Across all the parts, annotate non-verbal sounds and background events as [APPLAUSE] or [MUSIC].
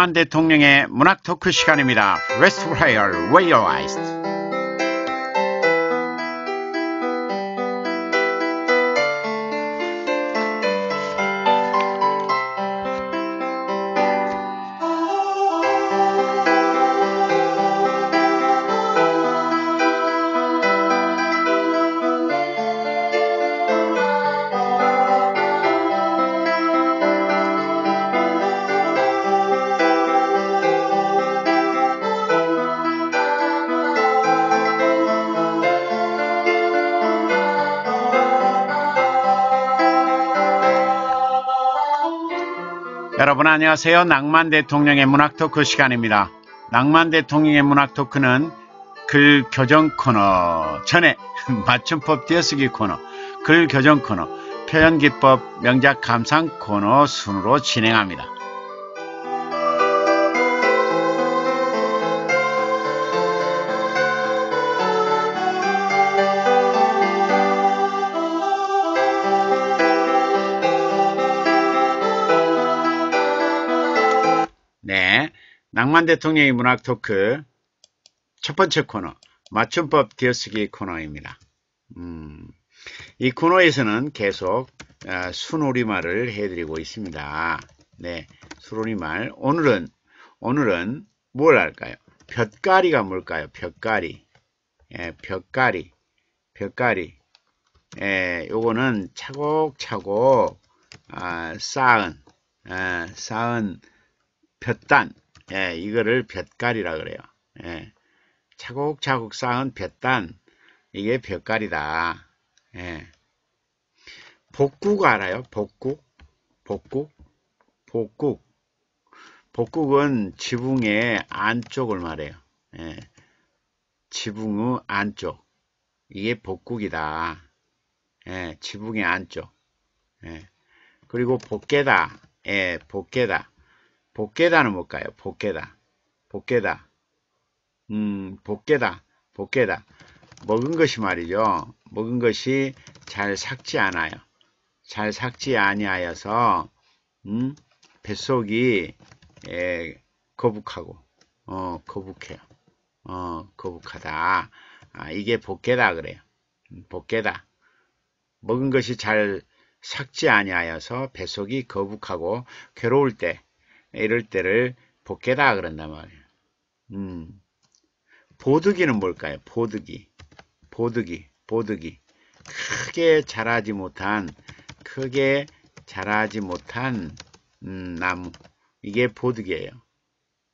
이명만 대통령의 문학 토크 시간입니다. Rest Prayer, Way Your Eyes. 안녕하세요. 낭만 대통령의 문학 토크 시간입니다. 낭만 대통령의 문학 토크는 글 교정 코너 전에 [LAUGHS] 맞춤법 띄어쓰기 코너, 글 교정 코너, 표현 기법 명작 감상 코너 순으로 진행합니다. 노무현 대통령의 문학 토크 첫 번째 코너 맞춤법 띄어쓰기 코너입니다. 음, 이 코너에서는 계속 어, 아, 순우리말을 해드리고 있습니다. 네, 순우리말 오늘은 오늘은 뭘 할까요? 볕가리가 뭘까요? 볕가리 예, 볕가리 볕가리 예, 요거는 차곡차곡 아, 쌓은 아, 쌓은 볕단 예, 이거를 볕갈이라 그래요. 예, 차곡차곡 쌓은 볕단 이게 볕갈이다. 예. 복국 알아요? 복국? 복국? 복국. 복국은 지붕의 안쪽을 말해요. 예. 지붕의 안쪽. 이게 복국이다. 예. 지붕의 안쪽. 예. 그리고 복개다. 예, 복개다. 복개다는 뭘까요? 복개다. 복개다. 음, 복개다. 복개다. 먹은 것이 말이죠. 먹은 것이 잘 삭지 않아요. 잘 삭지 아니하여서 음, 뱃속이 에, 예, 거북하고 어, 거북해요. 어, 거북하다. 아, 이게 복개다 그래요. 음, 복개다. 먹은 것이 잘 삭지 아니하여서 뱃속이 거북하고 괴로울 때 이럴 때를 복해다 그런단 말이에요. 음. 보드기는 뭘까요? 보드기. 보드기. 보드기. 크게 자라지 못한 크게 자라지 못한 음, 나무. 이게 보드기예요.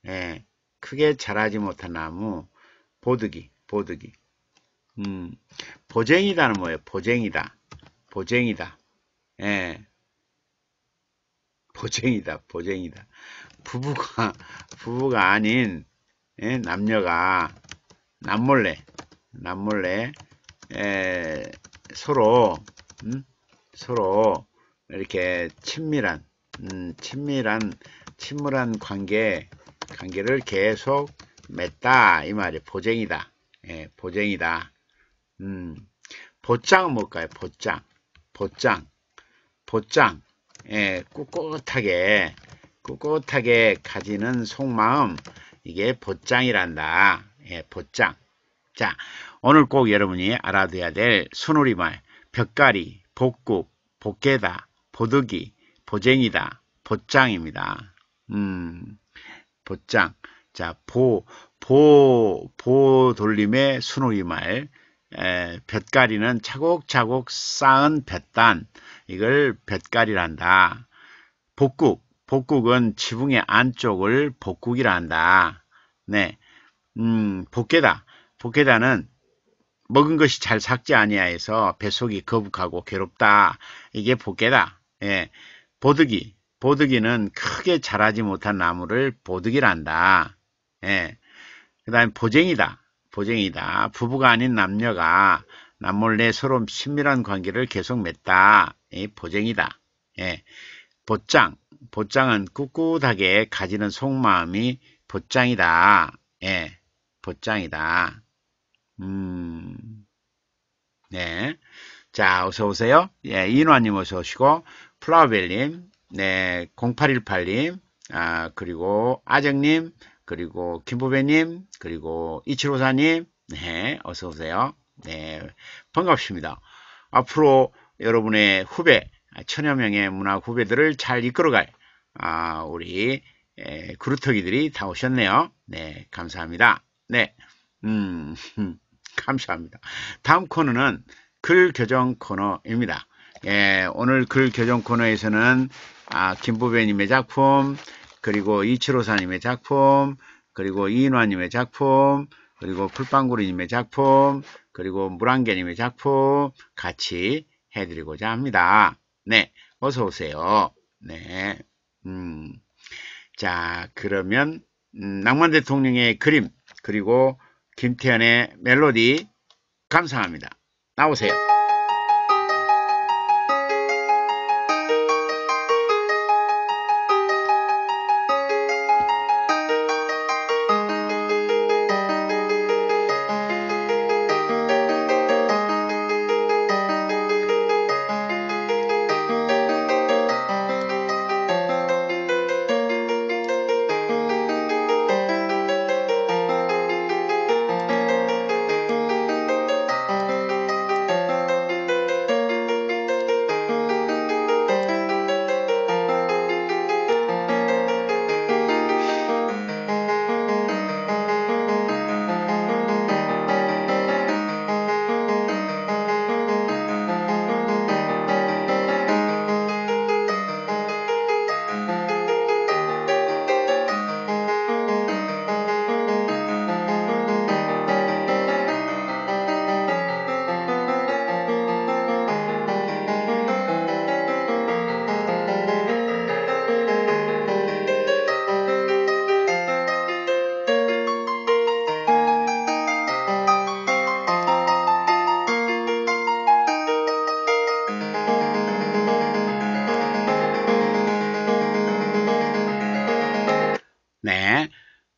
예. 크게 자라지 못한 나무. 보드기. 보드기. 음. 보쟁이다는 뭐예요? 보쟁이다. 보쟁이다. 예. 보쟁이다, 보쟁이다. 부부가, 부부가 아닌, 예, 남녀가, 남몰래, 남몰래, 예, 서로, 음? 서로, 이렇게 친밀한, 음, 친밀한, 친밀한 관계, 관계를 계속 맺다. 이 말이 보쟁이다. 예, 보쟁이다. 음, 보장은 뭘까요? 보장. 보장. 보장. 예, 꿋꿋하게 꿋꿋하게 가지는 속마음 이게 보짱이란다 예, 보짱 자, 오늘 꼭 여러분이 알아둬야 될 순우리말 벽가리, 복국, 복개다, 보득이 보쟁이다, 보짱입니다 음, 보짱 자, 보, 보, 보 돌림의 순우리말 에, 볕가리는 차곡차곡 쌓은 볕단 이걸 볕가리란다. 복국 복국은 지붕의 안쪽을 복국이라 한다. 네, 음, 복개다. 복개다는 먹은 것이 잘 삭제 아니하여서 뱃속이 거북하고 괴롭다. 이게 복개다. 예, 보드기. 보드기는 크게 자라지 못한 나무를 보드기란다. 예, 그 다음에 보쟁이다. 보증이다. 부부가 아닌 남녀가 남몰래 서로 친밀한 관계를 계속 맺다. 예, 보증이다. 예. 보짱보짱은 꿋꿋하게 가지는 속마음이 보짱이다 예, 보짱이다 음, 네. 자, 어서오세요. 예, 인화님 어서오시고, 플라벨님, 네, 0818님, 아, 그리고 아정님, 그리고 김보배님, 그리고 이치로사님, 네, 어서오세요. 네, 반갑습니다. 앞으로 여러분의 후배, 천여 명의 문화 후배들을 잘 이끌어갈, 아, 우리, 에, 그루터기들이 다 오셨네요. 네, 감사합니다. 네, 음, [LAUGHS] 감사합니다. 다음 코너는 글 교정 코너입니다. 예, 오늘 글 교정 코너에서는, 아, 김보배님의 작품, 그리고 이치로사님의 작품, 그리고 이인화님의 작품, 그리고 풀빵구리님의 작품, 그리고 물안개님의 작품 같이 해드리고자 합니다. 네, 어서 오세요. 네, 음, 자 그러면 음, 낭만 대통령의 그림 그리고 김태현의 멜로디 감사합니다. 나오세요.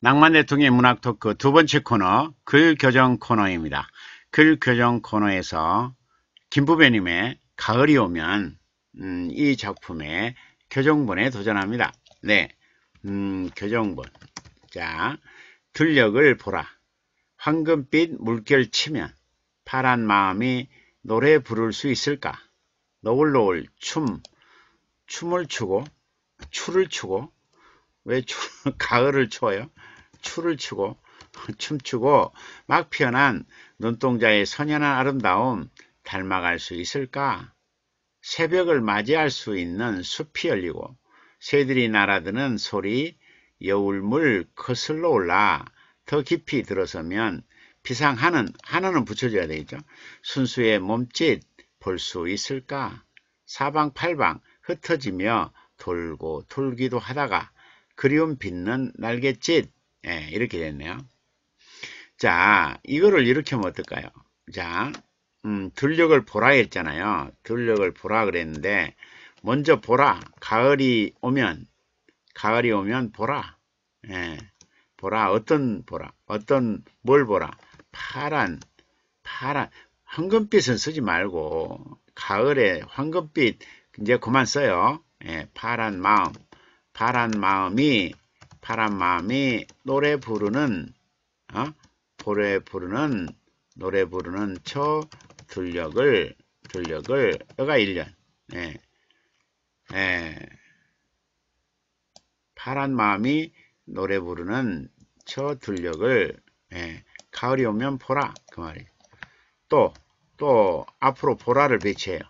낭만 대통령의 문학 토크 두 번째 코너 글 교정 코너입니다. 글 교정 코너에서 김부배님의 가을이 오면 음, 이 작품의 교정본에 도전합니다. 네, 음, 교정본. 자, 들력을 보라. 황금빛 물결 치면 파란 마음이 노래 부를 수 있을까? 노을노을 춤, 춤을 추고, 추를 추고, 왜 추, [LAUGHS] 가을을 추어요? 추를 추고 [LAUGHS] 춤추고 막 피어난 눈동자의 선연한 아름다움 닮아갈 수 있을까? 새벽을 맞이할 수 있는 숲이 열리고 새들이 날아드는 소리 여울물 거슬러 올라 더 깊이 들어서면 비상하는 하나는 붙여줘야 되겠죠. 순수의 몸짓 볼 수 있을까? 사방팔방 흩어지며 돌고 돌기도 하다가 그리움 빚는 날갯짓 예, 이렇게 됐네요. 자, 이거를 이렇게 하면 어떨까요? 자, 음, 들력을 보라 했잖아요. 들력을 보라 그랬는데, 먼저 보라. 가을이 오면, 가을이 오면 보라. 예, 보라. 어떤 보라? 어떤, 뭘 보라? 파란, 파란, 황금빛은 쓰지 말고, 가을에 황금빛, 이제 그만 써요. 예, 파란 마음, 파란 마음이 파란마음이 노래 부르는 어? 노래 부르는 노래 부르는 초 들력을 들력을 여가 1년 예. 예. 파란 마음이 노래 부르는 초 들력을 예. 가을이 오면 보라 그 말이 또또 또 앞으로 보라를 배치해요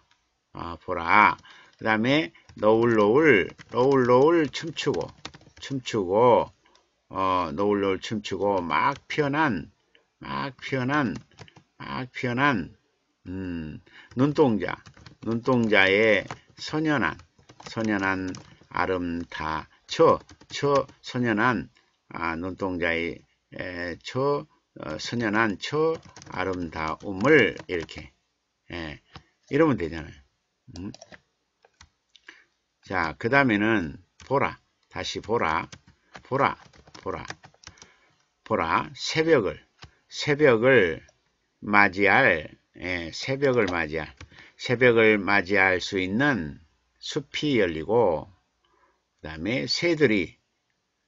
아 보라 그 다음에 노을노을 노을노을 춤추고 춤추고 어, 노을노을 춤추고 막 피어난 막 피어난 막 피어난 음, 눈동자 눈동자의 소년한소년한 아름다 처, 처소년한 아, 눈동자의 에, 처 어, 선연한 처 아름다움을 이렇게 예, 이러면 되잖아요. 음. 자, 그 다음에는 보라. 다시 보라 보라 보라 보라 새벽을 새벽을 맞이할 예, 새벽을 맞이할 새벽을 맞이할 수 있는 숲이 열리고 그 다음에 새들이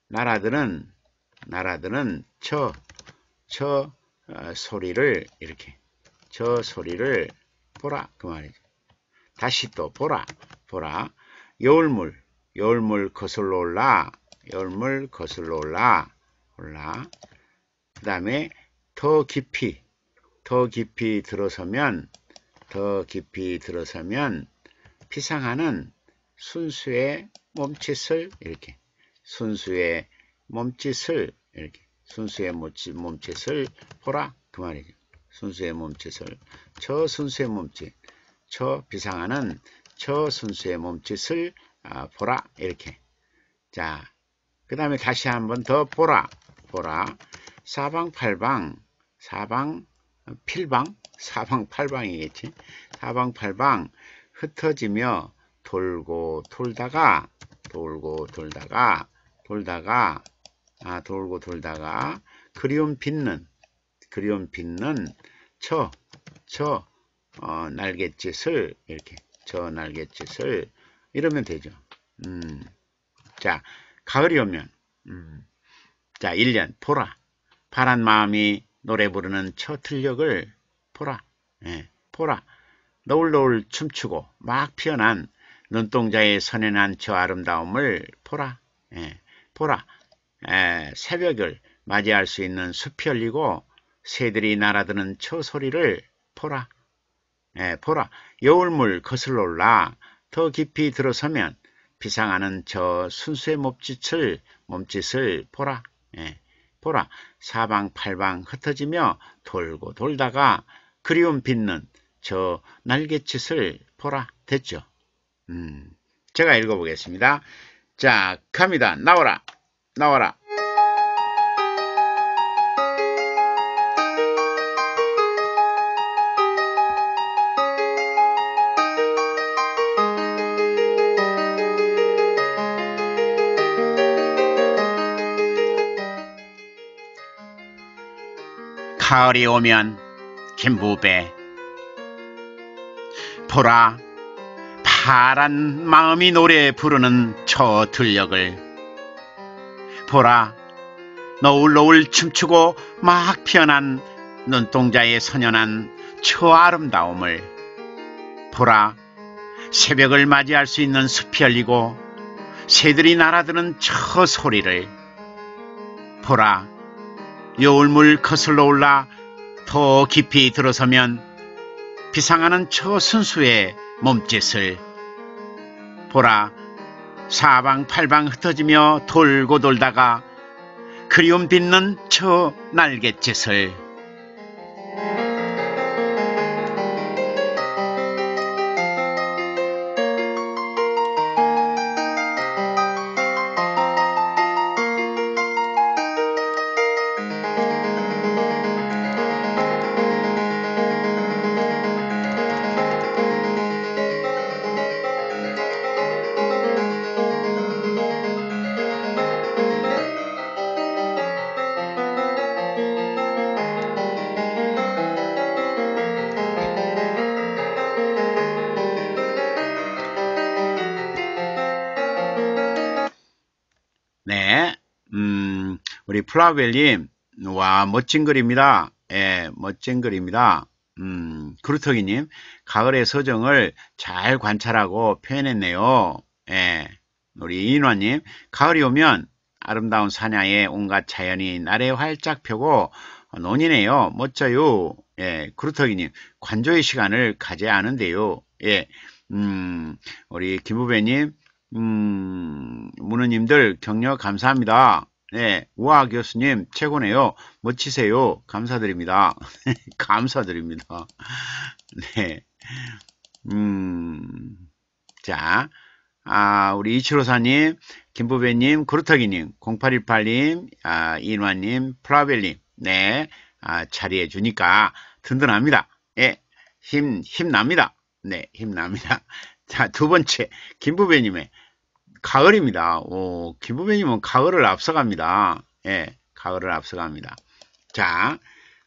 나라들은 나라들은 저, 저 어, 소리를 이렇게 저 소리를 보라 그 말이죠. 다시 또 보라 보라 여울물 열물 거슬러 올라 열물 거슬러 올라 올라 그 다음에 더 깊이 더 깊이 들어서면 더 깊이 들어서면 피상하는 순수의 몸짓을 이렇게 순수의 몸짓을 이렇게 순수의 몸짓, 몸짓을 보라 그 말이죠 순수의 몸짓을 저 순수의 몸짓 저 비상하는 저 순수의 몸짓을 아, 보라 이렇게 자 그 다음에 다시 한번 더 보라 보라 사방팔방 사방 필방 사방팔방이겠지 사방팔방 흩어지며 돌고 돌다가 돌고 돌다가 돌다가 아 돌고 돌다가 그리움 빛는 그리움 빛는 저저 어, 날갯짓을 이렇게 저 날갯짓을 이러면 되죠. 음. 자, 가을이 오면 음. 자, 1년 보라. 파란 마음이 노래 부르는 처틀력을 보라. 예, 보라. 노을노을 춤추고 막 피어난 눈동자의 선연한 저 아름다움을 보라. 예, 보라. 예, 새벽을 맞이할 수 있는 숲이 열리고 새들이 날아드는 저 소리를 보라. 예, 보라. 여울물 거슬러 올라 더 깊이 들어서면 비상하는 저 순수의 몸짓을 몸짓을 보라. 예, 보라. 사방팔방 흩어지며 돌고 돌다가 그리움 빚는 저 날갯짓을 보라. 됐죠? 음, 제가 읽어보겠습니다. 자, 갑니다. 나와라. 나와라. 가을이 오면 김부배 보라 파란 마음이 노래 부르는 저 들녘을 보라 노을노을 춤추고 막 피어난 눈동자의 선연한 저 아름다움을 보라 새벽을 맞이할 수 있는 숲이 열리고 새들이 날아드는 저 소리를 보라 여울물 거슬러 올라 더 깊이 들어서면 비상하는 저 선수의 몸짓을 보라 사방팔방 흩어지며 돌고 돌다가 그리움 빚는 저 날갯짓을 플라벨님, 와, 멋진 글입니다. 예, 멋진 글입니다. 음, 그루터기님, 가을의 서정을 잘 관찰하고 표현했네요. 예, 우리 인화님, 가을이 오면 아름다운 사냥의 온갖 자연이 날에 활짝 펴고 논이네요. 멋져요. 예, 그루터기님, 관조의 시간을 가져야하는데요 예, 음, 우리 김우배님, 음, 문우님들 격려 감사합니다. 네, 우아 교수님 최고네요. 멋지세요. 감사드립니다. [LAUGHS] 감사드립니다. 네, 음, 자, 아, 우리 이치로사님, 김부배님, 그루타기님, 0818님, 아, 인화님, 프라벨님, 네, 아, 자리해 주니까 든든합니다. 예, 힘, 힘납니다. 네, 힘납니다. [LAUGHS] 자, 두 번째, 김부배님의 가을입니다. 오, 어, 기부배님은 가을을 앞서갑니다. 예, 가을을 앞서갑니다. 자,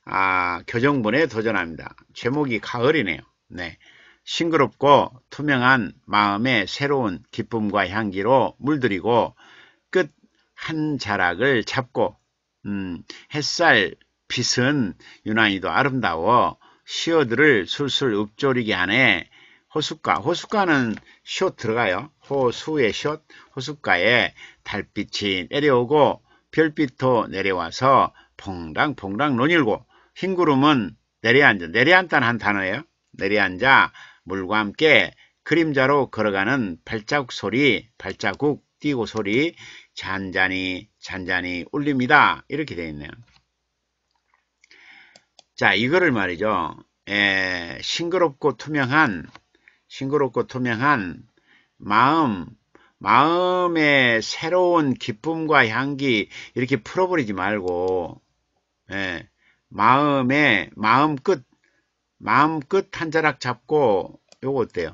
아, 교정분에 도전합니다. 제목이 가을이네요. 네. 싱그럽고 투명한 마음의 새로운 기쁨과 향기로 물들이고 끝 한 자락을 잡고 음, 햇살 빛은 유난히도 아름다워 시어들을 술술 읊조리게 하네 호숫가 호숫가는 쇼 들어가요 호수의 숏, 호숫가에 달빛이 내려오고 별빛도 내려와서 퐁당퐁당 논일고 흰 구름은 내려앉아 내려앉다는 한 단어예요. 내려앉아 물과 함께 그림자로 걸어가는 발자국 소리, 발자국 뛰고 소리 잔잔히 잔잔히 울립니다. 이렇게 되어 있네요. 자, 이거를 말이죠. 에, 싱그럽고 투명한 싱그럽고 투명한 마음, 마음의 새로운 기쁨과 향기 이렇게 풀어버리지 말고 예, 마음의 마음 끝 마음 끝 한 자락 잡고 요거 어때요?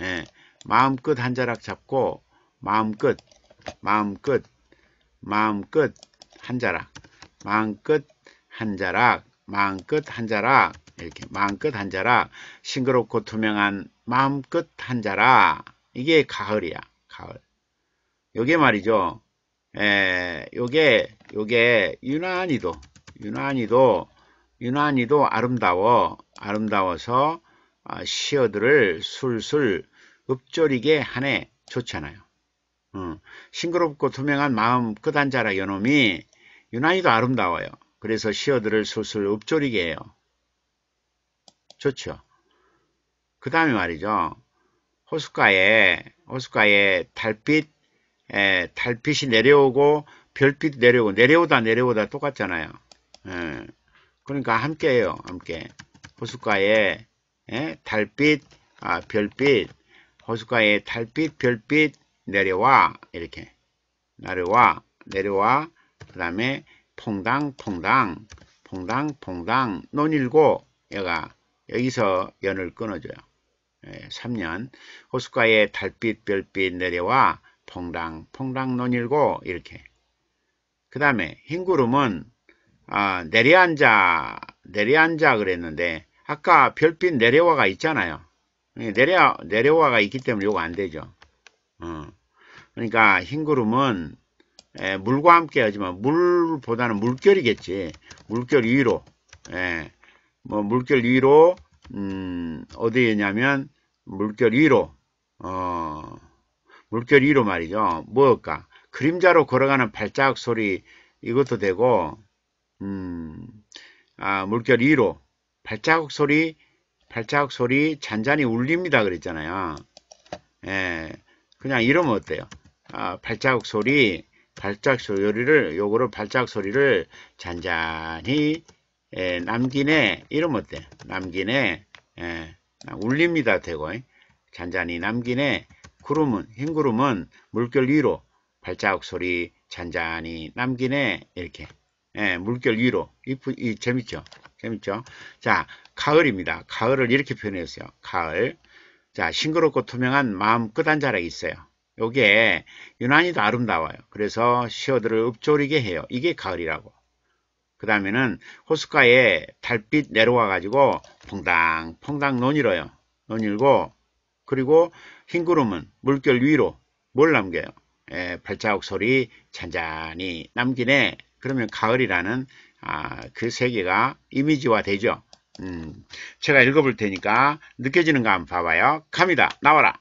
예, 마음 끝 한 자락 잡고 마음 끝 마음 끝 마음 끝 한 자락 마음 끝 한 자락 마음 끝 한 자락 이렇게 마음 끝 한 자락 싱그럽고 투명한 마음 끝 한 자락 이게 가을이야. 가을. 요게 말이죠. 에, 요게 요게 유난히도 유난히도 유난히도 아름다워 아름다워서 아, 시어들을 술술 읊조리게 하네 좋잖아요. 음, 싱그럽고 투명한 마음 끝한자락 요놈이 유난히도 아름다워요. 그래서 시어들을 술술 읊조리게 해요. 좋죠. 그 다음에 말이죠. 호숫가에 호숫가에 달빛 에, 예, 달빛이 내려오고 별빛 내려오고 내려오다 내려오다 똑같잖아요. 에, 예. 그러니까 함께해요. 함께 호숫가에 에, 예, 달빛 아, 별빛 호숫가에 달빛 별빛 내려와 이렇게 내려와 내려와 그 다음에 퐁당 퐁당 퐁당 퐁당 논일고 얘가 여기서 연을 끊어줘요. 3년 예, 호숫가에 달빛 별빛 내려와 퐁당 퐁당 논일고 이렇게 그 다음에 흰 구름은 아, 내려앉아 내려앉아 그랬는데 아까 별빛 내려와가 있잖아요 예, 내려, 내려와가 있기 때문에 요거 안되죠 어. 그러니까 흰 구름은 에, 예, 물과 함께 하지만 물보다는 물결이겠지 물결 위로 에, 뭐 물결 위로 음, 어디에 있냐면 물결 위로 어, 물결 위로 말이죠. 무엇까? 그림자로 걸어가는 발자국 소리 이것도 되고 음, 아, 물결 위로 발자국 소리 발자국 소리 잔잔히 울립니다 그랬잖아요. 예, 그냥 이러면 어때요? 아, 발자국 소리 발자국 소리를 요거를 발자국 소리를 잔잔히 에, 예, 남긴네 이름 어때? 남긴네 에, 예, 울립니다 되고 잔잔히 남긴네 구름은 흰 구름은 물결 위로 발자국 소리 잔잔히 남긴네 이렇게 예, 물결 위로 이쁘, 이, 재밌죠 재밌죠 자 가을입니다 가을을 이렇게 표현했어요 가을 자 싱그럽고 투명한 마음 끝 한자락이 있어요 요게 유난히도 아름다워요 그래서 시어들을 읊조리게 해요 이게 가을이라고 그 다음에는 호숫가에 달빛 내려와 가지고 퐁당 퐁당 논일어요. 논일고 그리고 흰 구름은 물결 위로 뭘 남겨요? 에, 예, 발자국 소리 잔잔히 남기네. 그러면 가을이라는 아, 그 세계가 이미지화 되죠. 음, 제가 읽어볼 테니까 느껴지는 거 한번 봐봐요. 갑니다. 나와라.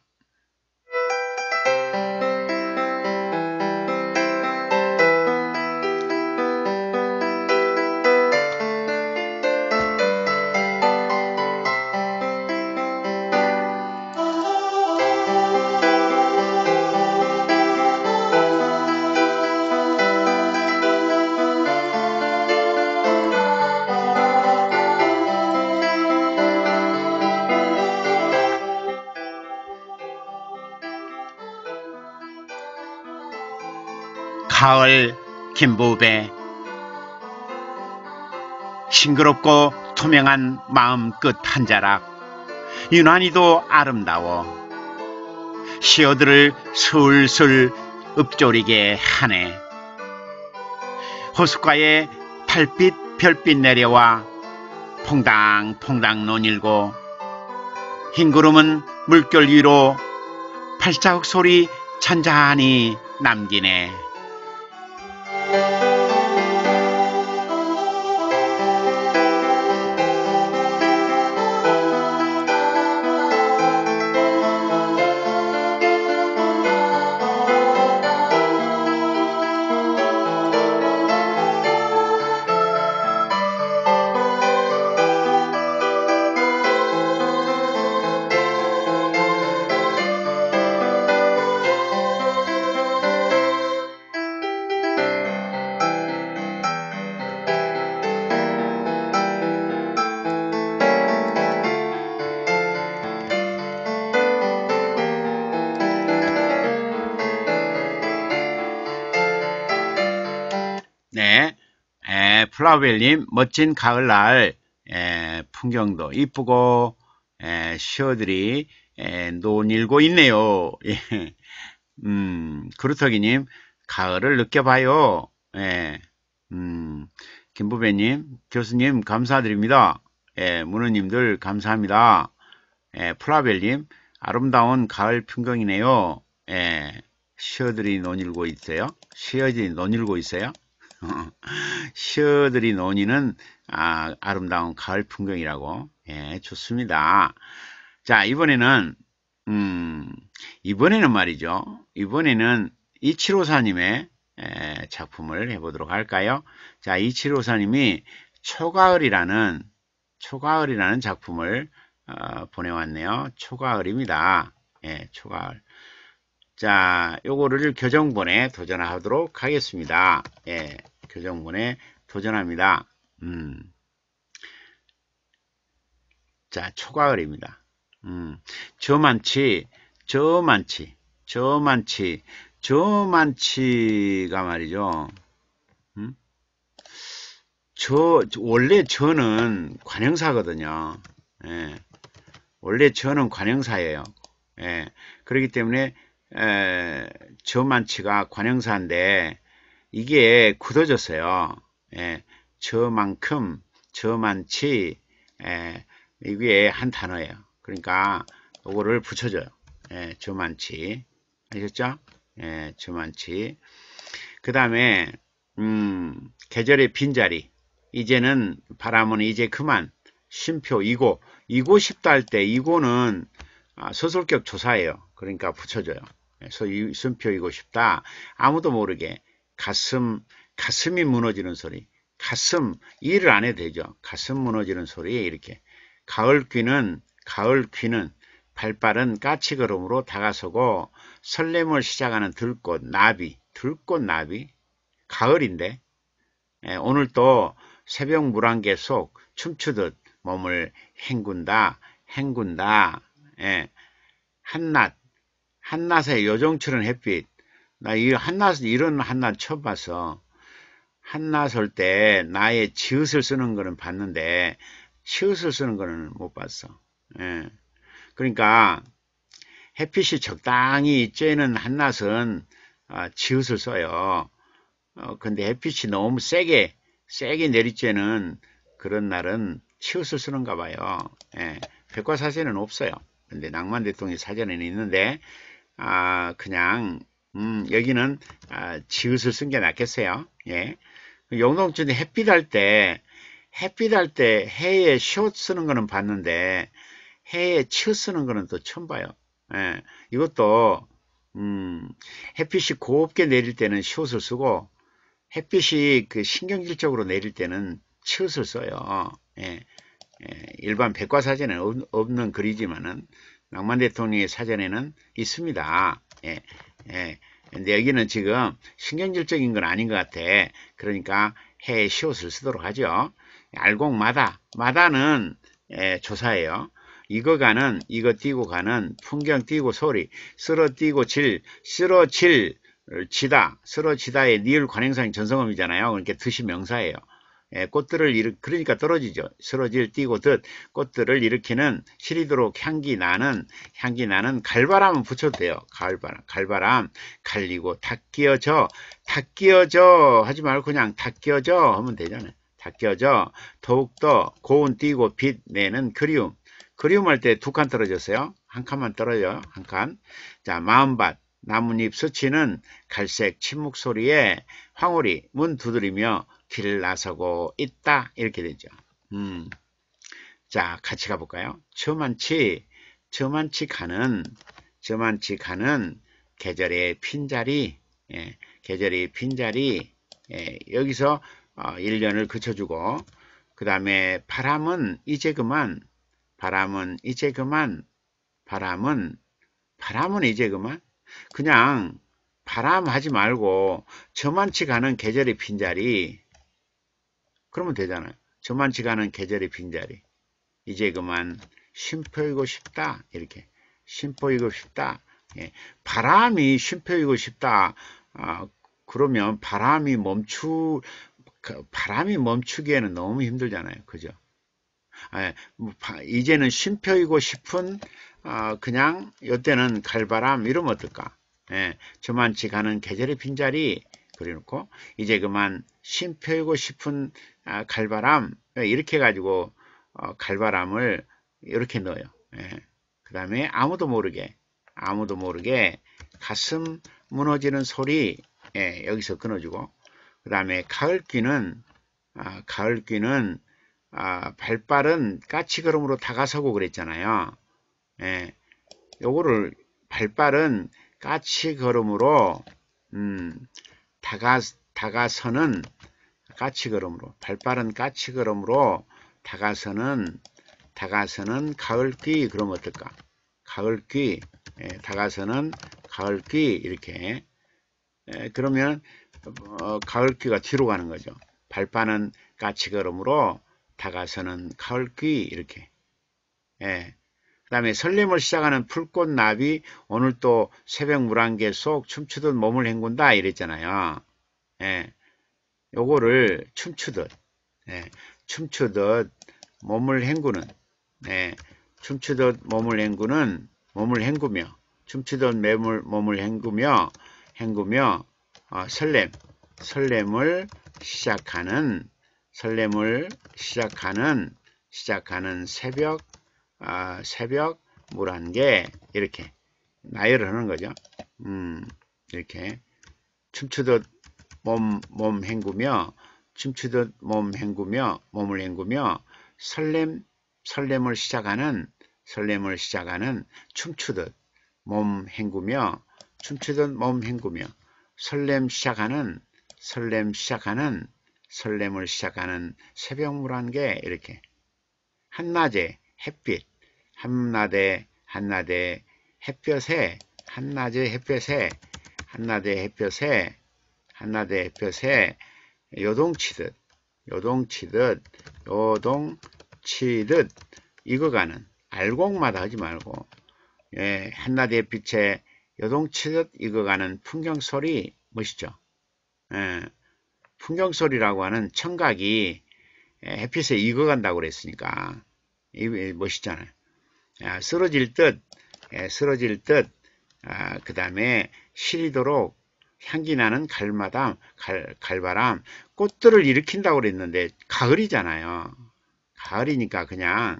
김보배 싱그럽고 투명한 마음 끝 한 자락 유난히도 아름다워 시어들을 술술 읊조리게 하네 호숫가에 달빛 별빛 내려와 퐁당퐁당 논일고 흰 구름은 물결 위로 발자국 소리 잔잔히 남기네. 파웰님 멋진 가을날 에, 풍경도 이쁘고 에, 시어들이 논일고 있네요. 예. 음, 그루터기님 가을을 느껴봐요. 예. 음, 김부배님 교수님 감사드립니다. 예, 문우님들 감사합니다. 예, 플라벨님 아름다운 가을 풍경이네요. 예, 시어들이 논일고 있어요. 시어들이 논일고 있어요. [LAUGHS] 시어들이 논의는 아, 름다운 가을 풍경이라고 예, 좋습니다. 자 이번에는 음, 이번에는 말이죠. 이번에는 이치로사님의 예, 작품을 해보도록 할까요? 자 이치로사님이 초가을이라는 초가을이라는 작품을 어, 보내왔네요. 초가을입니다. 예, 초가을. 자, 요거를 교정본에 도전하도록 하겠습니다. 예, 교정본에 도전합니다. 음. 자, 초과을입니다. 음. 저 많지, 저 많지, 저 많지, 저 많지가 말이죠. 음? 저, 원래 저는 관형사거든요. 예. 원래 저는 관형사예요. 예. 그렇기 때문에 에, 저만치가 관형사인데 이게 굳어졌어요. 에, 예, 저만큼, 저만치 에, 이게 한 단어예요. 그러니까 이거를 붙여줘요. 에, 예, 저만치 아셨죠? 에, 예, 저만치 그 다음에 음, 계절의 빈자리 이제는 바람은 이제 그만 쉼표 이고 이고 싶다 할때 이고는 아, 서술격 조사예요. 그러니까 붙여줘요. 예, 소위 순표이고 싶다. 아무도 모르게 가슴, 가슴이 무너지는 소리. 가슴, 일을 안 해도 되죠. 가슴 무너지는 소리 이렇게. 가을 귀는, 가을 귀는 발빠른 까치걸음으로 다가서고 설렘을 시작하는 들꽃, 나비, 들꽃 나비, 가을인데 예, 오늘 또 새벽 물안개 속 춤추듯 몸을 헹군다, 헹군다. 예. 한낮, 한낮의 요정처럼 햇빛. 나 이 한낮, 이런 한낮 처음 봐서 한낮올 때 나의 지읒을 쓰는 거는 봤는데 치읓을 쓰는 거는 못 봤어. 예. 그러니까 햇빛이 적당히 쬐는 한낮은 아, 지읒을 써요. 어, 근데 햇빛이 너무 세게 세게 내리쬐는 그런 날은 치읓을 쓰는가 봐요. 예. 백과사전에는 없어요. 근데 낭만 대통령 이 사전에는 있는데 아 그냥 음, 여기는 아, 지읒을 쓴 게 낫겠어요. 예. 영동춘이 햇빛 할때 햇빛 할때 해에 시옷 쓰는 거는 봤는데 해에 치읒 쓰는 거는 또 처음 봐요. 예. 이것도 음, 햇빛이 곱게 내릴 때는 시옷을 쓰고 햇빛이 그 신경질적으로 내릴 때는 치읒을 써요. 예. 예, 일반 백과사전에 는 없는 글이지만은 낭만 대통령의 사전에는 있습니다. 예, 예. 근데 여기는 지금 신경질적인 건 아닌 것 같아. 그러니까 해에 시옷을 쓰도록 하죠. 알곡마다, 마다는 예, 조사예요. 이거 가는, 이거 띄고 가는, 풍경 띄고 소리, 쓸어 띄고 질, 쓸어 질, 어, 지다, 쓸어 지다의 니을 관행상 전성음이잖아요. 그러니까 뜻이 명사예요. 예, 꽃들을 일으, 그러니까 떨어지죠. 쓰러질 띠고듯 꽃들을 일으키는 시리도록 향기 나는 향기 나는 갈바람 붙여도 돼요. 갈바람, 갈바람 갈리고 닦여져 닦여져 하지 말고 그냥 닦여져 하면 되잖아요. 닦여져 더욱더 고운 띠고 빛내는 그리움 그리움할 때 두 칸 떨어졌어요. 한 칸만 떨어져요. 한 칸. 자, 마음밭. 나뭇잎 스치는 갈색 침묵 소리에 황홀이문 두드리며 길 나서고 있다 이렇게 되죠. 음. 자 같이 가볼까요? 저만치 저만치 가는 저만치 가는 계절의 빈자리 예, 계절의 빈자리 예, 여기서 어, 1년을 그쳐주고 그 다음에 바람은 이제 그만 바람은 이제 그만 바람은 바람은 이제 그만 그냥 바람 하지 말고 저만치 가는 계절의 빈자리 그러면 되잖아요. 저만치 가는 계절의 빈자리. 이제 그만 심표이고 싶다. 이렇게. 심표이고 싶다. 예. 바람이 심표이고 싶다. 아, 그러면 바람이 멈추, 그 바람이 멈추기에는 너무 힘들잖아요. 그죠? 아, 예. 뭐 이제는 심표이고 싶은 아, 그냥 요때는 갈바람 이러면 어떨까? 예, 저만치 가는 계절의 빈자리 그려놓고 이제 그만 심표이고 싶은 아, 갈바람 예, 이렇게 가지고 어, 갈바람을 이렇게 넣어요. 예. 그 다음에 아무도 모르게 아무도 모르게 가슴 무너지는 소리 예, 여기서 끊어주고 그 다음에 가을귀는 아, 가을귀는 아, 발빠른 까치걸음으로 다가서고 그랬잖아요. 예, 요거를 발빠른 까치걸음으로 음, 다가, 다가서는 까치걸음으로 발빠른 까치걸음으로 다가서는 다가서는 가을귀 그럼 어떨까 가을귀 예, 다가서는 가을귀 이렇게 예, 그러면 어, 가을귀가 뒤로 가는 거죠 발빠른 까치걸음으로 다가서는 가을귀 이렇게 예, 그 다음에 설렘을 시작하는 풀꽃나비 오늘 또 새벽 물안개 속 춤추듯 몸을 헹군다 이랬잖아요. 예. 요거를 춤추듯 예. 춤추듯 몸을 헹구는 예. 춤추듯 몸을 헹구는 몸을 헹구며 춤추듯 매물 몸을 헹구며 헹구며 어, 설렘 설렘을 시작하는 설렘을 시작하는 시작하는 새벽 아, 새벽 물 한개 이렇게 나열을 하는 거죠. 음, 이렇게 춤추듯 몸, 몸 헹구며 춤추듯 몸 헹구며 몸을 헹구며 설렘 설렘을 시작하는 설렘을 시작하는 춤추듯 몸 헹구며 춤추듯 몸 헹구며 설렘 시작하는 설렘 시작하는 설렘을 시작하는 새벽물 한개 이렇게 한낮에 햇빛 한낮에 한낮에 햇볕에 한낮의 햇볕에 한낮의 햇볕에 한낮의 햇볕에 요동치듯 요동치듯 요동치듯 익어가는 알곡마다 하지 말고 예, 한낮의 빛에 요동치듯 익어가는 풍경소리 멋있죠 예, 풍경소리라고 하는 청각이 예, 햇빛에 익어간다고 그랬으니까 이 멋있잖아요. 아, 쓰러질 듯, 예, 쓰러질 듯, 아, 그 다음에 시리도록 향기 나는 갈마담, 갈, 갈바람, 꽃들을 일으킨다고 그랬는데, 가을이잖아요. 가을이니까 그냥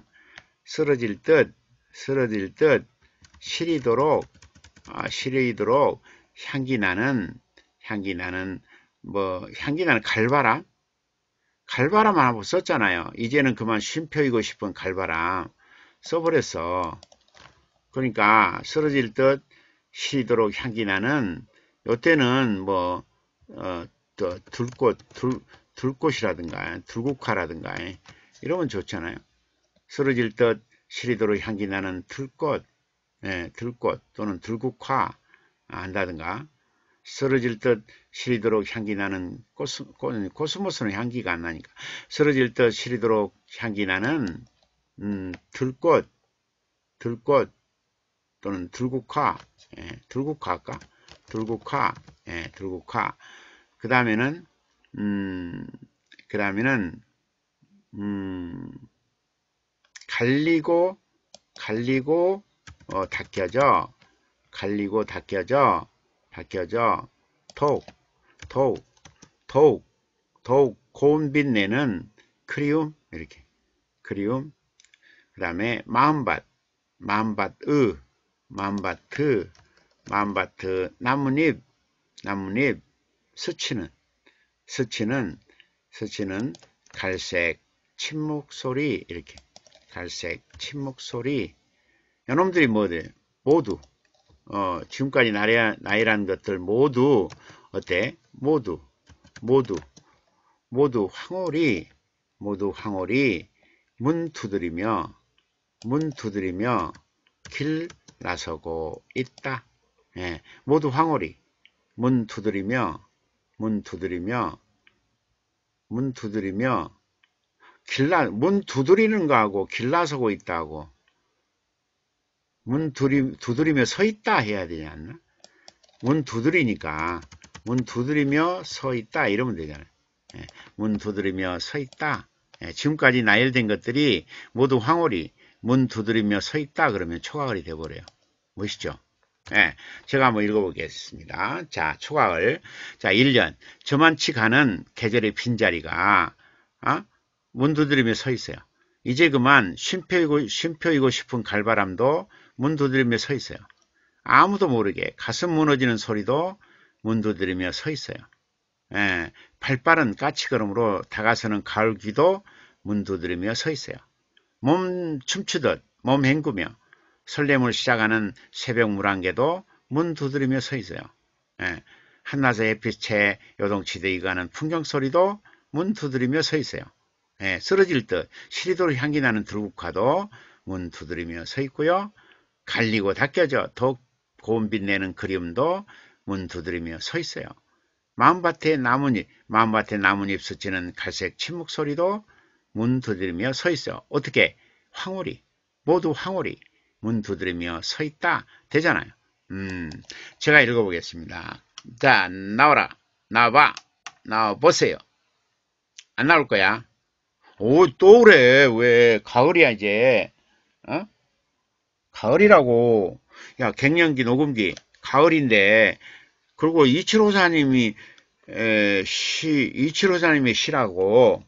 쓰러질 듯, 쓰러질 듯, 시리도록, 아, 시리도록 향기 나는, 향기 나는, 뭐, 향기 나는 갈바람, 갈바람 하나 썼잖아요. 이제는 그만 쉼표이고 싶은 갈바람 써버렸어. 그러니까 쓰러질 듯 쉬도록 향기나는 요때는 뭐 어, 둘꽃 둘, 둘꽃이라든가 둘국화라든가 이러면 좋잖아요. 쓰러질 듯 시리도록 향기나는 둘꽃 예, 들꽃 또는 둘국화 한다든가 쓰러질 듯 시리도록 향기 나는 코스, 코스모스는 향기가 안 나니까 쓰러질 듯 시리도록 향기 나는 음, 들꽃, 들꽃 또는 들국화, 예, 들국화 할까? 들국화, 예, 들국화. 그 다음에는 음, 그 다음에는 음, 갈리고 갈리고 어, 닦여져 갈리고 닦여져 바뀌어져 톡, 톡, 톡, 욱 고운 빛 내는 크리움 이렇게 크리움 그 다음에 마음밭 마음밭의 마음밭트 마음밭트 나뭇잎 나뭇잎 스치는 스치는 스치는 갈색 침묵 소리 이렇게 갈색 침묵 소리 여놈들이 뭐들 모두 어, 지금까지 나이, 나이란 것들 모두 어때? 모두 모두 모두 황홀이 모두 황홀이문 두드리며 문 두드리며 길 나서고 있다. 예, 모두 황홀이문 두드리며 문 두드리며 문 두드리며 길 나 문 두드리는 거하고 길 나서고 있다고 문 두드리, 두드리며 서 있다 해야 되지 않나? 문 두드리니까 문 두드리며 서 있다 이러면 되잖아요. 예, 문 두드리며 서 있다. 예, 지금까지 나열된 것들이 모두 황홀이 문 두드리며 서 있다 그러면 초과을이 돼버려요. 멋있죠? 예, 제가 한번 읽어보겠습니다. 자, 초과을. 자, 1년. 저만치 가는 계절의 빈자리가, 어? 문 두드리며 서 있어요. 이제 그만 쉼표이고, 쉼표이고 싶은 갈바람도 문 두드리며 서 있어요. 아무도 모르게 가슴 무너지는 소리도 문 두드리며 서 있어요. 예, 발빠른 까치걸음으로 다가서는 가을귀도 문 두드리며 서 있어요. 몸 춤추듯 몸 헹구며 설렘을 시작하는 새벽 물안개도 문 두드리며 서 있어요. 예, 한낮의 햇빛에 요동치듯 이가는 풍경소리도 문 두드리며 서 있어요. 예, 쓰러질 듯 시리도를 향기 나는 들국화도 문 두드리며 서 있고요. 갈리고 닦여져 더욱 고운빛 내는 그림도 문 두드리며 서 있어요. 마음밭에 나뭇잎, 마음밭에 나뭇잎 스치는 갈색 침묵 소리도 문 두드리며 서 있어. 요 어떻게? 황홀이 모두 황홀이문 두드리며 서 있다 되잖아요. 음, 제가 읽어보겠습니다. 자, 나와라. 나와봐. 나와보세요. 안 나올 거야. 오, 또 그래. 왜? 가을이야, 이제. 어? 가을이라고 야 갱년기 녹음기 가을인데 그리고 이치로사님이 에, 시 이치로사님의 시라고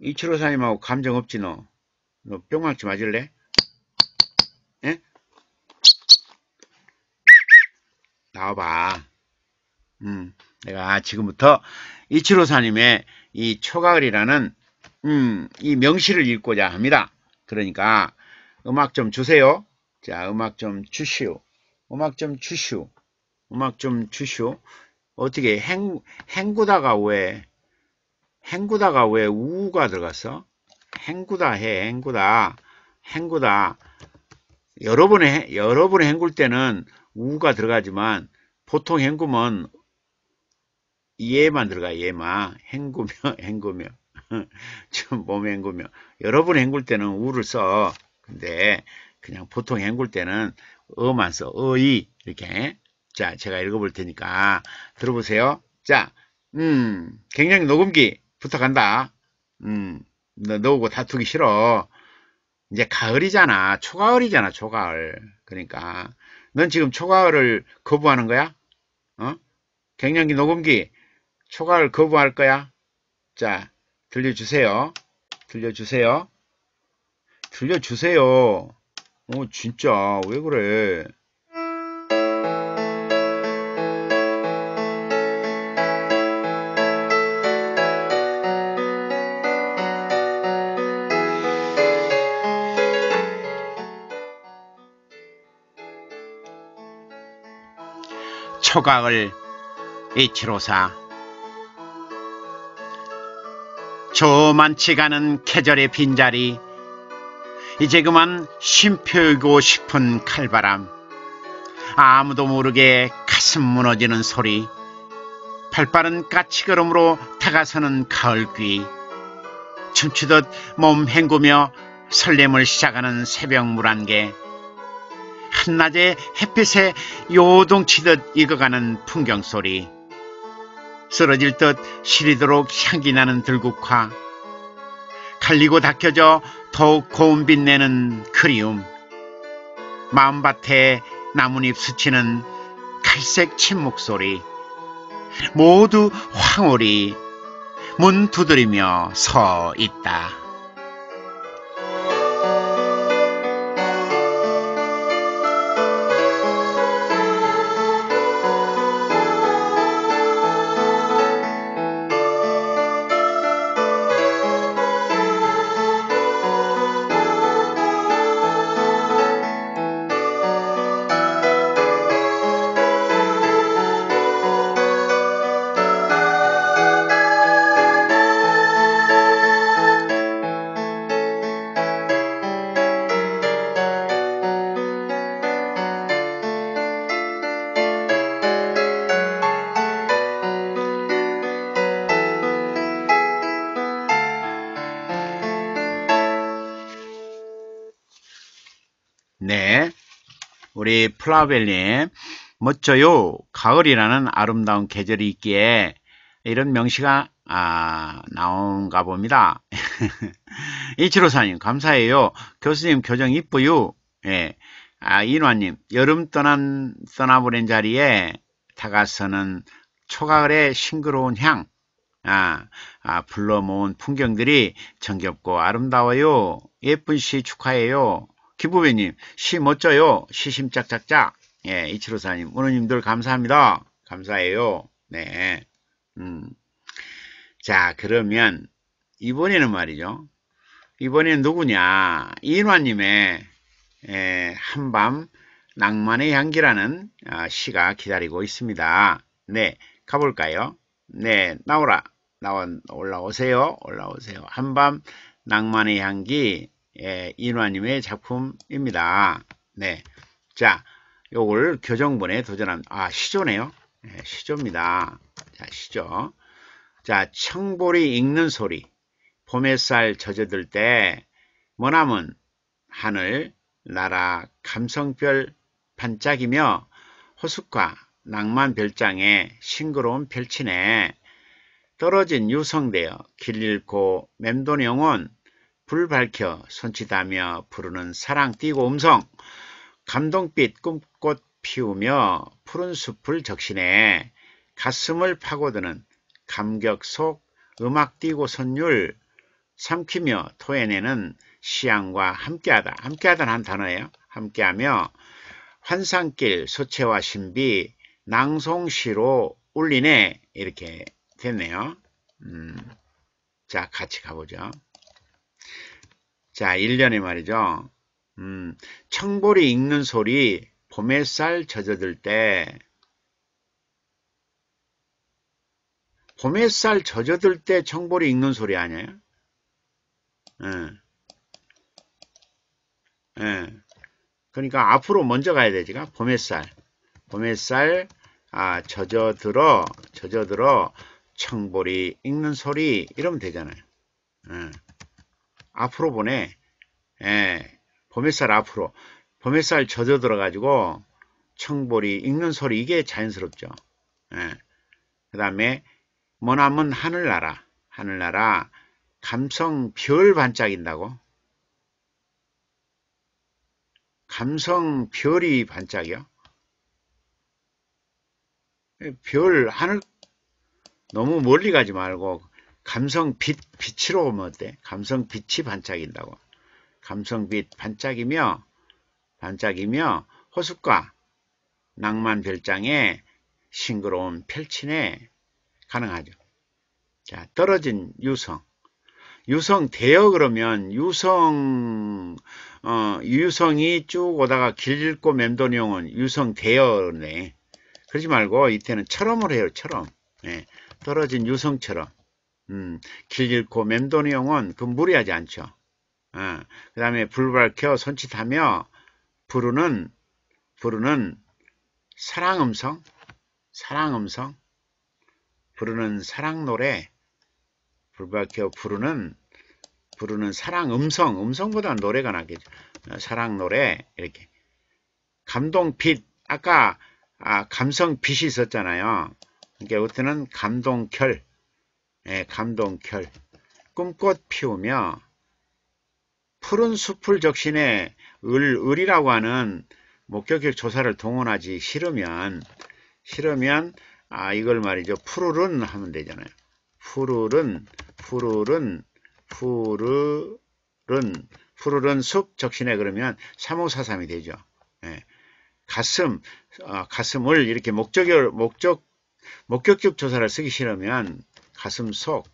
이치로사님하고 감정 없지 너 너 뿅망치 맞을래? 예? 나와봐 음, 내가 지금부터 이치로사님의 이 초가을이라는 음, 이 명시를 읽고자 합니다 그러니까 음악 좀 주세요. 자, 음악 좀 주시오. 음악 좀 주시오. 음악 좀 주시오. 어떻게 행, 행구다가 왜 행구다가 왜 우가 들어갔어? 행구다 해 행구다 행구다 여러분의 여러분의 헹굴 때는 우가 들어가지만 보통 헹구면 얘만 들어가 얘만 행구며행구며좀 [LAUGHS] [LAUGHS] 몸에 헹구며 여러분 헹굴 때는 우를 써 근데 그냥 보통 헹굴 때는 어만 써. 어이 이렇게. 자 제가 읽어볼 테니까 들어보세요. 자, 음, 굉장히 녹음기 부탁한다. 음, 너, 하고 다투기 싫어. 이제 가을이잖아. 초가을이잖아. 초가을. 그러니까 넌 지금 초가을을 거부하는 거야? 어? 갱년기 녹음기 초가을 거부할 거야? 자, 들려주세요. 들려주세요. 들려주세요. 어, 진짜, 왜 그래. 초각을 이치로사 조만치 가는 계절의 빈자리 이제 그만 심표이고 싶은 칼바람 아무도 모르게 가슴 무너지는 소리 발빠른 까치걸음으로 다가서는 가을귀 춤추듯 몸 헹구며 설렘을 시작하는 새벽 물안개 한낮에 햇빛에 요동치듯 익어가는 풍경소리 쓰러질 듯 시리도록 향기나는 들국화 살리고 닦여져 더욱 고운 빛내는 그리움. 마음밭에 나뭇잎 스치는 갈색 침묵소리. 모두 황홀히 문 두드리며 서 있다. 플라벨리의 멋져요. 가을이라는 아름다운 계절이 있기에 이런 명시가 아, 나온가 봅니다. [LAUGHS] 이치로사님 감사해요. 교수님 교정 이쁘유 예. 아, 인화님 여름 떠난 떠나버린 자리에 다가서는 초가을의 싱그러운 향. 아, 아, 불러 모은 풍경들이 정겹고 아름다워요. 예쁜 시 축하해요. 기부배님, 시 멋져요. 시심짝짝짝. 예, 이치로사님, 오늘님들 감사합니다. 감사해요. 네. 음. 자, 그러면, 이번에는 말이죠. 이번엔 누구냐. 이인화님의, 에, 예, 한밤 낭만의 향기라는 아, 시가 기다리고 있습니다. 네, 가볼까요? 네, 나오라. 나와, 올라오세요. 올라오세요. 한밤 낭만의 향기. 예, 인화님의 작품입니다. 네. 자, 요걸 교정본에 도전한, 아, 시조네요. 예, 시조입니다. 자, 시조. 자, 청보리 읽는 소리. 봄햇살 젖어들 때, 머나먼 하늘, 나라, 감성별 반짝이며, 호숫과 낭만 별장에 싱그러운 별치네. 떨어진 유성되어길 잃고 맴돈 영혼, 불 밝혀 손짓하며 부르는 사랑 띄고 음성 감동빛 꿈꽃 피우며 푸른 숲을 적신네 가슴을 파고드는 감격 속 음악 띄고 선율 삼키며 토해내는 시향과 함께하다 함께하다는 단어예요 함께하며 환상길 소체와 신비 낭송시로 울리네 이렇게 됐네요 음, 자 같이 가보죠 자, 1년에 말이죠. 음, 청보리 익는 소리 봄의 쌀 젖어들 때 봄의 쌀 젖어들 때 청보리 익는 소리 아니에요? 응. 예. 응. 예. 그러니까 앞으로 먼저 가야 되지가 봄의 쌀 봄의 쌀 아, 젖어들어 젖어들어 청보리 익는 소리 이러면 되잖아요. 응. 예. 앞으로 보내. 예, 범햇살 앞으로. 범햇살 젖어 들어가지고 청보리 익는 소리 이게 자연스럽죠. 예. 그 다음에 뭐나면 하늘나라 하늘나라 감성 별 반짝인다고 감성 별이 반짝이요 별 하늘 너무 멀리 가지 말고 감성빛, 빛으로 보면 어때? 감성빛이 반짝인다고. 감성빛 반짝이며 반짝이며 호숫가 낭만 별장에 싱그러운 펼치네 가능하죠. 자, 떨어진 유성. 유성 대여 그러면 유성 어, 유성이 쭉 오다가 길 잃고 맴돈형은 유성 대여네. 그러지 말고 이때는 처럼을 해요. 처럼. 네. 떨어진 유성처럼. 음, 길 잃고 맴도는 형은 그 무리하지 않죠. 어, 그 다음에 불밝혀 손짓하며 부르는 부르는 사랑음성 사랑음성 부르는 사랑노래 불밝혀 부르는 부르는 사랑음성 음성보다 노래가 나겠죠. 어, 사랑노래 이렇게 감동빛 아까 아, 감성빛이 있었잖아요. 그러니까 이때는 감동결 예, 감동결 꿈꽃 피우며 푸른 숲을 적신에 을, 을이라고 하는 목격객 조사를 동원하지 싫으면 싫으면 아 이걸 말이죠 푸르른 하면 되잖아요 푸르른 푸르른 푸르른 푸르른 숲 적신에 그러면 3543이 되죠 예. 가슴 아, 가슴을 이렇게 목적을 목적 목격적 조사를 쓰기 싫으면 가슴 속,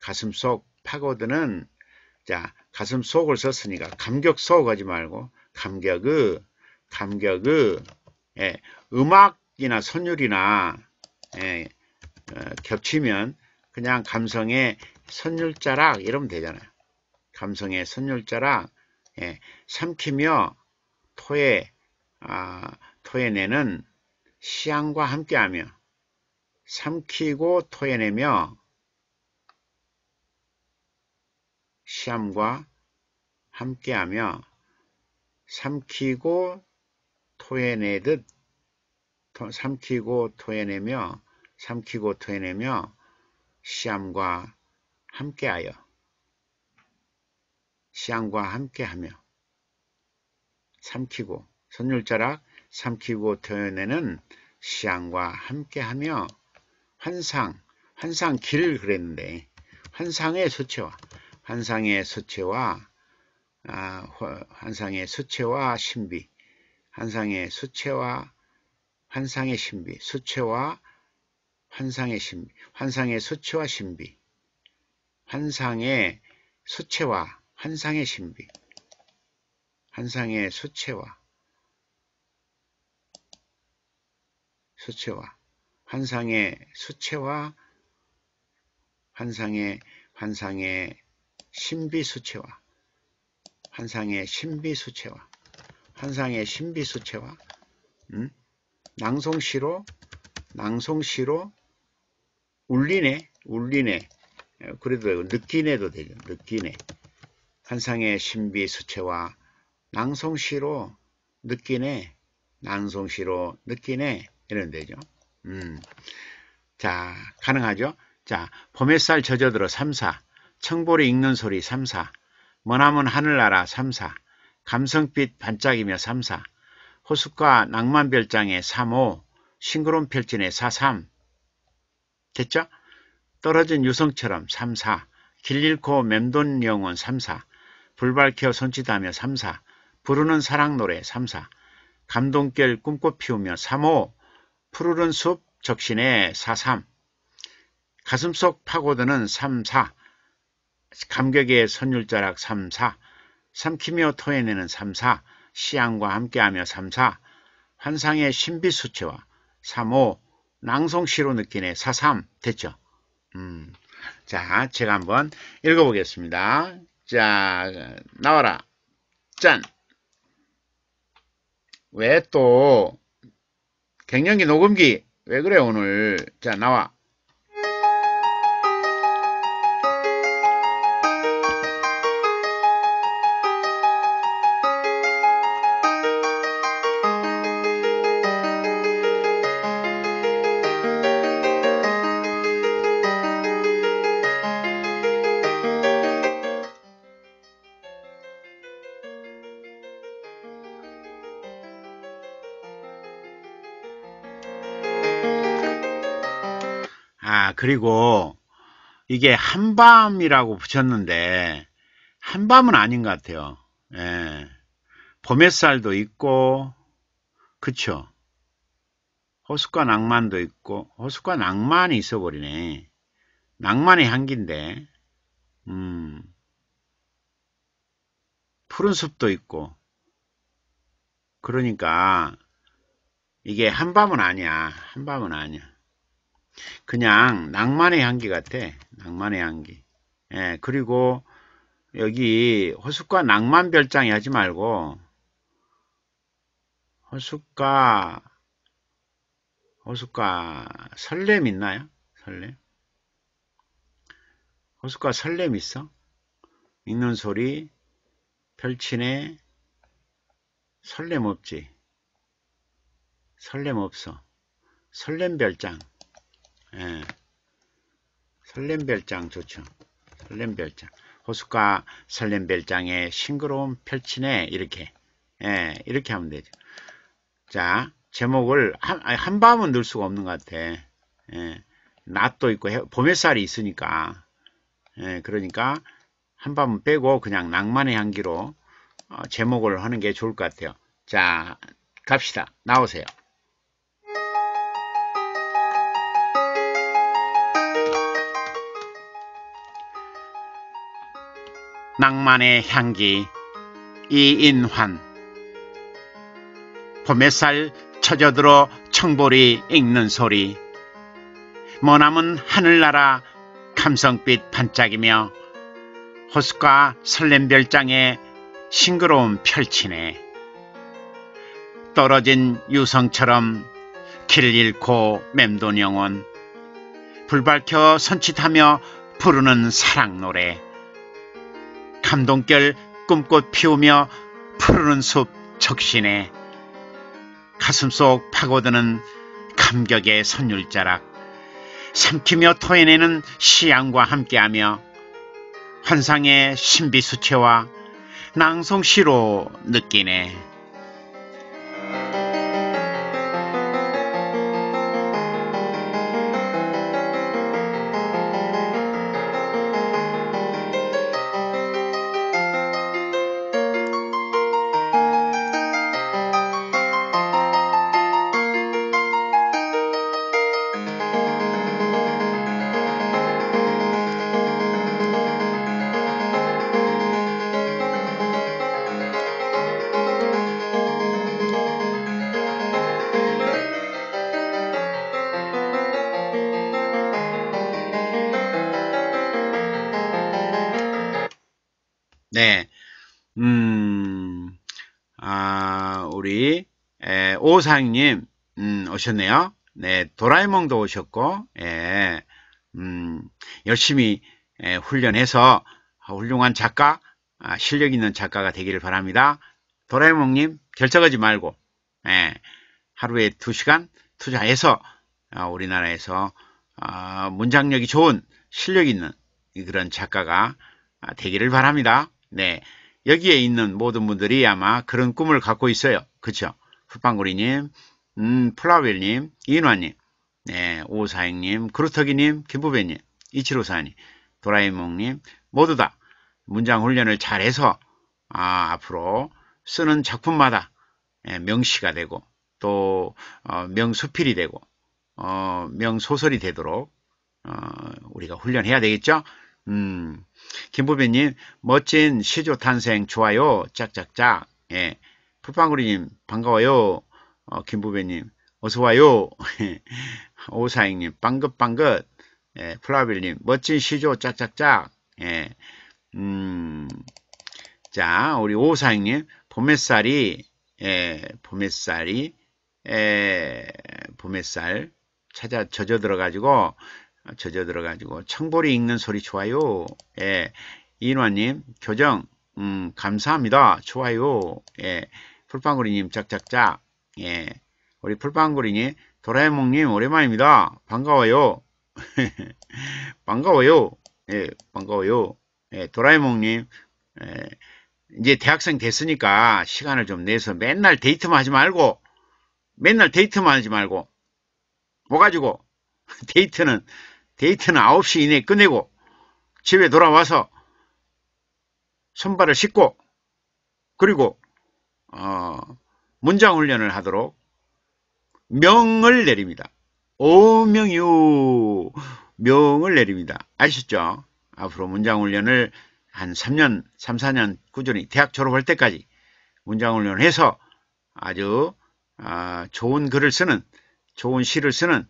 가슴 속 파고드는 자 가슴 속을 썼으니까 감격 속 하지 말고 감격의 감격의 예, 음악이나 선율이나 예, 어, 겹치면 그냥 감성의 선율자라 이러면 되잖아요. 감성의 선율자라 예, 삼키며 토해 아, 토해내는 시향과 함께하며 삼키고 토해내며 시험과 함께하며 삼키고 토해내듯 토, 삼키고 토해내며 삼키고 토해내며 시험과 함께하여 시험과 함께하며 삼키고 선율자락 삼키고 토해내는 시험과 함께하며 환상, 환상길 을그렸는데 환상의 수채화, 환상의 수채화, 아, 환상의 수채화 신비, 환상의 수채화, 환상의 신비, 수채화, 환상의 신비, 환상의 수채화 신비, 환상의 수채화, 환상의 신비, 환상의 수채화, 수채화. 환상의 수채화, 환상의 환상의 신비 수채화, 환상의 신비 수채화, 환상의 신비 수채화, 음? 낭송시로 낭송시로 울리네, 울리네. 어, 그래도 느끼네도 되죠. 느끼네. 환상의 신비 수채화, 낭송시로 느끼네, 낭송시로 느끼네 이런 데죠. 음. 자, 가능하죠? 자, 봄햇살 젖어들어 3사, 청보리 익는 소리 3사, 머나먼 하늘나라 3사, 감성빛 반짝이며 3사, 호숫가 낭만별장의 3호, 싱그러운 별진의 43. 됐죠? 떨어진 유성처럼 34, 길 잃고 맴돈 영혼 34, 불밝혀 손짓하며 34, 부르는 사랑 노래 34, 감동결 꿈꽃 피우며 35, 푸르른 숲적신의43 가슴속 파고드는 34 감격의 선율자락 34 삼키며 토해내는 34 시향과 함께하며 34 환상의 신비수채화 35 낭송시로 느끼네 43 됐죠? 음, 자 제가 한번 읽어보겠습니다. 자 나와라 짠왜또 갱년기 녹음기 왜 그래 오늘 자 나와 그리고 이게 한밤이라고 붙였는데 한밤은 아닌 것 같아요. 예. 봄햇살도 있고 그쵸? 호숫가 낭만도 있고 호숫가 낭만이 있어버리네. 낭만의 향기인데 음. 푸른 숲도 있고 그러니까 이게 한밤은 아니야. 한밤은 아니야. 그냥 낭만의 향기 같아. 낭만의 향기. 예, 그리고 여기 호숫가 낭만 별장이 하지 말고 호숫가 호숫가 설렘 있나요? 설렘? 호숫가 설렘 있어? 읽는 소리 펼치네 설렘 없지 설렘 없어 설렘 별장 예. 설렘별장 좋죠. 설렘별장. 호숫가 설렘별장의 싱그러운 펼치네 이렇게 예, 이렇게 하면 되죠. 자 제목을 한, 한밤은 넣을 수가 없는 것 같아. 예, 낮도 있고 봄 햇살이 있으니까 예, 그러니까 한밤은 빼고 그냥 낭만의 향기로 어, 제목을 하는 게 좋을 것 같아요. 자 갑시다. 나오세요. 낭만의 향기 이인환 봄햇살 쳐져들어 청보리 익는 소리 머나먼 하늘나라 감성빛 반짝이며 호숫가 설렘별장에 싱그러운 펼치네 떨어진 유성처럼 길 잃고 맴돈 영혼 불 밝혀 선칫하며 부르는 사랑 노래 감동결 꿈꽃 피우며 푸르른 숲 적신에 가슴속 파고드는 감격의 선율자락 삼키며 토해내는 시양과 함께하며 환상의 신비수채와 낭송시로 느끼네. 오상님 음, 오셨네요. 네, 도라에몽도 오셨고, 예, 음, 열심히 예, 훈련해서 훌륭한 작가, 아, 실력 있는 작가가 되기를 바랍니다. 도라에몽님 결정하지 말고 예, 하루에 두시간 투자해서 아, 우리나라에서 아, 문장력이 좋은 실력 있는 그런 작가가 아, 되기를 바랍니다. 네, 여기에 있는 모든 분들이 아마 그런 꿈을 갖고 있어요. 그렇죠? 흑방구리님, 음, 플라웰님, 이 인화님, 네, 오사행님, 그루터기님, 김부배님, 이치로사님, 도라에몽님 모두 다 문장 훈련을 잘해서 아, 앞으로 쓰는 작품마다 예, 명시가 되고 또 어, 명수필이 되고 어, 명소설이 되도록 어, 우리가 훈련해야 되겠죠? 음, 김부배님 멋진 시조 탄생 좋아요 짝짝짝 예. 풀빵구리님 반가워요. 어, 김부배님 어서와요. [LAUGHS] 오사행님 빵긋빵긋 예, 플라빌님 멋진 시조 짝짝짝 예, 음, 자 우리 오사행님 봄햇살이 예, 봄햇살이 예, 봄햇살 찾아 젖어 들어가지고 젖어 들어가지고 청보리 읽는 소리 좋아요. 예, 이인화님 교정 음, 감사합니다. 좋아요. 예, 풀빵구리님, 짝짝짝. 예, 우리 풀빵구리님, 도라에몽님, 오랜만입니다. 반가워요. [LAUGHS] 반가워요. 예, 반가워요. 예, 도라에몽님, 예, 이제 대학생 됐으니까 시간을 좀 내서 맨날 데이트만 하지 말고, 맨날 데이트만 하지 말고, 뭐 가지고, [LAUGHS] 데이트는, 데이트는 9시 이내에 끝내고, 집에 돌아와서, 손발을 씻고 그리고 어, 문장 훈련을 하도록 명을 내립니다. 오명유 명을 내립니다. 아시죠? 앞으로 문장 훈련을 한 3년, 3, 4년 꾸준히 대학 졸업할 때까지 문장 훈련을 해서 아주 어, 좋은 글을 쓰는 좋은 시를 쓰는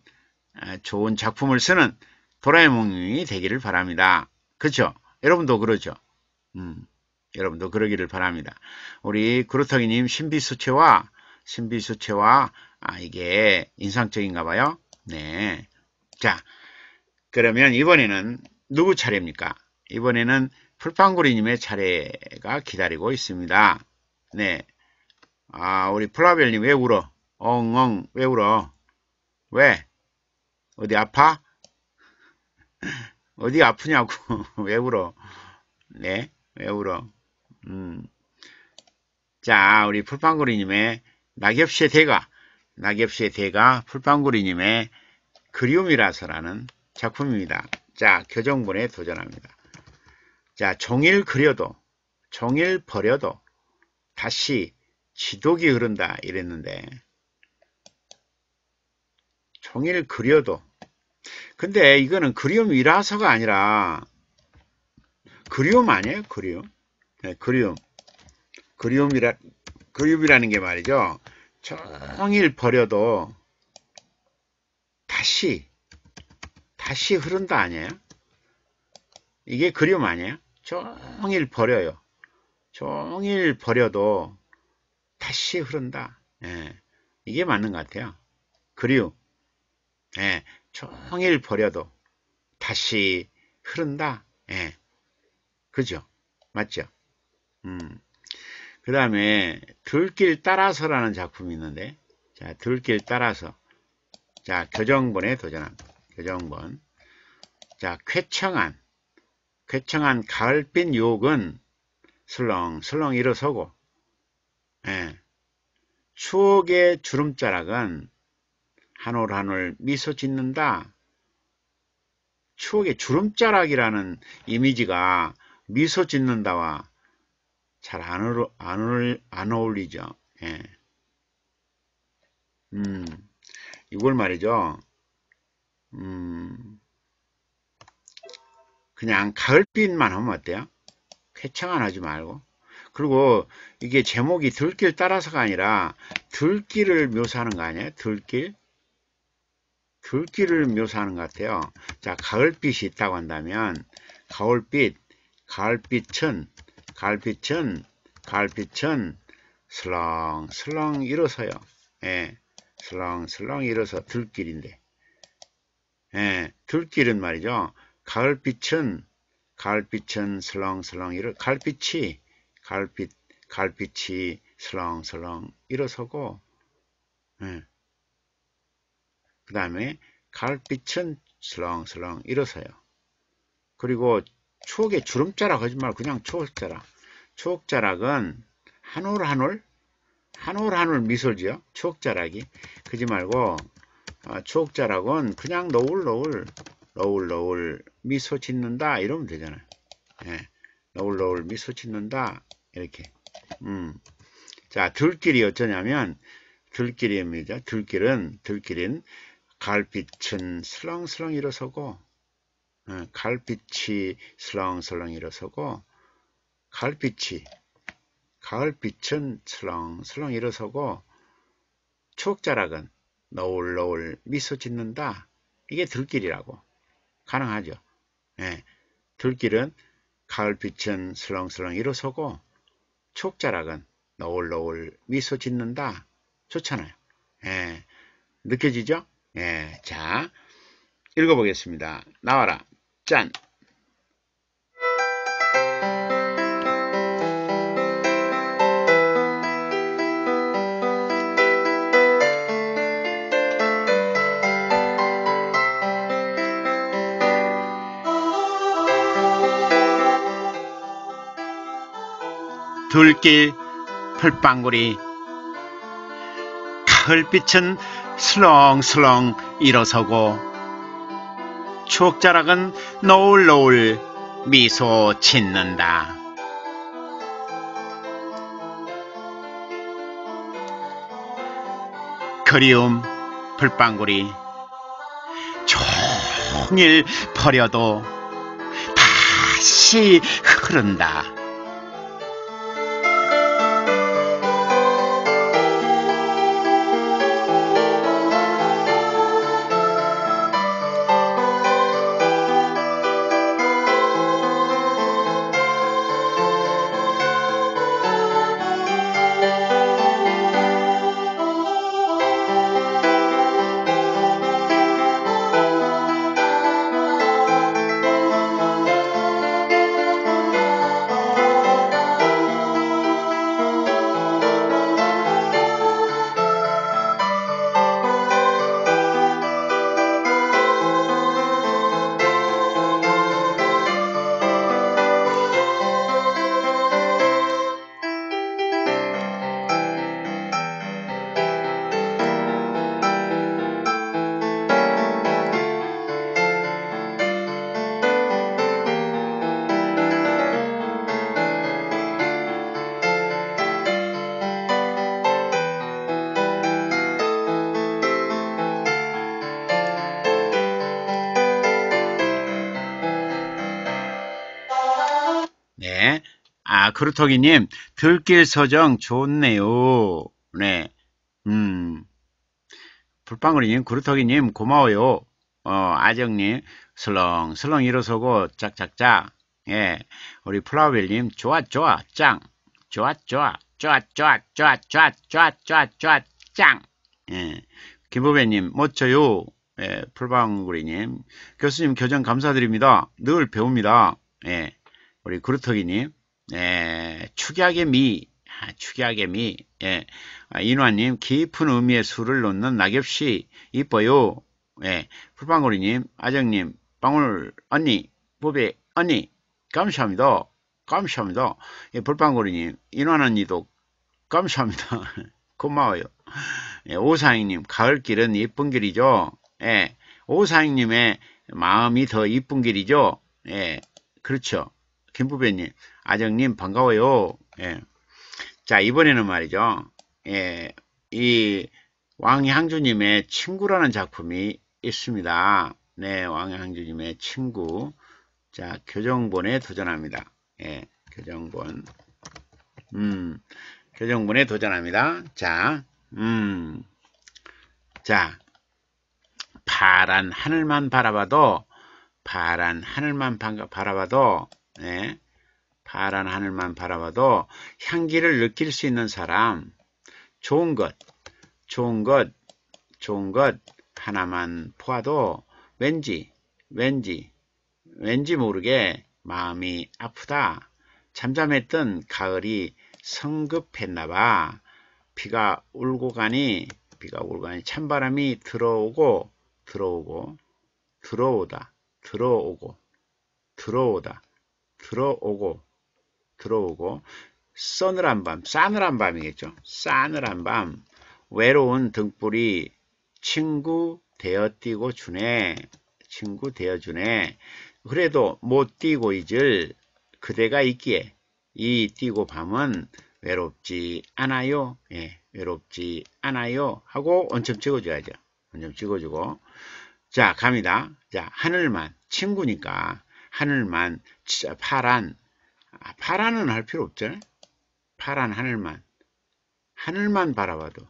어, 좋은 작품을 쓰는 도라에몽이 되기를 바랍니다. 그렇죠? 여러분도 그러죠? 음, 여러분도 그러기를 바랍니다. 우리 그루터기님 신비수채와 신비수채와 아 이게 인상적인가 봐요. 네. 자 그러면 이번에는 누구 차례입니까? 이번에는 풀빵구리님의 차례가 기다리고 있습니다. 네. 아 우리 플라벨님 왜 울어? 엉엉 왜 울어? 왜? 어디 아파? [LAUGHS] 어디 아프냐고 [LAUGHS] 왜 울어? 네. 에우러. 음. 자, 우리 풀빵구리님의 낙엽시의 대가, 낙엽시의 대가 풀빵구리님의 그리움이라서라는 작품입니다. 자, 교정분에 도전합니다. 자, 종일 그려도, 종일 버려도 다시 지독이 흐른다 이랬는데 종일 그려도 근데 이거는 그리움이라서가 아니라 그리움 아니에요? 그리움. 네, 그리움. 그리움이라, 그리움이라는 게 말이죠. 정일 버려도 다시, 다시 흐른다 아니에요? 이게 그리움 아니에요? 정일 버려요. 종일 버려도 다시 흐른다. 예, 이게 맞는 것 같아요. 그리움. 예, 종일 버려도 다시 흐른다. 예, 그죠? 맞죠? 음. 그 다음에 들길 따라서라는 작품이 있는데 자 들길 따라서 자 교정본에 도전한 교정본 자 쾌청한 쾌청한 가을빛 욕은 슬렁슬렁 일어서고 예. 추억의 주름자락은 한올 한올 미소 짓는다. 추억의 주름자락이라는 이미지가 미소 짓는다와 잘 안 어울, 안, 안 어울리죠. 예. 음, 이걸 말이죠. 음, 그냥 가을빛만 하면 어때요? 쾌청안 하지 말고. 그리고 이게 제목이 들길 따라서가 아니라 들길을 묘사하는 거 아니에요? 들길? 들길을 묘사하는 것 같아요. 자, 가을빛이 있다고 한다면 가을빛, 갈빛은 갈빛은 갈빛은 슬랑 슬랑 일어서요. 예. 슬랑 슬랑 일어서 들길인데. 예. 들길은 말이죠. 가빛은 갈빛은 슬랑 슬랑 일어 갈빛이 갈빛 갈빛이 슬렁슬렁 일어서고 예. 그 다음에 갈빛은 슬렁슬렁 일어서요. 그리고 추억의 주름자락 하지 말고 그냥 추억자락. 추억자락은 한올한올한올한올 미소지요. 추억자락이. 그지 말고 어, 추억자락은 그냥 노을 노을 노을 노을 미소 짓는다 이러면 되잖아요. 예. 노을 노을 미소 짓는다 이렇게. 음. 자 들길이 어쩌냐면 들길입니다. 들길은 들길인 갈을빛은 슬렁슬렁 일어서고 가을빛이 슬렁슬렁 일어서고 가을빛이 가을빛은 슬렁슬렁 일어서고 추억자락은 너울너울 미소 짓는다. 이게 들길이라고 가능하죠. 예, 들길은 가을빛은 슬렁슬렁 일어서고 추억자락은 너울너울 미소 짓는다. 좋잖아요. 예, 느껴지죠? 예, 자 읽어보겠습니다. 나와라. 짠! 둘길 풀빵구리 가을빛은 슬렁슬렁 일어서고 추억자락은 노을노을 미소 짓는다. 그리움 불방구리 종일 버려도 다시 흐른다. 그루터기님, 들길 서정 좋네요. 네. 음. 불방울이님 그루터기님, 고마워요. 어, 아정님, 슬렁슬렁 일어서고, 짝짝짝. 예. 우리 플라벨님, 좋아, 좋아, 짱. 좋아, 좋아, 좋아, 좋아, 좋아, 좋아, 좋아, 좋아, 좋아, 짱. 예. 김보배님, 멋져요. 예, 풀방울이님 교수님 교정 감사드립니다. 늘 배웁니다. 예. 우리 그루터기님. 예, 축약의 미, 아, 축약의 미, 예, 아, 인화님, 깊은 의미의 술을 놓는 낙엽씨, 이뻐요. 예, 풀빵고리님, 아정님, 빵울 언니, 보배 언니, 감사합니다. 감사합니다. 예, 불빵고리님, 인환 언니도 감사합니다. [LAUGHS] 고마워요. 예, 오사행님, 가을길은 이쁜 길이죠. 예, 오사행님의 마음이 더 이쁜 길이죠. 예, 그렇죠. 김부배님, 아정님 반가워요. 예. 자 이번에는 말이죠. 예, 이 왕향주님의 친구라는 작품이 있습니다. 네, 왕향주님의 친구. 자, 교정본에 도전합니다. 예, 교정본. 음, 교정본에 도전합니다. 자, 음, 자, 파란 하늘만 바라봐도, 파란 하늘만 바라봐도, 예, 파란 하늘만 바라봐도 향기를 느낄 수 있는 사람, 좋은 것, 좋은 것, 좋은 것 하나만 보아도 왠지, 왠지, 왠지 모르게 마음이 아프다. 잠잠했던 가을이 성급했나봐. 비가 울고 가니, 비가 울고 가니 찬바람이 들어오고, 들어오고, 들어오다, 들어오고, 들어오다, 들어오고, 들어오고 서늘한 밤, 싸늘한 밤이겠죠. 싸늘한 밤, 외로운 등불이 친구 되어뛰고 주네. 친구 되어주네. 그래도 못 뛰고 잊을 그대가 있기에 이 뛰고 밤은 외롭지 않아요. 예, 외롭지 않아요. 하고 원점 찍어줘야죠. 원점 찍어주고 자 갑니다. 자 하늘만 친구니까 하늘만 파란 아, 파란은 할 필요 없잖아요. 파란 하늘만. 하늘만 바라봐도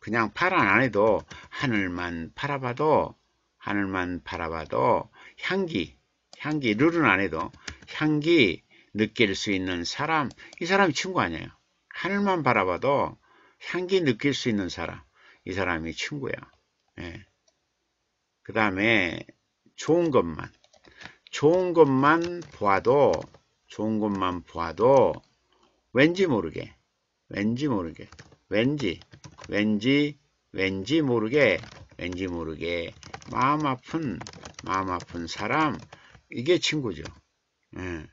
그냥 파란 안 해도 하늘만 바라봐도 하늘만 바라봐도 향기, 향기 룰은 안 해도 향기 느낄 수 있는 사람 이 사람이 친구 아니에요. 하늘만 바라봐도 향기 느낄 수 있는 사람 이 사람이 친구야. 예. 그 다음에 좋은 것만 좋은 것만 보아도 좋은 것만 봐도 왠지 모르게 왠지 모르게 왠지 왠지 왠지 모르게 왠지 모르게 마음 아픈 마음 아픈 사람 이게 친구죠. 예,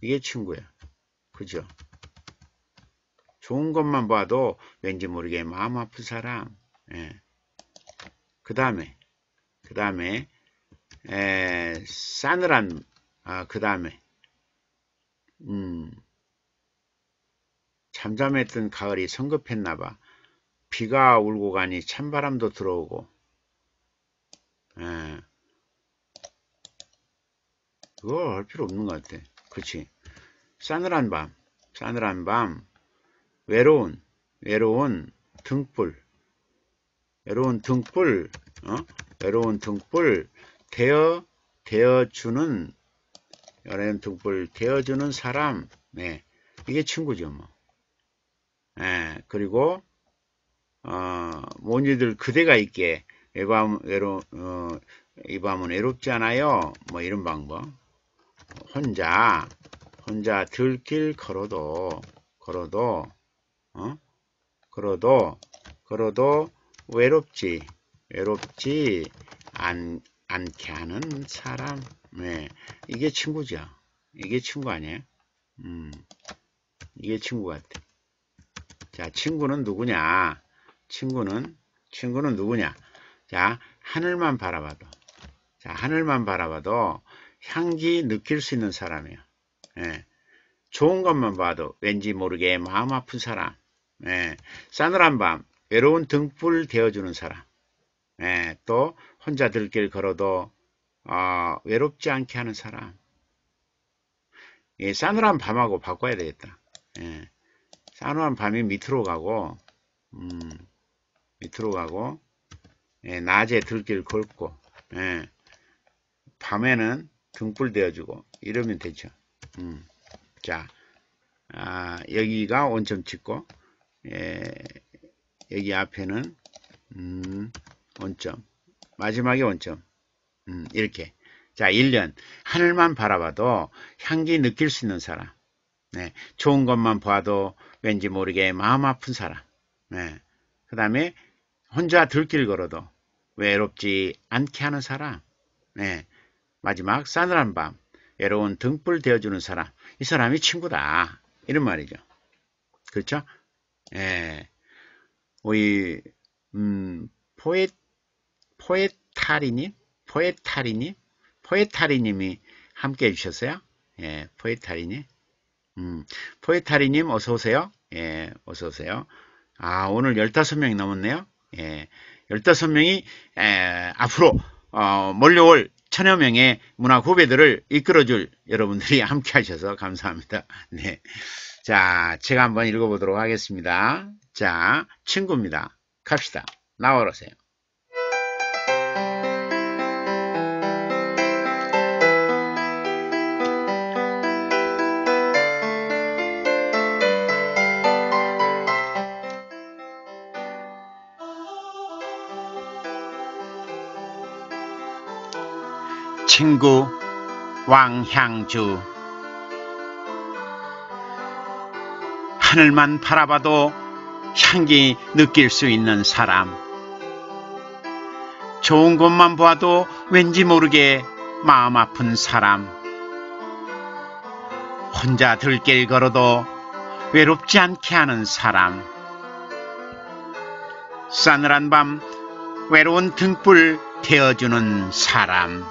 이게 친구야. 그죠? 좋은 것만 봐도 왠지 모르게 마음 아픈 사람. 예. 그 다음에 그 다음에 싸늘한 아, 그 다음에 음, 잠잠했던 가을이 성급했나봐. 비가 울고 가니 찬바람도 들어오고 에. 예. 그거 할 필요 없는 것 같아. 그치? 싸늘한 밤, 싸늘한 밤, 외로운, 외로운 등불, 외로운 등불, 어? 외로운 등불, 대어, 대어주는 연예인 등불 되어주는 사람 네. 이게 친구죠 뭐 네. 그리고 어, 모니들 그대가 있게 외밤 외로 어, 이 밤은 외롭지 않아요 뭐 이런 방법 혼자 혼자 들길 걸어도 걸어도 어? 걸어도 걸어도 외롭지 외롭지 않, 않게 하는 사람 네. 이게 친구죠. 이게 친구 아니에요? 음. 이게 친구 같아. 자, 친구는 누구냐? 친구는, 친구는 누구냐? 자, 하늘만 바라봐도. 자, 하늘만 바라봐도 향기 느낄 수 있는 사람이에요. 예. 좋은 것만 봐도 왠지 모르게 마음 아픈 사람. 예. 싸늘한 밤, 외로운 등불 되어주는 사람. 예. 또 혼자 들길 걸어도 어, 외롭지 않게 하는 사람 예, 싸늘한 밤하고 바꿔야 되겠다 예, 싸늘한 밤이 밑으로 가고 음, 밑으로 가고 예, 낮에 들길 걷고 예, 밤에는 등불 대어주고 이러면 되죠 음, 자 아, 여기가 원점 찍고 예, 여기 앞에는 음, 원점 마지막에 원점 음, 이렇게. 자, 1년. 하늘만 바라봐도 향기 느낄 수 있는 사람. 네. 좋은 것만 봐도 왠지 모르게 마음 아픈 사람. 네. 그 다음에 혼자 들길 걸어도 외롭지 않게 하는 사람. 네. 마지막 싸늘한 밤. 외로운 등불 되어주는 사람. 이 사람이 친구다. 이런 말이죠. 그렇죠? 예. 우리, 음, 포에 포에타리님? 포에타리님? 포에타리님이 함께 해주셨어요. 예, 포에타리님. 음, 포에타리님 어서오세요. 예, 어서오세요. 아, 오늘 15명이 넘었네요. 예, 15명이, 에, 앞으로, 어, 몰려올 천여 명의 문화 후배들을 이끌어줄 여러분들이 [LAUGHS] 함께 하셔서 감사합니다. [LAUGHS] 네. 자, 제가 한번 읽어보도록 하겠습니다. 자, 친구입니다. 갑시다. 나와보세요. 친구 왕향주 하늘만 바라봐도 향기 느낄 수 있는 사람 좋은 것만 보아도 왠지 모르게 마음 아픈 사람 혼자 들길 걸어도 외롭지 않게 하는 사람 싸늘한 밤 외로운 등불 태워주는 사람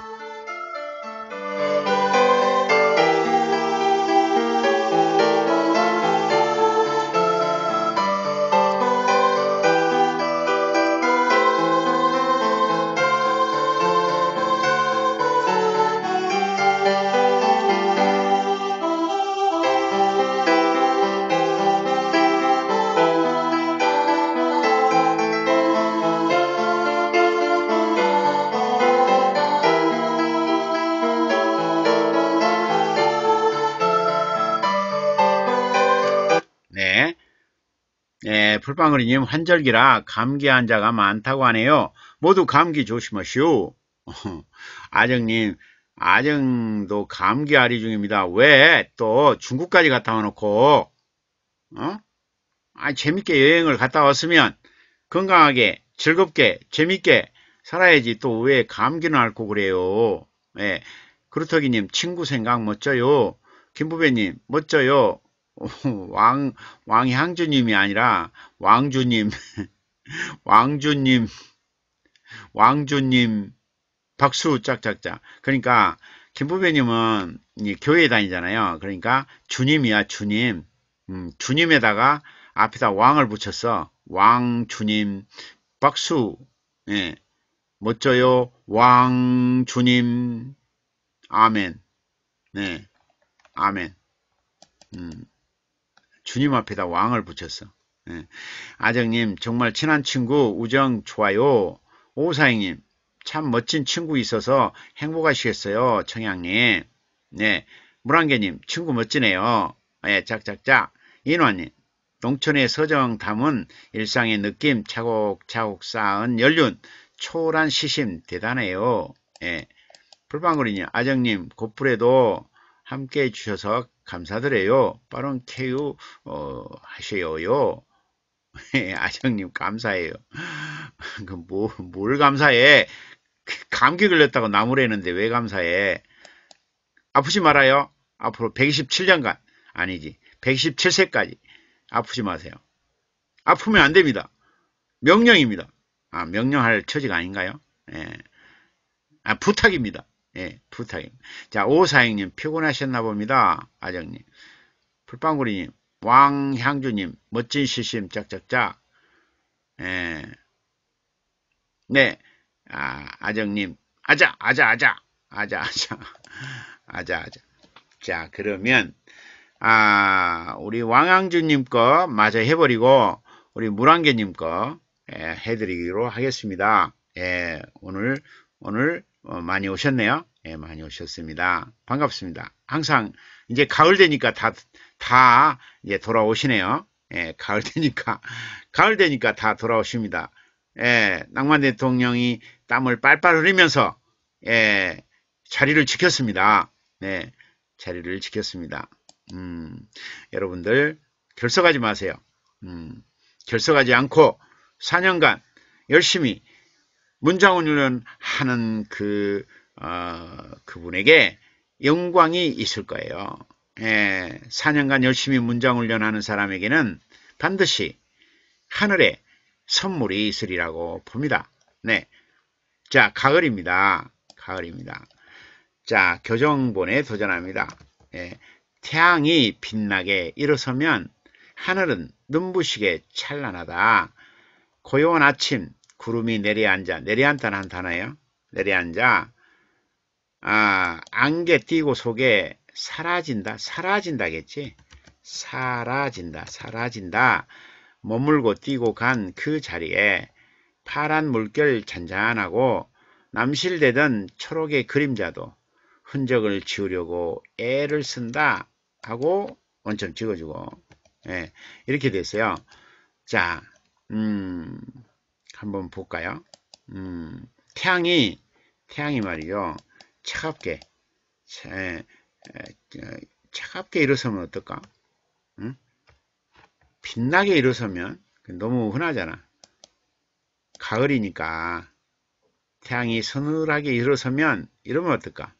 콧방울이님 환절기라 감기 환자가 많다고 하네요. 모두 감기 조심하시오. [LAUGHS] 아정님, 아정도 감기 아리 중입니다. 왜 또 중국까지 갔다 와놓고, 어? 아, 재밌게 여행을 갔다 왔으면 건강하게, 즐겁게, 재밌게 살아야지 또 왜 감기는 앓고 그래요. 예. 그루터기님, 친구 생각 멋져요. 김부배님, 멋져요. [LAUGHS] 왕, 왕향주님이 아니라 왕주님, [LAUGHS] 왕주님, 왕주님, 박수 짝짝짝. 그러니까 김부배님은 교회 다니잖아요. 그러니까 주님이야 주님, 음, 주님에다가 앞에다 왕을 붙였어. 왕 주님, 박수, 예, 멋져요. 왕 주님, 아멘, 네, 아멘. 음. 주님 앞에다 왕을 붙였어. 예. 아정님 정말 친한 친구 우정 좋아요. 오사행님 참 멋진 친구 있어서 행복하시겠어요. 청양님. 네. 물안개님 친구 멋지네요. 예, 짝짝짝. 인화님 농촌의 서정 담은 일상의 느낌 차곡차곡 쌓은 연륜 초란 시심 대단해요. 예. 불방울이님 아정님 고풀에도 함께 해주셔서 감사드려요. 빠른 케유 어, 하셔요. [LAUGHS] 예, 아정님 감사해요. [LAUGHS] 그 뭐, 뭘 감사해? 그 감기 걸렸다고 나무래는데 왜 감사해? 아프지 말아요. 앞으로 127년간 아니지 1 1 7세까지 아프지 마세요. 아프면 안 됩니다. 명령입니다. 아, 명령할 처지가 아닌가요? 예. 아, 부탁입니다. 예, 부탁입니다. 자, 오사행님 피곤하셨나 봅니다. 아정님, 풀빵구리님, 왕향주님, 멋진 시심 짝짝짝. 예. 네, 아, 아정님, 아자, 아자, 아자, 아자, 아자, [LAUGHS] 아자, 아자. 자, 그러면 아, 우리 왕향주님 거 마저 해버리고 우리 물안개님 거 예, 해드리기로 하겠습니다. 예, 오늘 오늘 어, 많이 오셨네요. 예, 많이 오셨습니다. 반갑습니다. 항상 이제 가을 되니까 다, 다 이제 돌아오시네요. 예, 가을 되니까, [LAUGHS] 가을 되니까 다 돌아오십니다. 예, 낭만 대통령이 땀을 빨빨 흘리면서, 예, 자리를 지켰습니다. 네, 자리를 지켰습니다. 음, 여러분들, 결석하지 마세요. 음, 결석하지 않고 4년간 열심히 문장원 훈련하는 그 어, 그분에게 영광이 있을 거예요. 예, 4년간 열심히 문장 훈련하는 사람에게는 반드시 하늘에 선물이 있으리라고 봅니다. 네. 자, 가을입니다. 가을입니다. 자, 교정본에 도전합니다. 예, 태양이 빛나게 일어서면 하늘은 눈부시게 찬란하다. 고요한 아침, 구름이 내려앉아 내려앉다는 단어예요. 내려앉아 아, 안개 띄고 속에 사라진다 사라진다겠지 사라진다 사라진다 머물고 뛰고 간 그 자리에 파란 물결 잔잔하고 남실되던 초록의 그림자도 흔적을 지우려고 애를 쓴다 하고 원점 찍어주고 예, 이렇게 됐어요. 자, 음, 한번 볼까요? 음, 태양이 태양이 말이죠. 차갑게 차, 차갑게 일어서면 어떨까? 응? 빛나게 일어서면 너무 흔하잖아. 가을이니까 태양이 서늘하게 일어서면 이러면 어떨까?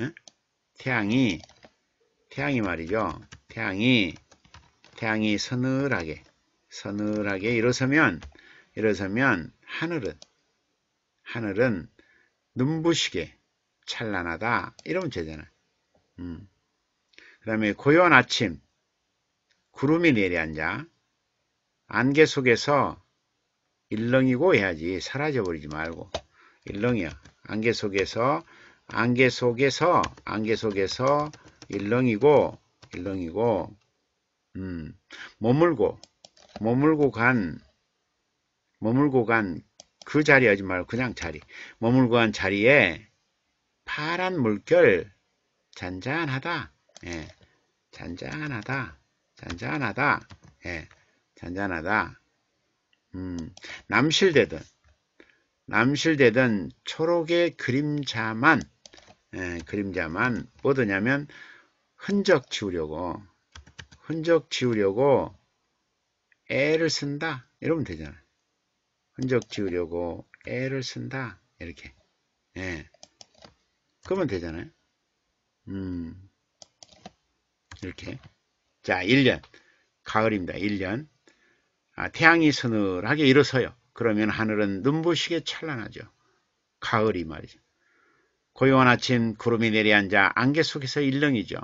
응? 태양이 태양이 말이죠. 태양이 태양이 서늘하게 서늘하게 일어서면 일어서면 하늘은 하늘은 눈부시게 찬란하다 이러면 되잖아 음. 그 다음에 고요한 아침 구름이 내려앉아 안개 속에서 일렁이고 해야지 사라져버리지 말고 일렁이야 안개 속에서 안개 속에서 안개 속에서 일렁이고 일렁이고 음, 머물고 머물고 간 머물고 간 그 자리 하지 말고 그냥 자리 머물고 간 자리에 파란 물결 잔잔하다 예, 잔잔하다 잔잔하다 예, 잔잔하다 음, 남실되든남실되든 초록의 그림자만 예, 그림자만 뭐더냐면 흔적 지우려고 흔적 지우려고 애를 쓴다 이러면 되잖아 흔적 지우려고 애를 쓴다 이렇게 예 그러면 되잖아요 음 이렇게 자 1년 가을입니다 1년 아, 태양이 서늘하게 일어서요 그러면 하늘은 눈부시게 찬란하죠 가을이 말이죠 고요한 아침 구름이 내려앉아 안개 속에서 일렁이죠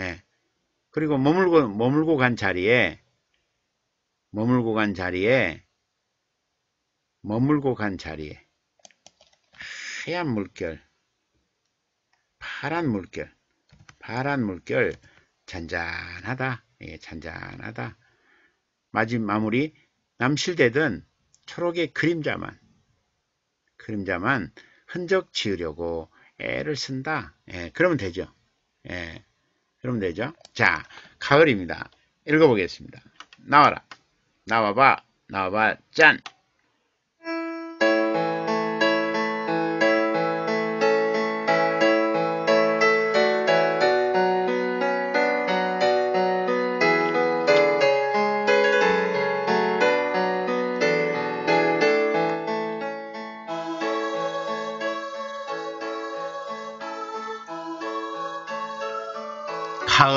예 그리고 머물고 머물고 간 자리에 머물고 간 자리에 머물고 간 자리에 하얀 물결, 파란 물결, 파란 물결 잔잔하다. 예, 잔잔하다. 마지막 마무리 남실되던 초록의 그림자만 그림자만 흔적 지으려고 애를 쓴다. 예, 그러면 되죠. 예, 그러면 되죠. 자, 가을입니다. 읽어보겠습니다. 나와라. 나와봐. 나와봐. 짠.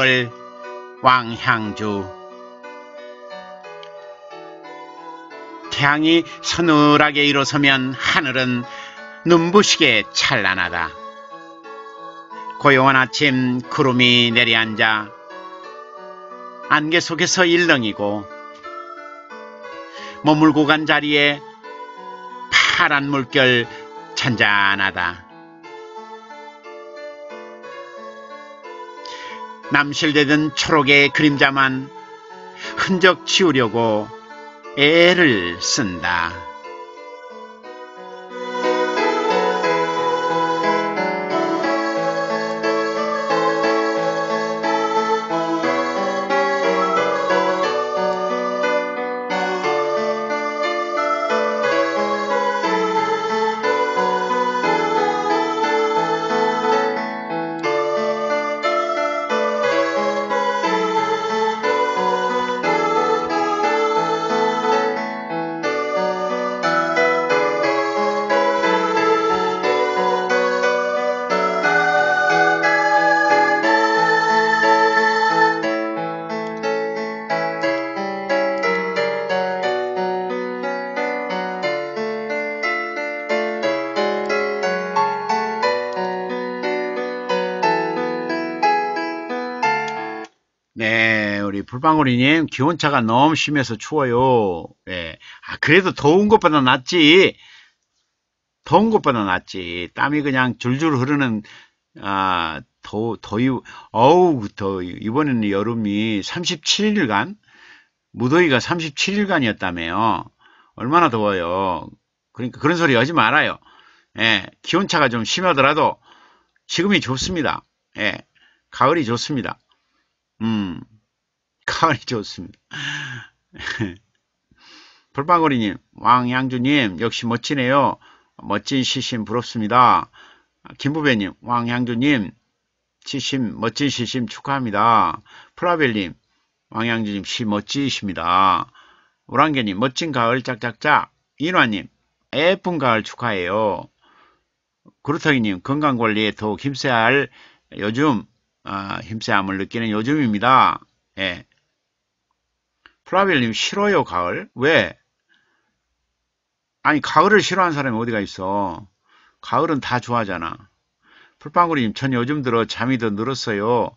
서울 왕향주 태양이 서늘하게 일어서면 하늘은 눈부시게 찬란하다. 고요한 아침 구름이 내려앉아 안개 속에서 일렁이고 머물고 간 자리에 파란 물결 잔잔하다. 남실되던 초록의 그림자만 흔적 지우려고 애를 쓴다. 황우리님 기온차가 너무 심해서 추워요. 예. 아, 그래도 더운 것보다 낫지. 더운 것보다 낫지. 땀이 그냥 줄줄 흐르는 아, 더, 더위, 어우, 더위. 이번에는 여름이 37일간? 무더위가 37일간이었다며요. 얼마나 더워요. 그러니까 그런 소리 하지 말아요. 예, 기온차가 좀 심하더라도 지금이 좋습니다. 예, 가을이 좋습니다. 음. 가을이 좋습니다. [LAUGHS] 불방울이님 왕양주님 역시 멋지네요. 멋진 시심 부럽습니다. 김부배님, 왕양주님 시심 멋진 시심 축하합니다. 프라벨님, 왕양주님 시 멋지십니다. 오랑개님, 멋진 가을 짝짝짝. 인화님, 예쁜 가을 축하해요. 구르터기님 건강관리에 더욱 힘세야할 요즘, 아, 힘세 함을 느끼는 요즘입니다. 예. 플라빌님 싫어요 가을? 왜? 아니 가을을 싫어하는 사람이 어디가 있어 가을은 다 좋아하잖아 풀빵구리님 전 요즘 들어 잠이 더 늘었어요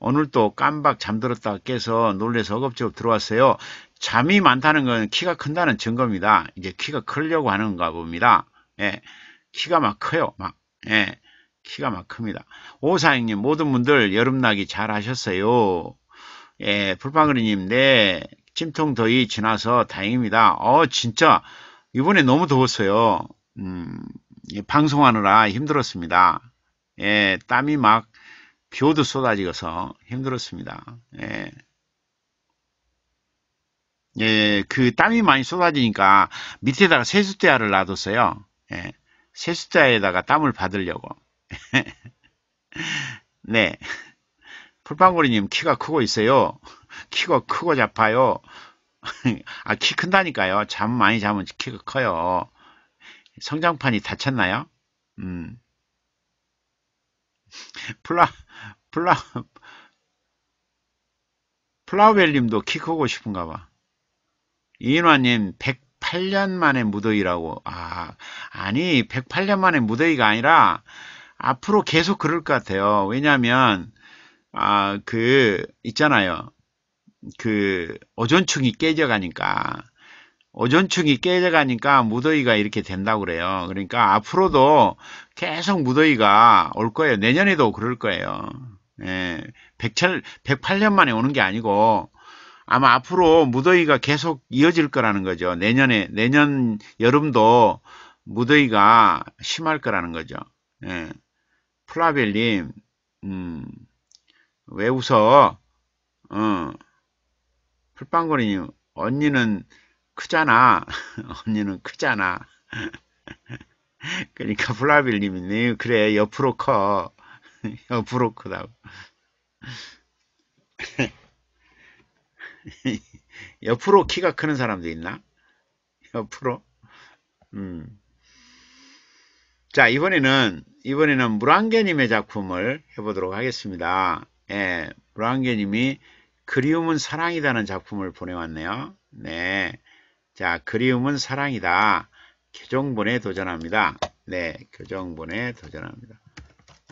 오늘도 깜박 잠들었다 깨서 놀래서 허겁지 들어왔어요 잠이 많다는 건 키가 큰다는 증거입니다 이제 키가 크려고 하는가 봅니다 예, 키가 막 커요 막 예, 키가 막 큽니다 오사행님 모든 분들 여름나기 잘 하셨어요 예, 풀빵그리님, 네, 찜통 더위 지나서 다행입니다. 어, 진짜 이번에 너무 더웠어요. 음, 예, 방송하느라 힘들었습니다. 예, 땀이 막비오도 쏟아지어서 힘들었습니다. 예. 예, 그 땀이 많이 쏟아지니까 밑에다가 세숫대야를 놔뒀어요. 예, 세숫대야에다가 땀을 받으려고. [LAUGHS] 네. 풀빵고리님 키가 크고 있어요. 키가 크고 잡아요. [LAUGHS] 아, 키 큰다니까요. 잠 많이 자면 키가 커요. 성장판이 다쳤나요? 음. [LAUGHS] 플라, 플라, 플라벨님도 키 크고 싶은가 봐. 이인화님, 108년 만에 무더위라고. 아, 아니, 108년 만에 무더위가 아니라, 앞으로 계속 그럴 것 같아요. 왜냐면, 하 아, 그, 있잖아요. 그 오존층이 깨져가니까 오존층이 깨져가니까 무더위가 이렇게 된다고 그래요. 그러니까 앞으로도 계속 무더위가 올 거예요. 내년에도 그럴 거예요. 예, 100, 108년 만에 오는 게 아니고 아마 앞으로 무더위가 계속 이어질 거라는 거죠. 내년에 내년 여름도 무더위가 심할 거라는 거죠. 예. 플라벨님, 음, 왜 웃어? 어. 풀빵거리니 언니는 크잖아. [LAUGHS] 언니는 크잖아. [LAUGHS] 그러니까 플라빌님이 네, 그래 옆으로 커. [LAUGHS] 옆으로 크다고. 옆으로 키가 크는 사람도 있나? 옆으로? 음. 자 이번에는 이번에는 무랑개님의 작품을 해보도록 하겠습니다. 예, 무랑개님이 그리움은 사랑이다는 작품을 보내왔네요. 네. 자, 그리움은 사랑이다. 교정본에 도전합니다. 네, 교정본에 도전합니다.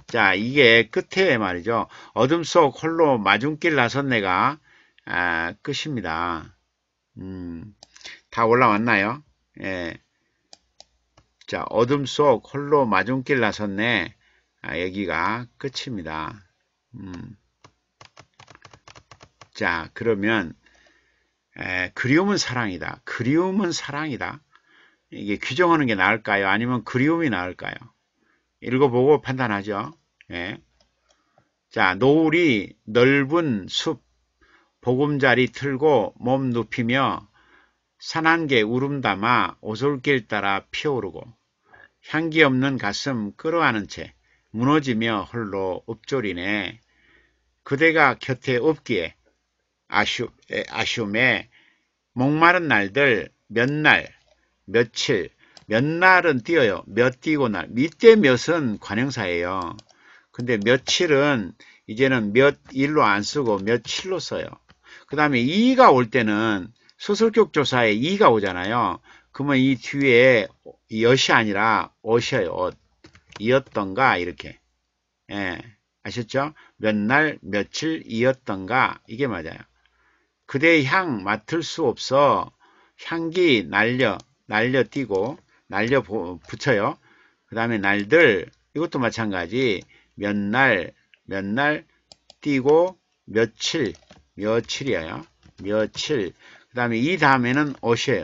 자, 이게 끝에 말이죠. 어둠 속 홀로 마중길 나선 내가 아, 끝입니다. 음, 다 올라왔나요? 예. 자, 어둠 속 홀로 마중길 나섰네. 아, 여기가 끝입니다. 음. 자 그러면 에, 그리움은 사랑이다. 그리움은 사랑이다. 이게 규정하는 게 나을까요? 아니면 그리움이 나을까요? 읽어보고 판단하죠. 예. 자, 노을이 넓은 숲, 보금자리 틀고 몸 눕히며 산한개 울음 담아 오솔길 따라 피어오르고 향기 없는 가슴 끌어안은 채 무너지며 흘러 읊조리네 그대가 곁에 없기에 아쉬, 아쉬움에 목마른 날들 몇 날, 며칠, 몇 날은 뛰어요. 몇 뛰고 날. 밑에 몇은 관형사예요. 근데 며칠은 이제는 몇 일로 안 쓰고 며칠로 써요. 그 다음에 이가 올 때는 수술격 조사에 이가 오잖아요. 그러면 이 뒤에 엿이 아니라 옷이에요. 옷. 이었던가 이렇게. 예. 아셨죠? 몇 날, 며칠 이었던가 이게 맞아요. 그대의 향 맡을 수 없어 향기 날려 날려 띄고 날려 붙여요. 그 다음에 날들 이것도 마찬가지 몇 날 몇 날 띄고 며칠 며칠이에요. 며칠 그 다음에 이 다음에는 옷이에요.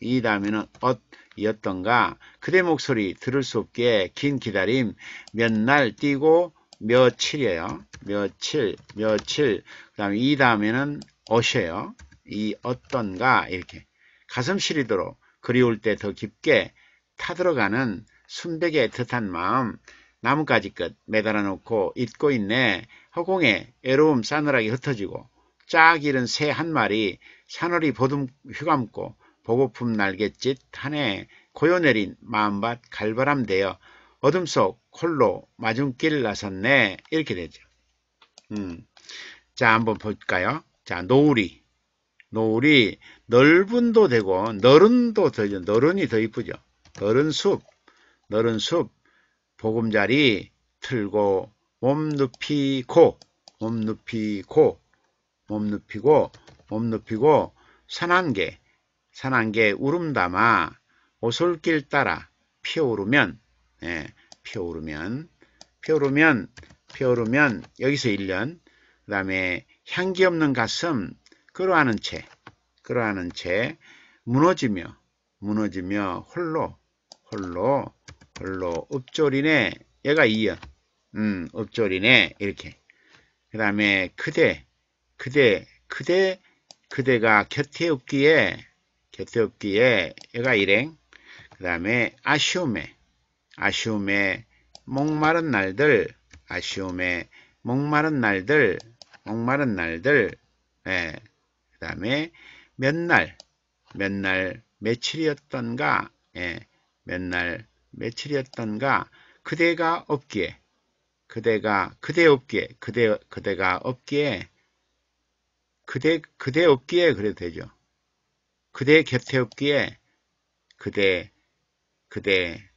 이 다음에는 엇 이었던가 그대 목소리 들을 수 없게 긴 기다림 몇 날 뛰고 며칠이에요 며칠 며칠 그 다음에 이 다음에는 어셔요. 이 어떤가 이렇게 가슴 시리도록 그리울 때 더 깊게 타들어가는 순백의 애틋한 마음 나뭇가지 끝 매달아 놓고 잊고 있네 허공에 외로움 싸늘하게 흩어지고 짝 잃은 새 한 마리 산월이 보듬 휘감고 보고품 날갯짓 한해 고요내린 마음밭 갈바람 되어 어둠 속 홀로 마중길 나섰네 이렇게 되죠. 음. 자 한번 볼까요? 자, 노을이. 노을이 넓은도 되고, 너른도 되죠. 너른이 더 이쁘죠. 너른 숲, 너른 숲, 보금자리 틀고, 몸 눕히고, 몸 눕히고, 몸 눕히고, 몸 눕히고, 산안개, 산안개 울음 담아, 오솔길 따라 피어오르면, 예, 피어오르면, 피어오르면, 피어오르면, 여기서 1년, 그 다음에 향기 없는 가슴 그러하는 채 그러하는 채 무너지며 무너지며 홀로 홀로 홀로 읍조리네 얘가 이연음 읍조리네 이렇게 그 다음에 그대 그대 그대 그대가 곁에 없기에 곁에 없기에 얘가 일행 그 다음에 아쉬움에 아쉬움에 목마른 날들 아쉬움에 목마른 날들 목마른 날들 예, 그 다음에 몇 날, 몇 날 며칠이었던가 예, 몇날 며칠이었던가 그대가 없기에 그대가 그대 없기에 그대 그대가 없기에 그대 그대 없기에 그래도 되죠. 그대 곁에 없기에 그대 그대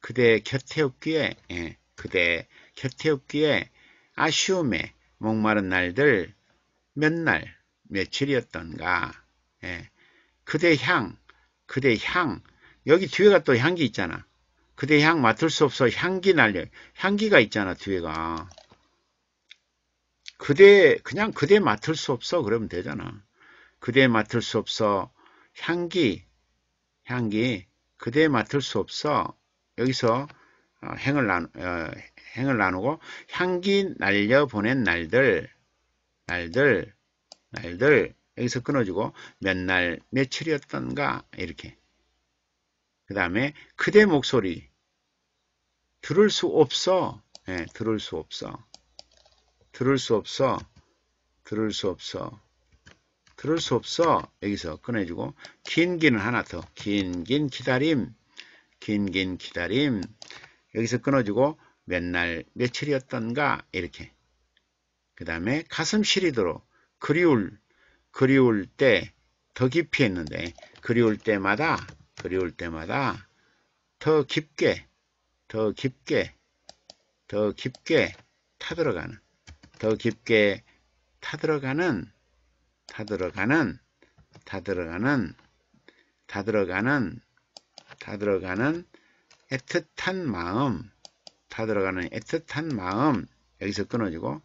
그대 곁에 없기에 예, 그대 곁에 없기에 아쉬움에 목마른 날들 몇날 며칠이었던가 예. 그대 향 그대 향 여기 뒤에가 또 향기 있잖아 그대 향 맡을 수 없어 향기 날려 향기가 있잖아 뒤에가 그대 그냥 그대 맡을 수 없어 그러면 되잖아 그대 맡을 수 없어 향기 향기 그대 맡을 수 없어 여기서 어, 행을 나 어, 행을 나누고 향기 날려 보낸 날들 날들 날들 여기서 끊어지고 몇 날 며칠이었던가 이렇게 그 다음에 그대 목소리 들을 수 없어 네, 들을 수 없어 들을 수 없어 들을 수 없어 들을 수 없어 여기서 끊어주고 긴긴 하나 더 긴긴 기다림 긴긴 기다림 여기서 끊어주고 맨날 며칠이었던가 이렇게 그 다음에 가슴 시리도록 그리울 그리울 때 더 깊이 했는데 그리울 때마다 그리울 때마다 더 깊게 더 깊게 더 깊게 타들어가는 더 깊게 타들어가는 타들어가는 타들어가는 타들어가는 타들어가는 애틋한 마음 타들어가는 애틋한 마음 여기서 끊어지고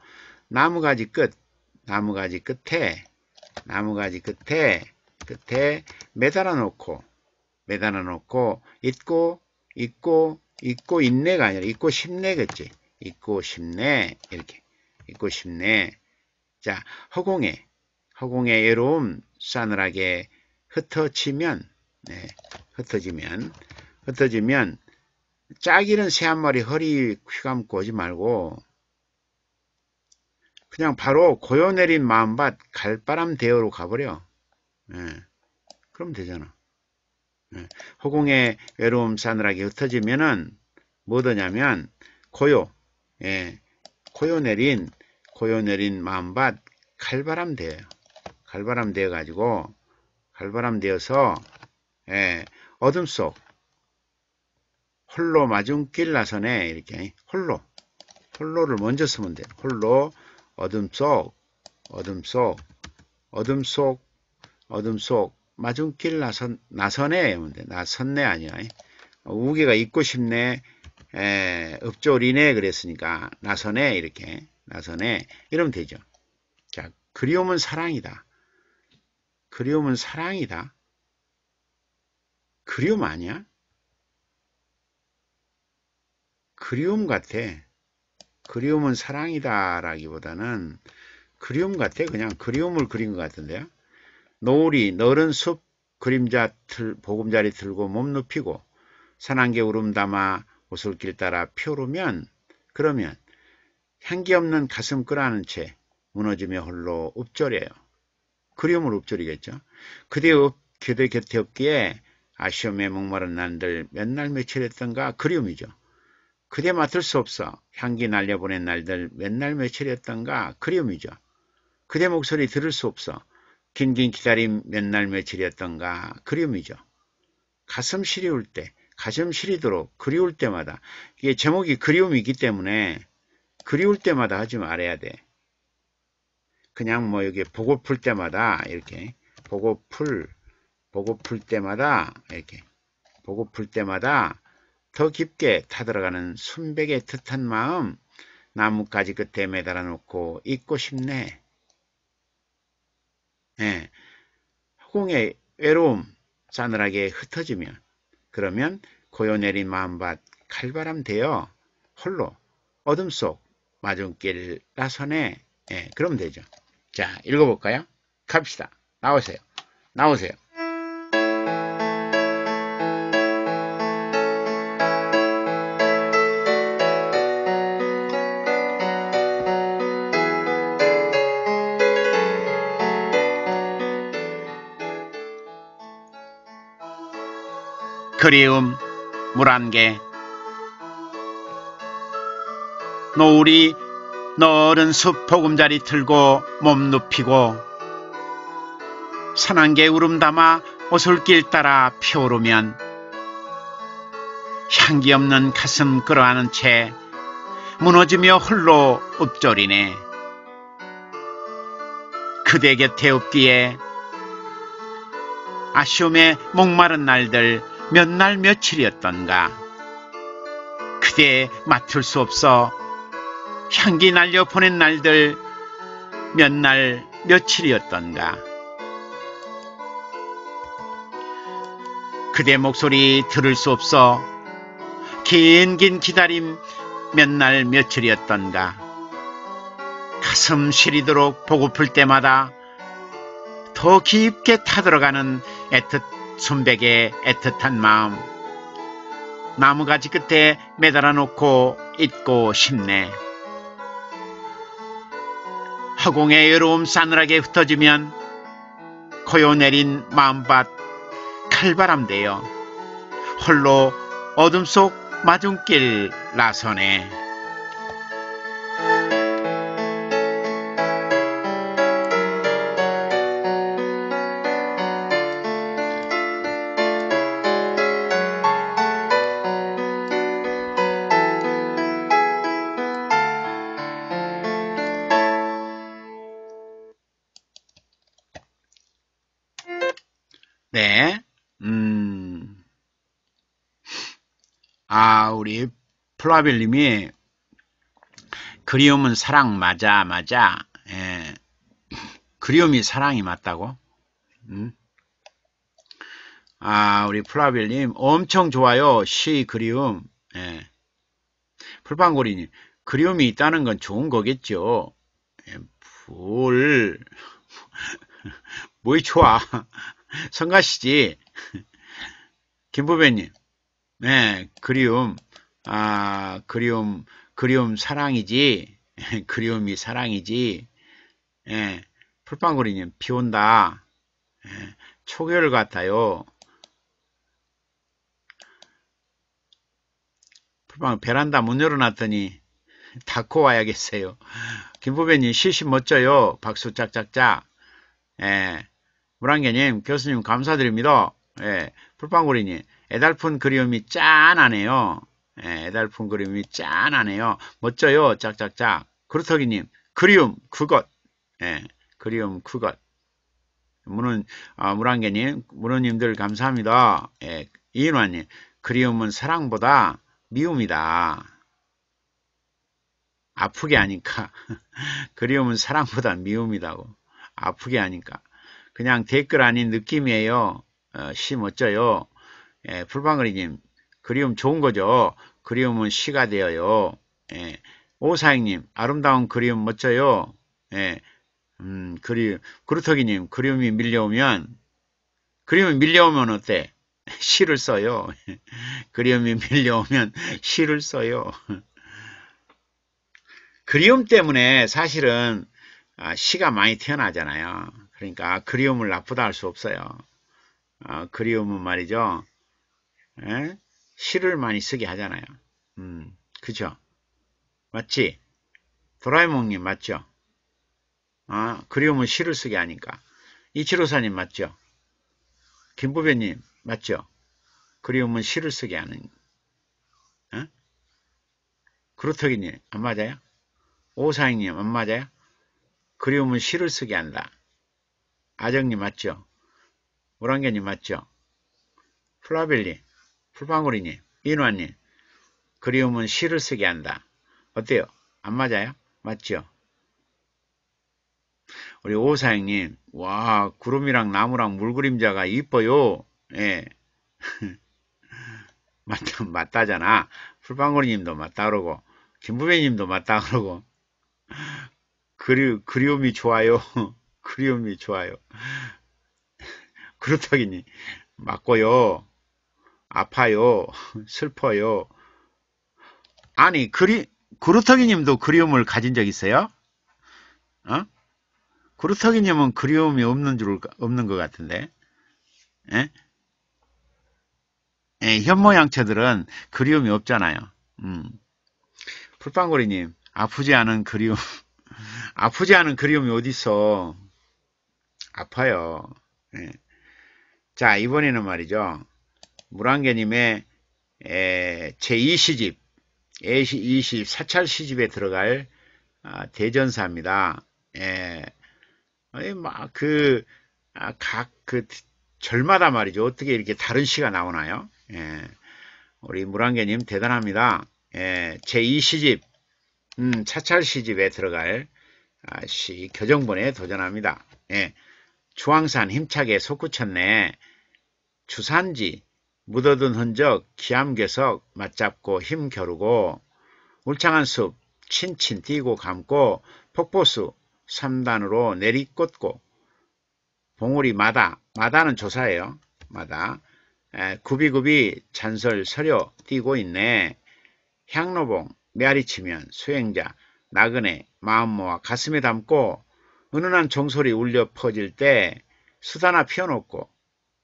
나무가지 끝 나무가지 끝에 나무가지 끝에 끝에 매달아 놓고 매달아 놓고 잊고잊고잊고있네가 아니라 잊고 싶네겠지 잊고 싶네 이렇게 잊고 싶네 자 허공에 허공에 외로움 싸늘하게 흩어지면 네, 흩어지면 흩어지면 짝이는새한 마리 허리 휘감고 오지 말고 그냥 바로 고요내린 마음밭 갈바람 대어로 가버려. 예. 그럼 되잖아. 예. 허공에 외로움 사느라게 흩어지면은 뭐더냐면 고요, 예. 고요내린 고요내린 마음밭 갈바람 대요. 갈바람 대어 가지고 갈바람 되어서 예. 어둠 속 홀로 마중길 나선에 이렇게 홀로 홀로를 먼저 쓰면 돼 홀로 어둠 속 어둠 속 어둠 속 어둠 속 마중길 나선 나선에 하면 돼. 나선네 아니야. 우기가 있고 싶네. 에, 읍조리네 그랬으니까 나선에 이렇게 나선에 이러면 되죠. 자, 그리움은 사랑이다. 그리움은 사랑이다. 그리움 아니야? 그리움 같아. 그리움은 사랑이다 라기보다는 그리움 같아. 그냥 그리움을 그린 것 같은데요. 노을이 너른 숲 그림자 틀, 보금자리 들고 몸 눕히고 산안개 울음 담아 오솔길 따라 펴오르면 그러면 향기 없는 가슴 끌어안은 채 무너지며 홀로 읊조려요. 그리움을 읊조리겠죠. 그대 업, 그대 곁에 없기에 아쉬움에 목마른 난들 몇 날 며칠 했던가 그리움이죠. 그대 맡을 수 없어. 향기 날려보낸 날들 몇날 며칠이었던가 그리움이죠. 그대 목소리 들을 수 없어. 긴긴 기다림 몇날 며칠이었던가 그리움이죠. 가슴 시리울 때, 가슴 시리도록 그리울 때마다 이게 제목이 그리움이기 때문에 그리울 때마다 하지 말아야 돼. 그냥 뭐 여기 보고풀 때마다 이렇게 보고풀 보고풀 때마다 이렇게 보고풀 때마다 더 깊게 타들어가는 순백의 뜻한 마음 나뭇가지 끝에 매달아 놓고 잊고 싶네. 예, 허공의 외로움 싸늘하게 흩어지면 그러면 고요내린 마음밭 칼바람 되어 홀로 어둠 속 마중길 나선에 예, 그럼 되죠. 자 읽어볼까요? 갑시다. 나오세요. 나오세요. 그리움 물안개 노을이 너른 숲 보금자리 틀고 몸 눕히고 산안개 울음 담아 오솔길 따라 피오르면 향기 없는 가슴 끌어안은 채 무너지며 흘러 읊조리네 그대 곁에 없기에 아쉬움에 목마른 날들 몇날 며칠이었던가. 그대 맡을 수 없어 향기 날려 보낸 날들 몇 날 며칠이었던가. 그대 목소리 들을 수 없어 긴긴 기다림 몇 날 며칠이었던가. 가슴 시리도록 보고플 때마다 더 깊게 타들어가는 애틋 순백의 애틋한 마음 나무가지 끝에 매달아 놓고 잊고 싶네. 허공의 외로움 싸늘하게 흩어지면 고요 내린 마음밭 칼바람대여 홀로 어둠 속 마중길 나서네. 플라빌님이 그리움은 사랑 맞아 맞아 예. 그리움이 사랑이 맞다고? 음? 아 우리 플라빌님 엄청 좋아요 시 그리움 예. 풀빵고리님 그리움이 있다는 건 좋은 거겠죠 예. 불 뭐이 [LAUGHS] 좋아 성가시지 김부배님 네, 그리움 아 그리움 그리움 사랑이지 [LAUGHS] 그리움이 사랑이지 예, 풀빵거리님 비온다 예, 초결 같아요 풀빵 베란다 문 열어놨더니 닫고 와야겠어요 김부배님 시신 멋져요 박수 짝짝짝 예, 물안개님 교수님 감사드립니다 예, 풀빵거리님 애달픈 그리움이 짠하네요 예, 애달픈 그림이 짠하네요. 멋져요. 짝짝짝. 그렇다기님 그리움 그것. 예, 그리움 그것. 문은 아, 물안개님 문은님들 감사합니다. 예, 이인환님 그리움은 사랑보다 미움이다. 아프게 하니까 [LAUGHS] 그리움은 사랑보다 미움이다고 아프게 하니까 그냥 댓글 아닌 느낌이에요 어, 시 멋져요 예, 풀방그리님 그리움 좋은 거죠. 그리움은 시가 되어요. 예. 오사행님 아름다운 그리움 멋져요. 예. 음, 그리움 그루터기님 그리움이 밀려오면 그리움이 밀려오면 어때? [LAUGHS] 시를 써요. [LAUGHS] 그리움이 밀려오면 [LAUGHS] 시를 써요. 그리움 때문에 사실은 아, 시가 많이 태어나잖아요. 그러니까 그리움을 나쁘다 할 수 없어요. 아, 그리움은 말이죠. 에? 예? 시를 많이 쓰게 하잖아요. 음, 그죠? 맞지? 도라에몽님 맞죠? 아, 그리움은 시를 쓰게 하니까. 이치로사님 맞죠? 김부배님 맞죠? 그리움은 시를 쓰게 하는. 어? 그루터기님 안 맞아요? 오사행님 안 맞아요? 그리움은 시를 쓰게 한다. 아정님 맞죠? 오랑개님 맞죠? 플라벨님 풀방울이니 민화님, 그리움은 시를 쓰게 한다. 어때요? 안 맞아요? 맞죠? 우리 오사형님 와, 구름이랑 나무랑 물 그림자가 이뻐요. 예. [LAUGHS] 맞다, 맞다잖아. 풀방울이님도 맞다 그러고, 김부배님도 맞다 그러고, 그리, 그리움이 좋아요. [LAUGHS] 그리움이 좋아요. [LAUGHS] 그렇다기니, 맞고요. 아파요. [LAUGHS] 슬퍼요. 아니, 그리, 그루터기 님도 그리움을 가진 적 있어요? 어? 그루터기 님은 그리움이 없는 줄, 없는 것 같은데. 에? 예, 예 현모양처들은 그리움이 없잖아요. 음. 풀빵고리님, 아프지 않은 그리움. [LAUGHS] 아프지 않은 그리움이 어디있어 아파요. 예. 자, 이번에는 말이죠. 물안개님의 제2시집, A2시집, 사찰시집에 들어갈 아, 대전사입니다. 예. 막그 아, 각그 절마다 말이죠. 어떻게 이렇게 다른 시가 나오나요? 예. 우리 물안개님 대단합니다. 예. 제2시집 음, 차찰시집에 들어갈 아, 시 교정본에 도전합니다. 예. 주황산 힘차게 솟구쳤네. 주산지 묻어둔 흔적, 기암괴석 맞잡고 힘 겨루고 울창한 숲 친친 뛰고 감고 폭포수 3단으로 내리꽂고 봉우리 마다 마다는 조사예요. 마다 에, 구비구비 잔설 서려 뛰고 있네. 향로봉 메아리치면 수행자 나그네 마음 모아 가슴에 담고 은은한 종소리 울려 퍼질 때 수다나 피워놓고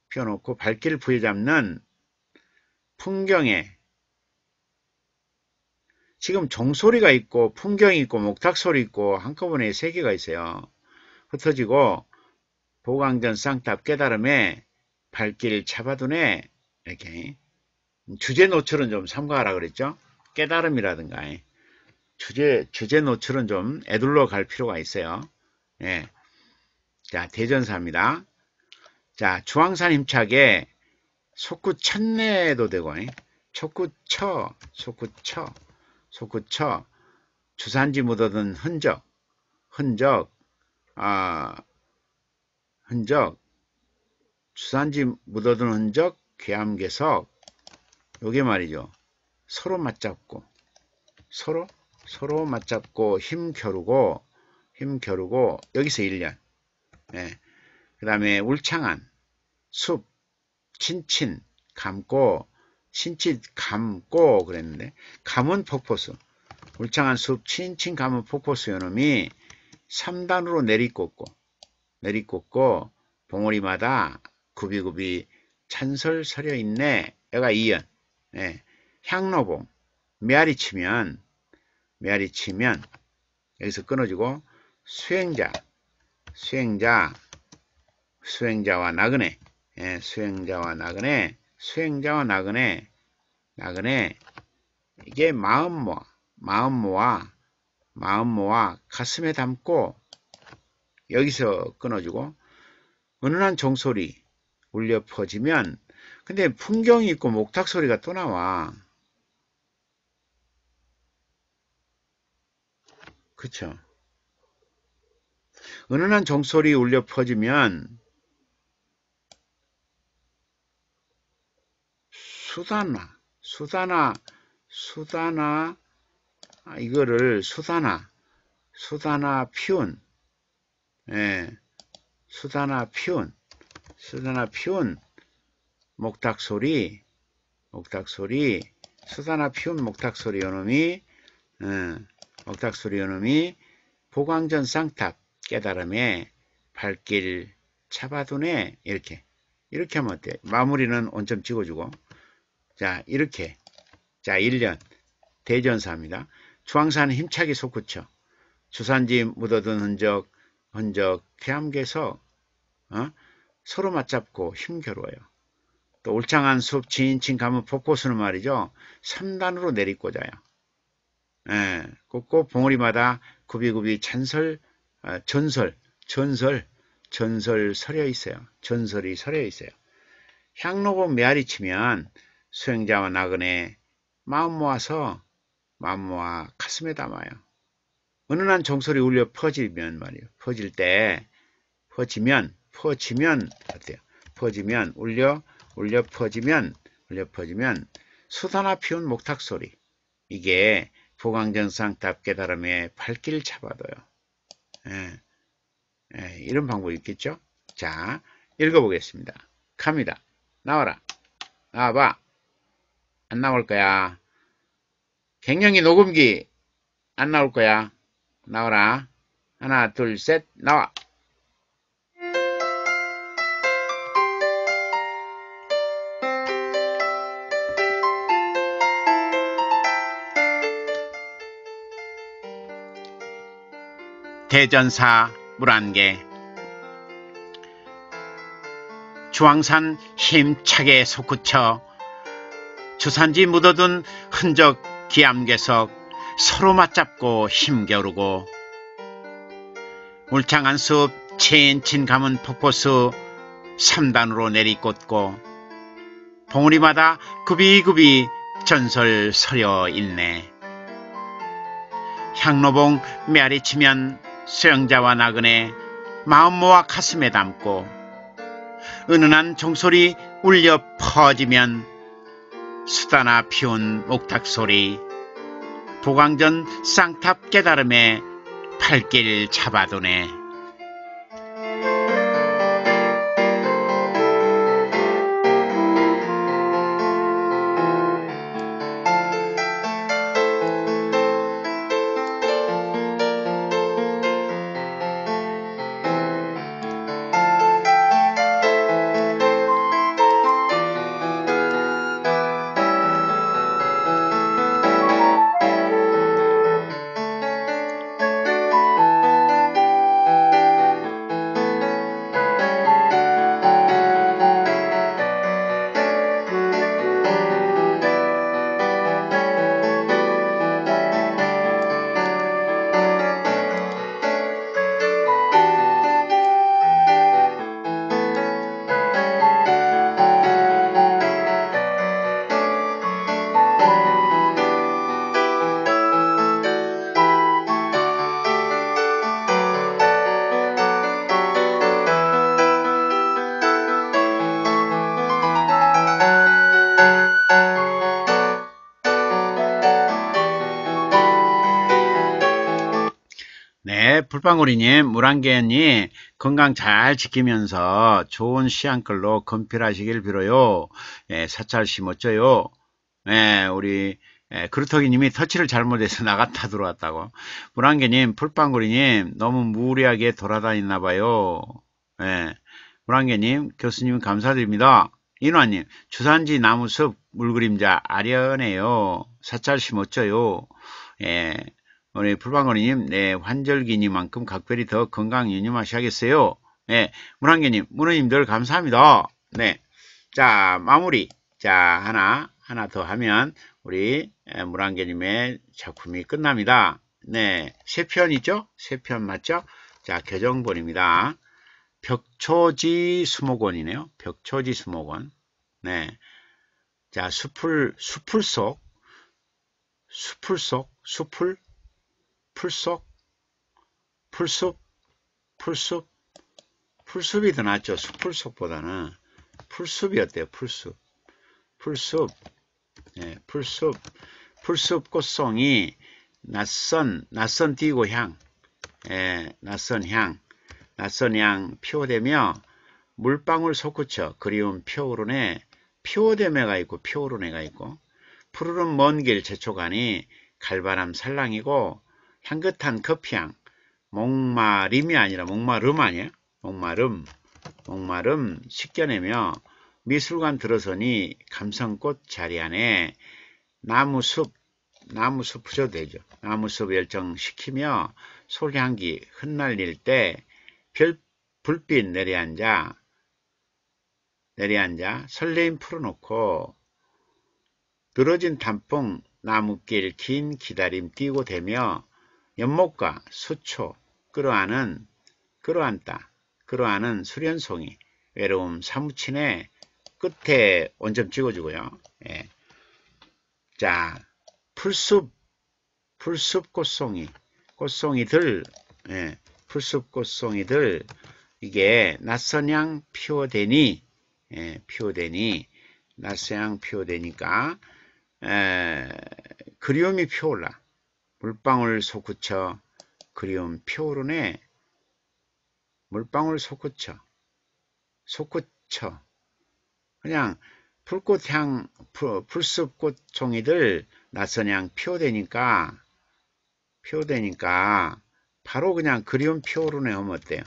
피워놓고 발길 부여잡는 풍경에 지금 종소리가 있고 풍경이 있고 목탁소리 있고 한꺼번에 세 개가 있어요. 흩어지고 보강전 쌍탑 깨달음에 발길 잡아두네 이렇게 주제 노출은 좀 삼가하라 그랬죠. 깨달음이라든가 주제 주제 노출은 좀 애둘러 갈 필요가 있어요. 예. 자 대전사입니다. 자 주황산 힘차게 속구천내도 되고 속구처 속구처 속구처 주산지 묻어둔 흔적 흔적 아 흔적 주산지 묻어둔 흔적 괴암계석 요게 말이죠 서로 맞잡고 서로 서로 맞잡고 힘 겨루고 힘 겨루고 여기서 1년 네. 예. 그 다음에 울창한 숲 친친 감고 신친 감고 그랬는데 감은 폭포수 울창한 숲 친친 감은 폭포수 요놈이 3단으로 내리꽂고 내리꽂고 봉우리마다 굽이굽이 찬설 서려 있네 애가 2연 네. 예. 향로봉 메아리 치면 메아리 치면 여기서 끊어지고 수행자 수행자 수행자와 나그네 예, 수행자와 나그네 수행자와 나그네 나그네 이게 마음 모아 뭐, 마음 모아 마음 모아 가슴에 담고 여기서 끊어주고 은은한 종소리 울려 퍼지면 근데 풍경이 있고 목탁 소리가 또 나와 그쵸 은은한 종소리 울려 퍼지면 수다나 수다나 수다나 아, 이거를 수다나 수다나 피운 예, 수다나 피운 수다나 피운 목탁소리 목탁소리 수다나 피운 목탁소리 요놈이 음, 어, 목탁소리 요놈이 보광전 쌍탑 깨달음에 발길 잡아두네 이렇게 이렇게 하면 어때 마무리는 온점 찍어주고 자 이렇게 자 1년 대전사입니다. 주황산 힘차게 솟구쳐 주산지 묻어둔 흔적 흔적 태암계서 어? 서로 맞잡고 힘겨루어요. 또 울창한 숲지 진친 가면 벚꽃은 말이죠. 3단으로 내리꽂아요. 예, 꼭꼭 봉우리마다 구비구비 찬설, 어, 전설, 전설, 전설 서려 있어요. 전설이 서려 있어요. 향로봉 메아리 치면 수행자와 나그네 마음 모아서 마음 모아 가슴에 담아요. 어느 날 종소리 울려 퍼지면 말이요 퍼질 때 퍼지면 퍼지면 어때요? 퍼지면 울려 울려 퍼지면 울려 퍼지면 수다나 피운 목탁 소리 이게 보강전상답게 다름에 발길 잡아둬요. 예, 예, 이런 방법이 있겠죠? 자, 읽어보겠습니다. 갑니다. 나와라. 나와봐. 안 나올 거야. 갱년기 녹음기 안 나올 거야. 나와라. 하나, 둘, 셋, 나와. 대전사 물안개 주황산 힘차게 솟구쳐 주산지 묻어둔 흔적 기암괴석 서로 맞잡고 힘겨루고 울창한 숲 체인친 감은 폭포수 3단으로 내리꽂고 봉우리마다 굽이굽이 전설 서려 있네. 향로봉 메아리치면 수영자와 나그네 마음 모아 가슴에 담고 은은한 종소리 울려 퍼지면 수다나 피운 옥탁소리 보광전 쌍탑 깨달음에 팔길 잡아두네 풀빵오리님, 무랑개님 건강 잘 지키면서 좋은 시안글로 건필하시길 빌어요. 예, 사찰 심었죠요. 예, 우리 예, 그루터기님이 터치를 잘못해서 [LAUGHS] 나갔다 들어왔다고. 무랑개님 풀빵오리님 너무 무리하게 돌아다니나 봐요. 예, 물안개님, 교수님 감사드립니다. 인화님, 주산지 나무숲 물그림자 아련해요. 사찰 심었죠요. 예, 우리 불방울이님, 네, 환절기니만큼 각별히 더 건강 유념하셔야겠어요. 네, 문한계님, 문호님들 감사합니다. 네, 자, 마무리. 자, 하나, 하나 더 하면 우리 문한개님의 작품이 끝납니다. 네, 세편이죠세 편 맞죠? 자, 교정본입니다. 벽초지 수목원이네요. 벽초지 수목원. 네. 자, 수풀, 수풀 속, 수풀 속, 수풀, 풀속 풀숲, 풀숲, 풀숲이 더 낫죠. 풀숲보다는 풀숲이 어때요? 풀숲, 풀숲, 예, 풀숲, 풀숲 꽃송이 낯선, 낯선 띠고 향, 예, 낯선 향, 낯선 향 피워대며 물방울 솟구쳐 그리운 피오른에 표오대매가 있고 피오른애가 있고 푸르른 먼길 제초간이 갈바람 살랑이고 향긋한 커피향. 목마름이 아니라 목마름 아니야? 목마름. 목마름 식겨내며 미술관 들어서니 감성꽃 자리 안에 나무숲, 나무숲 부셔도 되죠. 나무숲 열정시키며 솔향기 흩날릴 때 별, 불빛 내려앉아 내려앉아 설레임 풀어놓고 늘어진 단풍 나무길 긴 기다림 뛰고되며 연못과 수초, 그러하는 그러한다 그러하는 수련송이 외로움 사무친의 끝에 원점 찍어주고요. 예. 자, 풀숲, 풀숲 꽃송이, 꽃송이들, 예. 풀숲 꽃송이들, 이게 낯선 향 피워대니, 예, 피워대니, 낯선 향 피워대니까, 에, 그리움이 피어올라. 물방울 솟구쳐 그리운 표오르네 물방울 솟구쳐 솟구쳐 그냥 불꽃향 불숲꽃 종이들 낯선향 표워대니까표워대니까 바로 그냥 그리움 표오르네 하면 어때요?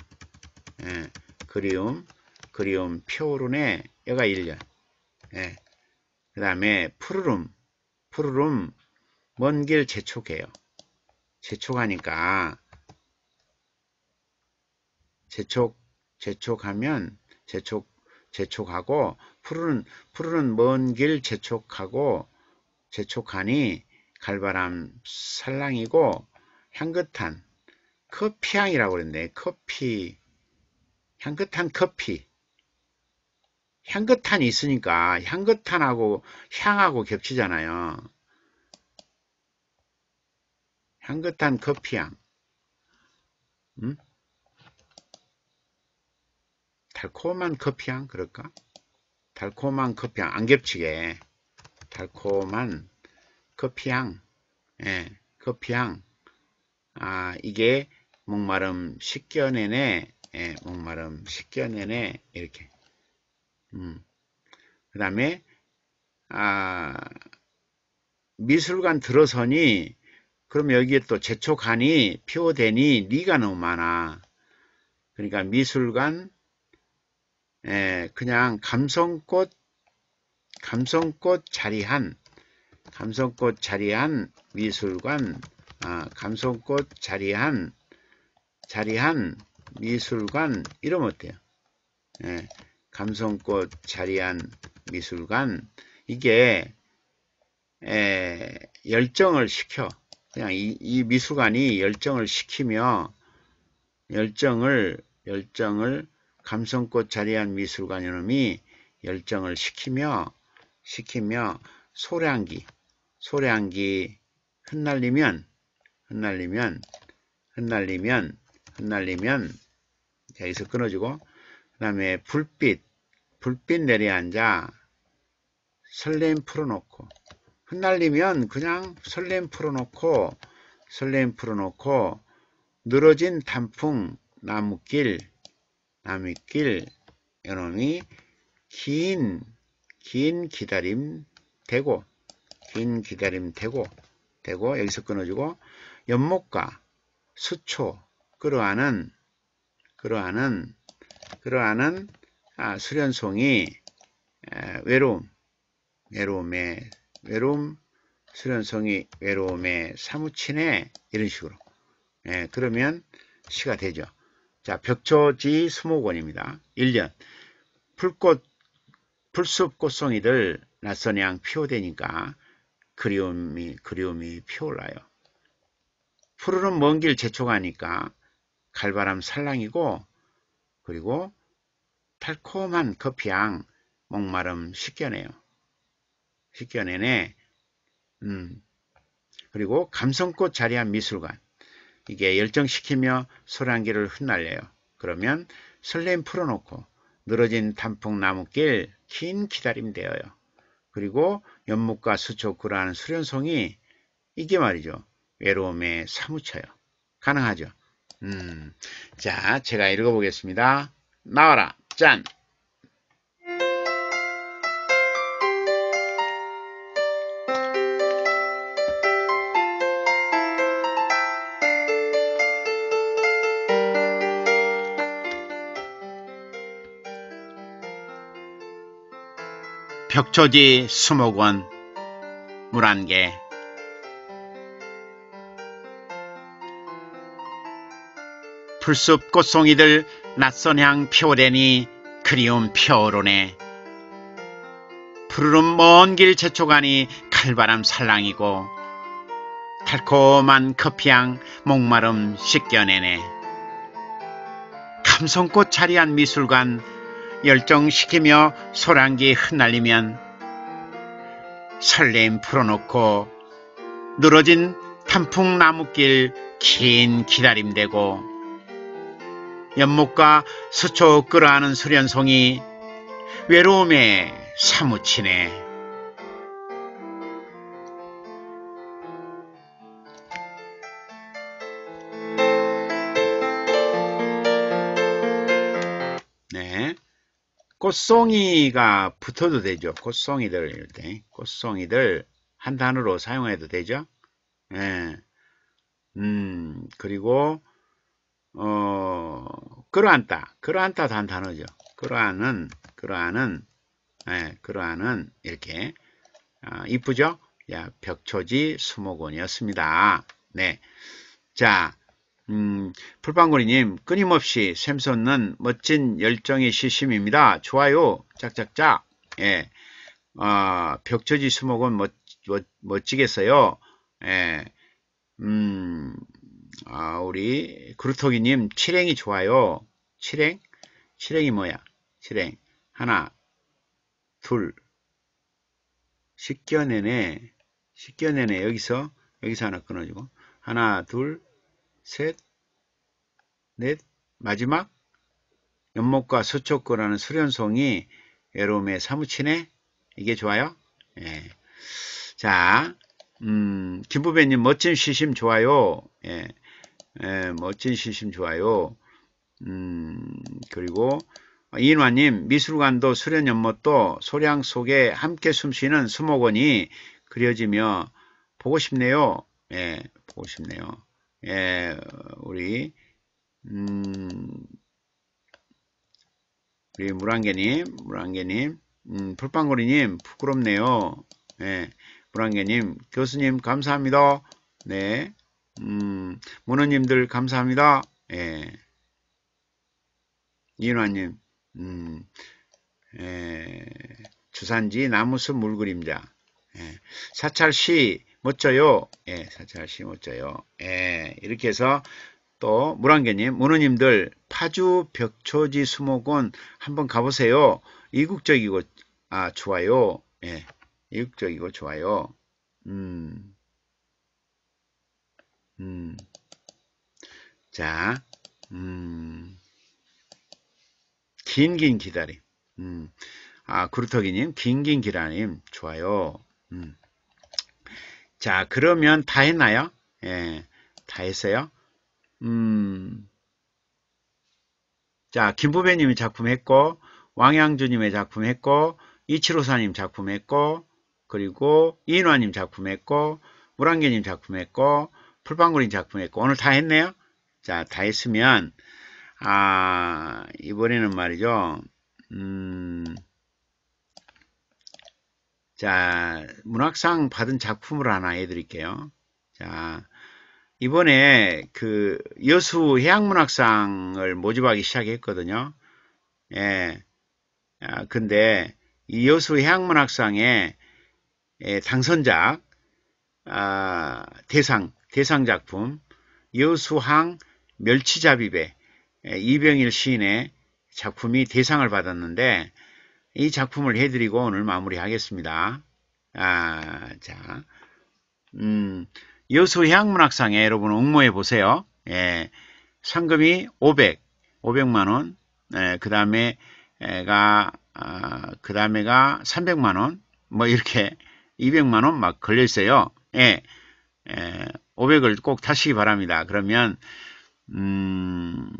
예, 그리움 그리움 표오르네 여가 1년 예, 그 다음에 푸르름 푸르름 먼길 재촉해요 재촉하니까 재촉 재촉하면 재촉 재촉하고 푸르른 푸르른 먼 길 재촉하고 재촉하니 갈바람 살랑이고 향긋한 커피향이라고 그랬네 커피 향긋한 커피 향긋한이 있으니까 향긋한하고 향하고 겹치잖아요 향긋한 커피향 음? 달콤한 커피향 그럴까? 달콤한 커피향 안 겹치게 달콤한 커피향 예, 커피향 아 이게 목마름 식견에네 예, 목마름 식견에네 이렇게 음. 그 다음에 아 미술관 들어서니 그럼 여기에 또 제초간이 표대니 니가 너무 많아. 그러니까 미술관 에, 예, 그냥 감성꽃 감성꽃 자리한 감성꽃 자리한 미술관 아, 감성꽃 자리한 자리한 미술관 이름 어때요? 예, 감성꽃 자리한 미술관 이게 에, 예, 열정을 시켜 그냥 이, 이 미술관이 열정을 시키며 열정을 열정을 감성꽃 자리한 미술관 이놈이 열정을 시키며 시키며 소량기 소량기 흩날리면 흩날리면 흩날리면 흩날리면 자 여기서 끊어지고 그 다음에 불빛 불빛 내려앉아 설렘 풀어놓고 흩날리면 그냥 설렘 풀어놓고 설렘 풀어놓고 늘어진 단풍 나무길 나무길 이놈이 긴 긴 기다림 되고 긴 기다림 되고 되고 여기서 끊어주고 연못과 수초 그러하는 그러하는 그러하는 아, 수련송이 에, 외로움 외로움에 외로움 수련성이 외로움에 사무치네 이런 식으로 예, 그러면 시가 되죠 자 벽초지 수목원입니다 1년 풀꽃 풀숲 꽃송이들 낯선 양 피워대니까 그리움이 그리움이 피올라요 푸르른 먼길 재촉하니까 갈바람 살랑이고 그리고 달콤한 커피향 목마름 식겨내요 휘겨내네. 음. 그리고 감성꽃 자리한 미술관. 이게 열정시키며 소란기를 흩날려요. 그러면 설렘 풀어놓고 늘어진 단풍 나무길 긴 기다림 되어요. 그리고 연못과 수초 구라는 수련송이 이게 말이죠. 외로움에 사무쳐요. 가능하죠. 음, 자, 제가 읽어보겠습니다. 나와라, 짠! 벽초지 수목원 물안개 풀숲 꽃송이들 낯선 향 표대니 그리움 표로네 푸르름 먼길 제초가니 칼바람 살랑이고 달콤한 커피향 목마름 씻겨내네 감성꽃 자리한 미술관 열정시키며 소란기 흩날리면 설레임 풀어놓고 늘어진 단풍 나무길 긴 기다림되고 연못과 수초 끌어안은 수련송이 외로움에 사무치네. 꽃송이가 붙어도 되죠. 꽃송이들 이럴 때 꽃송이들 한 단어로 사용해도 되죠. 예. 음 그리고 어 끌어안다 끌어안다 단 단어죠. 그러한은그러한은 예, 끌어안은 이렇게 아, 이쁘죠? 야, 벽초지 수목원이었습니다. 네. 자, 음, 풀빵구리님 끊임없이 샘솟는 멋진 열정의 시심입니다. 좋아요. 짝짝짝. 예. 아, 벽처지 수목은 멋, 멋, 멋지겠어요. 예. 음, 아, 우리 그루토기님 칠행이 좋아요. 칠행? 칠행이 뭐야? 칠행. 하나, 둘. 씻겨내네씻겨내네 여기서, 여기서 하나 끊어주고. 하나, 둘, 셋, 넷, 마지막 연목과 서초거라는 수련송이 외로움의 사무치네. 이게 좋아요. 예. 자, 음, 김부배님 멋진 시심 좋아요. 예. 예, 멋진 시심 좋아요. 음, 그리고 이인화님 미술관도 수련연못도 소량 속에 함께 숨쉬는 수목원이 그려지며 보고 싶네요. 예, 보고 싶네요. 예, 우리 음, 우리 물안개님, 물안개님, 음, 풀빵거리님 부끄럽네요. 예, 물안개님, 교수님 감사합니다. 네, 음, 문호님들 감사합니다. 예, 이윤화님, 음, 예, 주산지 나무숲 물그림자. 예, 사찰시 멋져요. 예, 사찰시 멋져요. 예, 이렇게 해서 또 물안개님, 문우님들 파주 벽초지 수목원 한번 가보세요. 이국적이고 아 좋아요. 예, 이국적이고 좋아요. 음, 음, 자, 음, 긴긴 기다림. 음, 아 구루터기님, 긴긴 기다림 좋아요. 음. 자, 그러면 다 했나요? 예, 다 했어요. 음, 자, 김부배님이 작품 했고, 왕양주님의 작품 했고, 이치로사님 작품 했고, 그리고 이인화님 작품 했고, 물랑개님 작품 했고, 풀방구님 작품 했고, 오늘 다 했네요? 자, 다 했으면, 아, 이번에는 말이죠, 음, 자, 문학상 받은 작품을 하나 해드릴게요. 자, 이번에 그 여수 해양문학상을 모집하기 시작했거든요. 예. 아, 근데 이 여수 해양문학상의 예, 당선작, 아, 대상, 대상 작품, 여수항 멸치잡이배, 예, 이병일 시인의 작품이 대상을 받았는데, 이 작품을 해드리고 오늘 마무리하겠습니다. 아, 자, 음, 여수 향문학상에 여러분 응모해 보세요. 예, 상금이 500, 500만원, 예, 그 다음에가, 아, 그 다음에가 300만원, 뭐 이렇게 200만원 막 걸려있어요. 예, 예, 500을 꼭 타시기 바랍니다. 그러면, 음,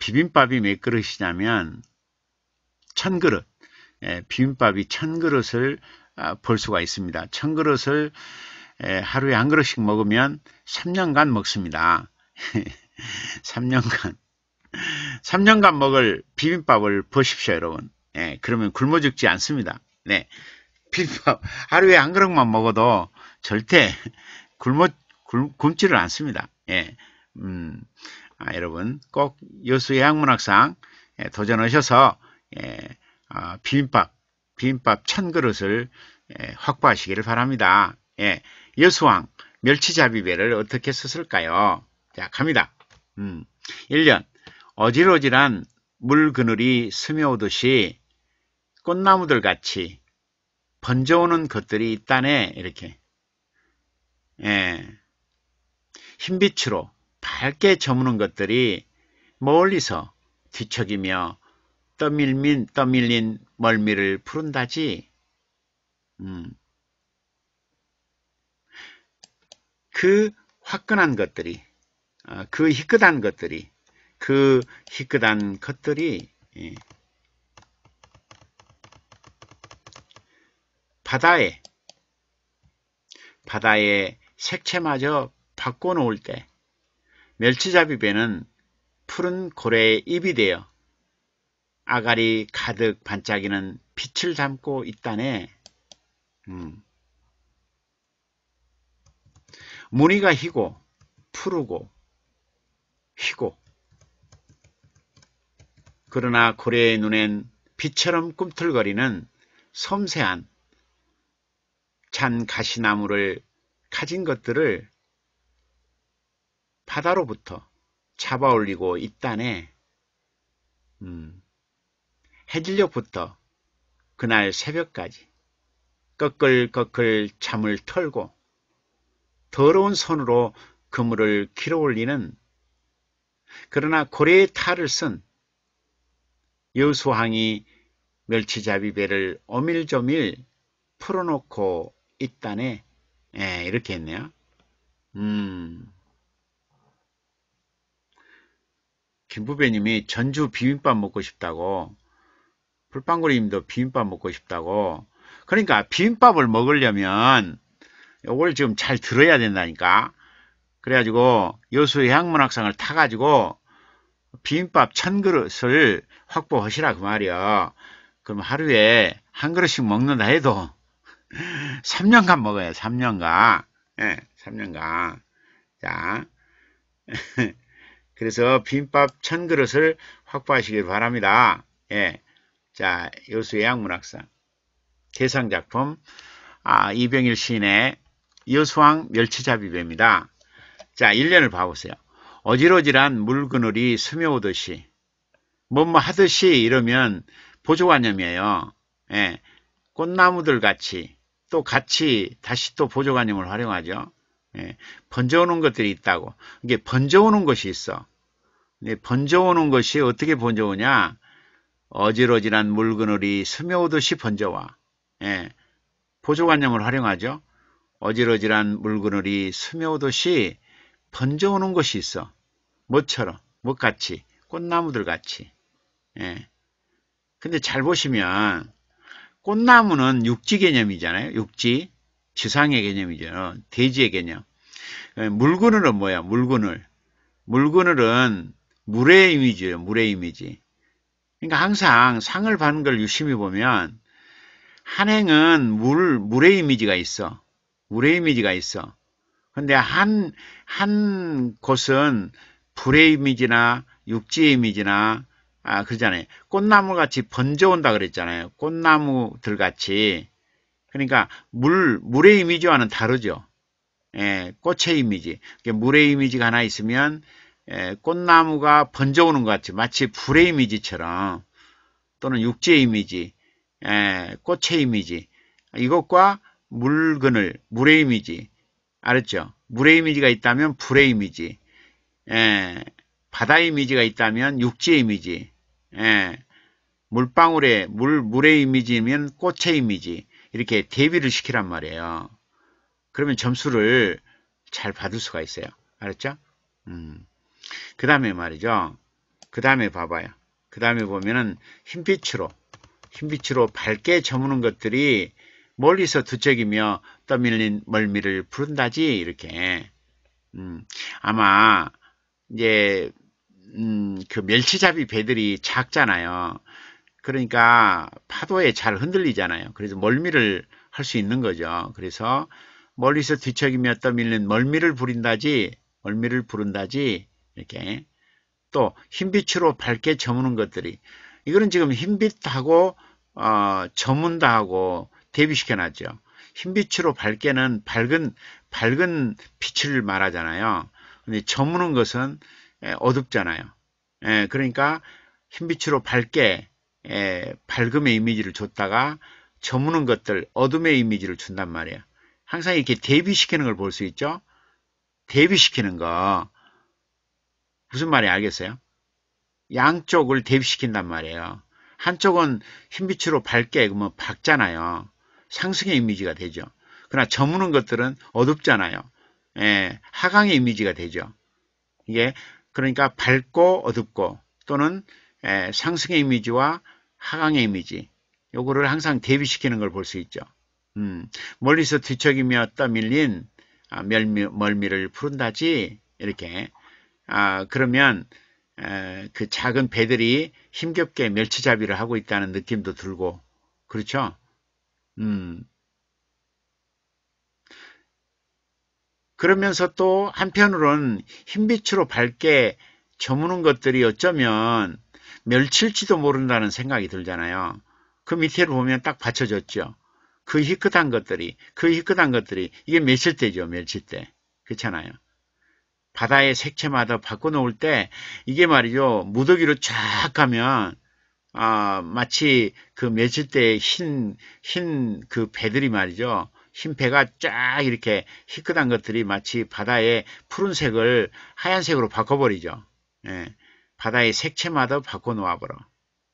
비빔밥이 몇 그릇이냐면, 천 그릇. 예, 비빔밥이 천 그릇을 아, 볼 수가 있습니다. 천 그릇을 예, 하루에 한 그릇씩 먹으면 3년간 먹습니다. 3년간 [LAUGHS] 3년간 먹을 비빔밥을 보십시오 여러분. 예, 그러면 굶어 죽지 않습니다. 네, 비빔밥 하루에 한 그릇만 먹어도 절대 굶어 굶, 지를 않습니다. 예, 음, 아, 여러분 꼭 여수의 학문학상 예, 도전하셔서 예, 아, 비빔밥, 비빔밥 천 그릇을 예, 확보하시기를 바랍니다. 예, 여수왕 멸치잡이배를 어떻게 썼을까요? 자 갑니다. 음, 1년 어질어질한 물 그늘이 스며오듯이 꽃나무들 같이 번져오는 것들이 있다네 이렇게 예, 흰빛으로 밝게 저무는 것들이 멀리서 뒤척이며 떠밀민 떠밀린 멀미를 푸른다지. 음. 그 화끈한 것들이, 어, 그 희끗한 것들이, 그 희끗한 것들이 예. 바다에 바다에 색채마저 바꿔놓을 때 멸치잡이 배는 푸른 고래의 입이 되어 아가리 가득 반짝이는 빛을 담고 있다네. 음. 무늬가 희고 푸르고 희고 그러나 고래의 눈엔 빛처럼 꿈틀거리는 섬세한 잔 가시나무를 가진 것들을 바다로부터 잡아올리고 있다네. 음. 해질녘부터 그날 새벽까지 꺼끌꺼끌 잠을 털고 더러운 손으로 그물을 길어올리는 그러나 고래의 탈을 쓴 여수항이 멸치잡이 배를 오밀조밀 풀어놓고 있다네 에, 예, 이렇게 했네요. 음. 김부배님이 전주 비빔밥 먹고 싶다고 불판구리림도 비빔밥 먹고 싶다고 그러니까 비빔밥을 먹으려면 요걸 지금 잘 들어야 된다니까 그래가지고 여수 해양문학상을 타가지고 비빔밥 천 그릇을 확보하시라 그 말이야 그럼 하루에 한 그릇씩 먹는다 해도 3년간 [LAUGHS] 먹어요 3년간 예, 네, 3년간 자 [LAUGHS] 그래서 비빔밥 천 그릇을 확보하시길 바랍니다 예. 자, 여수의 양문학상. 대상작품, 아, 이병일 시인의 여수왕 멸치잡이배입니다. 자, 1년을 봐보세요. 어지러지란 물그늘이 스며오듯이, 뭐 뭐 하듯이 이러면 보조관념이에요. 예, 꽃나무들 같이, 또 같이 다시 또 보조관념을 활용하죠. 예, 번져오는 것들이 있다고. 이게 번져오는 것이 있어. 번져오는 것이 어떻게 번져오냐? 어지러지한 물그늘이 스며오듯이 번져와 예, 보조관념을 활용하죠. 어지러지한 물그늘이 스며오듯이 번져오는 것이 있어. 뭐처럼, 뭐같이, 꽃나무들같이. 예. 근데 잘 보시면 꽃나무는 육지 개념이잖아요. 육지, 지상의 개념이죠. 대지의 개념. 예, 물그늘은 뭐야? 물그늘. 물그늘은 물의 이미지예요. 물의 이미지. 그러니까 항상 상을 받는 걸 유심히 보면 한행은 물, 물의 이미지가 있어. 물의 이미지가 있어. 근데 한, 한 곳은 불의 이미지나 육지의 이미지나 아, 그러잖아요. 꽃나무 같이 번져온다 그랬잖아요. 꽃나무들 같이. 그러니까 물, 물의 이미지와는 다르죠. 예, 꽃의 이미지. 물의 이미지가 하나 있으면 예, 꽃나무가 번져오는 것 같이 마치 불의 이미지처럼 또는 육지의 이미지, 예, 꽃의 이미지 이것과 물그을 물의 이미지 알았죠? 물의 이미지가 있다면 불의 이미지 예, 바다의 이미지가 있다면 육지의 이미지 물방울의 물, 물의 이미지면 꽃의 이미지 이렇게 대비를 시키란 말이에요. 그러면 점수를 잘 받을 수가 있어요. 알았죠? 음. 그 다음에 말이죠. 그 다음에 봐봐요. 그 다음에 보면은 흰빛으로 흰빛으로 밝게 저무는 것들이 멀리서 두척이며 떠밀린 멀미를 부른다지 이렇게 음, 아마 이제 음, 그 멸치잡이 배들이 작잖아요. 그러니까 파도에 잘 흔들리잖아요. 그래서 멀미를 할 수 있는 거죠. 그래서 멀리서 뒤척이며 떠밀린 멀미를 부린다지 멀미를 부른다지 이렇게 또 흰빛으로 밝게 저무는 것들이 이거는 지금 흰빛하고 어, 저문다하고 대비시켜 놨죠. 흰빛으로 밝게는 밝은 밝은 빛을 말하잖아요. 근데 저무는 것은 어둡잖아요. 예, 그러니까 흰빛으로 밝게 예, 밝음의 이미지를 줬다가 저무는 것들 어둠의 이미지를 준단 말이에요. 항상 이렇게 대비시키는 걸 볼 수 있죠. 대비시키는 거 무슨 말이 알겠어요? 양쪽을 대비시킨단 말이에요. 한쪽은 흰빛으로 밝게 그러면 밝잖아요. 상승의 이미지가 되죠. 그러나 저무는 것들은 어둡잖아요. 예, 하강의 이미지가 되죠. 이게 그러니까 밝고 어둡고 또는 예, 상승의 이미지와 하강의 이미지 요거를 항상 대비시키는 걸 볼 수 있죠. 음, 멀리서 뒤척이며 떠밀린 아, 멸미, 멀미를 푸른다지 이렇게 아, 그러면 에, 그 작은 배들이 힘겹게 멸치잡이를 하고 있다는 느낌도 들고 그렇죠? 음. 그러면서 또 한편으론 흰빛으로 밝게 저무는 것들이 어쩌면 멸칠지도 모른다는 생각이 들잖아요. 그 밑에를 보면 딱 받쳐졌죠. 그 희끗한 것들이, 그 희끗한 것들이, 이게 멸칠때죠멸칠 때. 그렇잖아요. 바다의 색채마다 바꿔놓을 때 이게 말이죠. 무더기로 쫙 가면 아, 마치 그 맺을때 흰, 흰 그 배들이 말이죠. 흰 배가 쫙 이렇게 희끗한 것들이 마치 바다의 푸른색을 하얀색으로 바꿔버리죠. 예, 바다의 색채마다 바꿔놓아버려.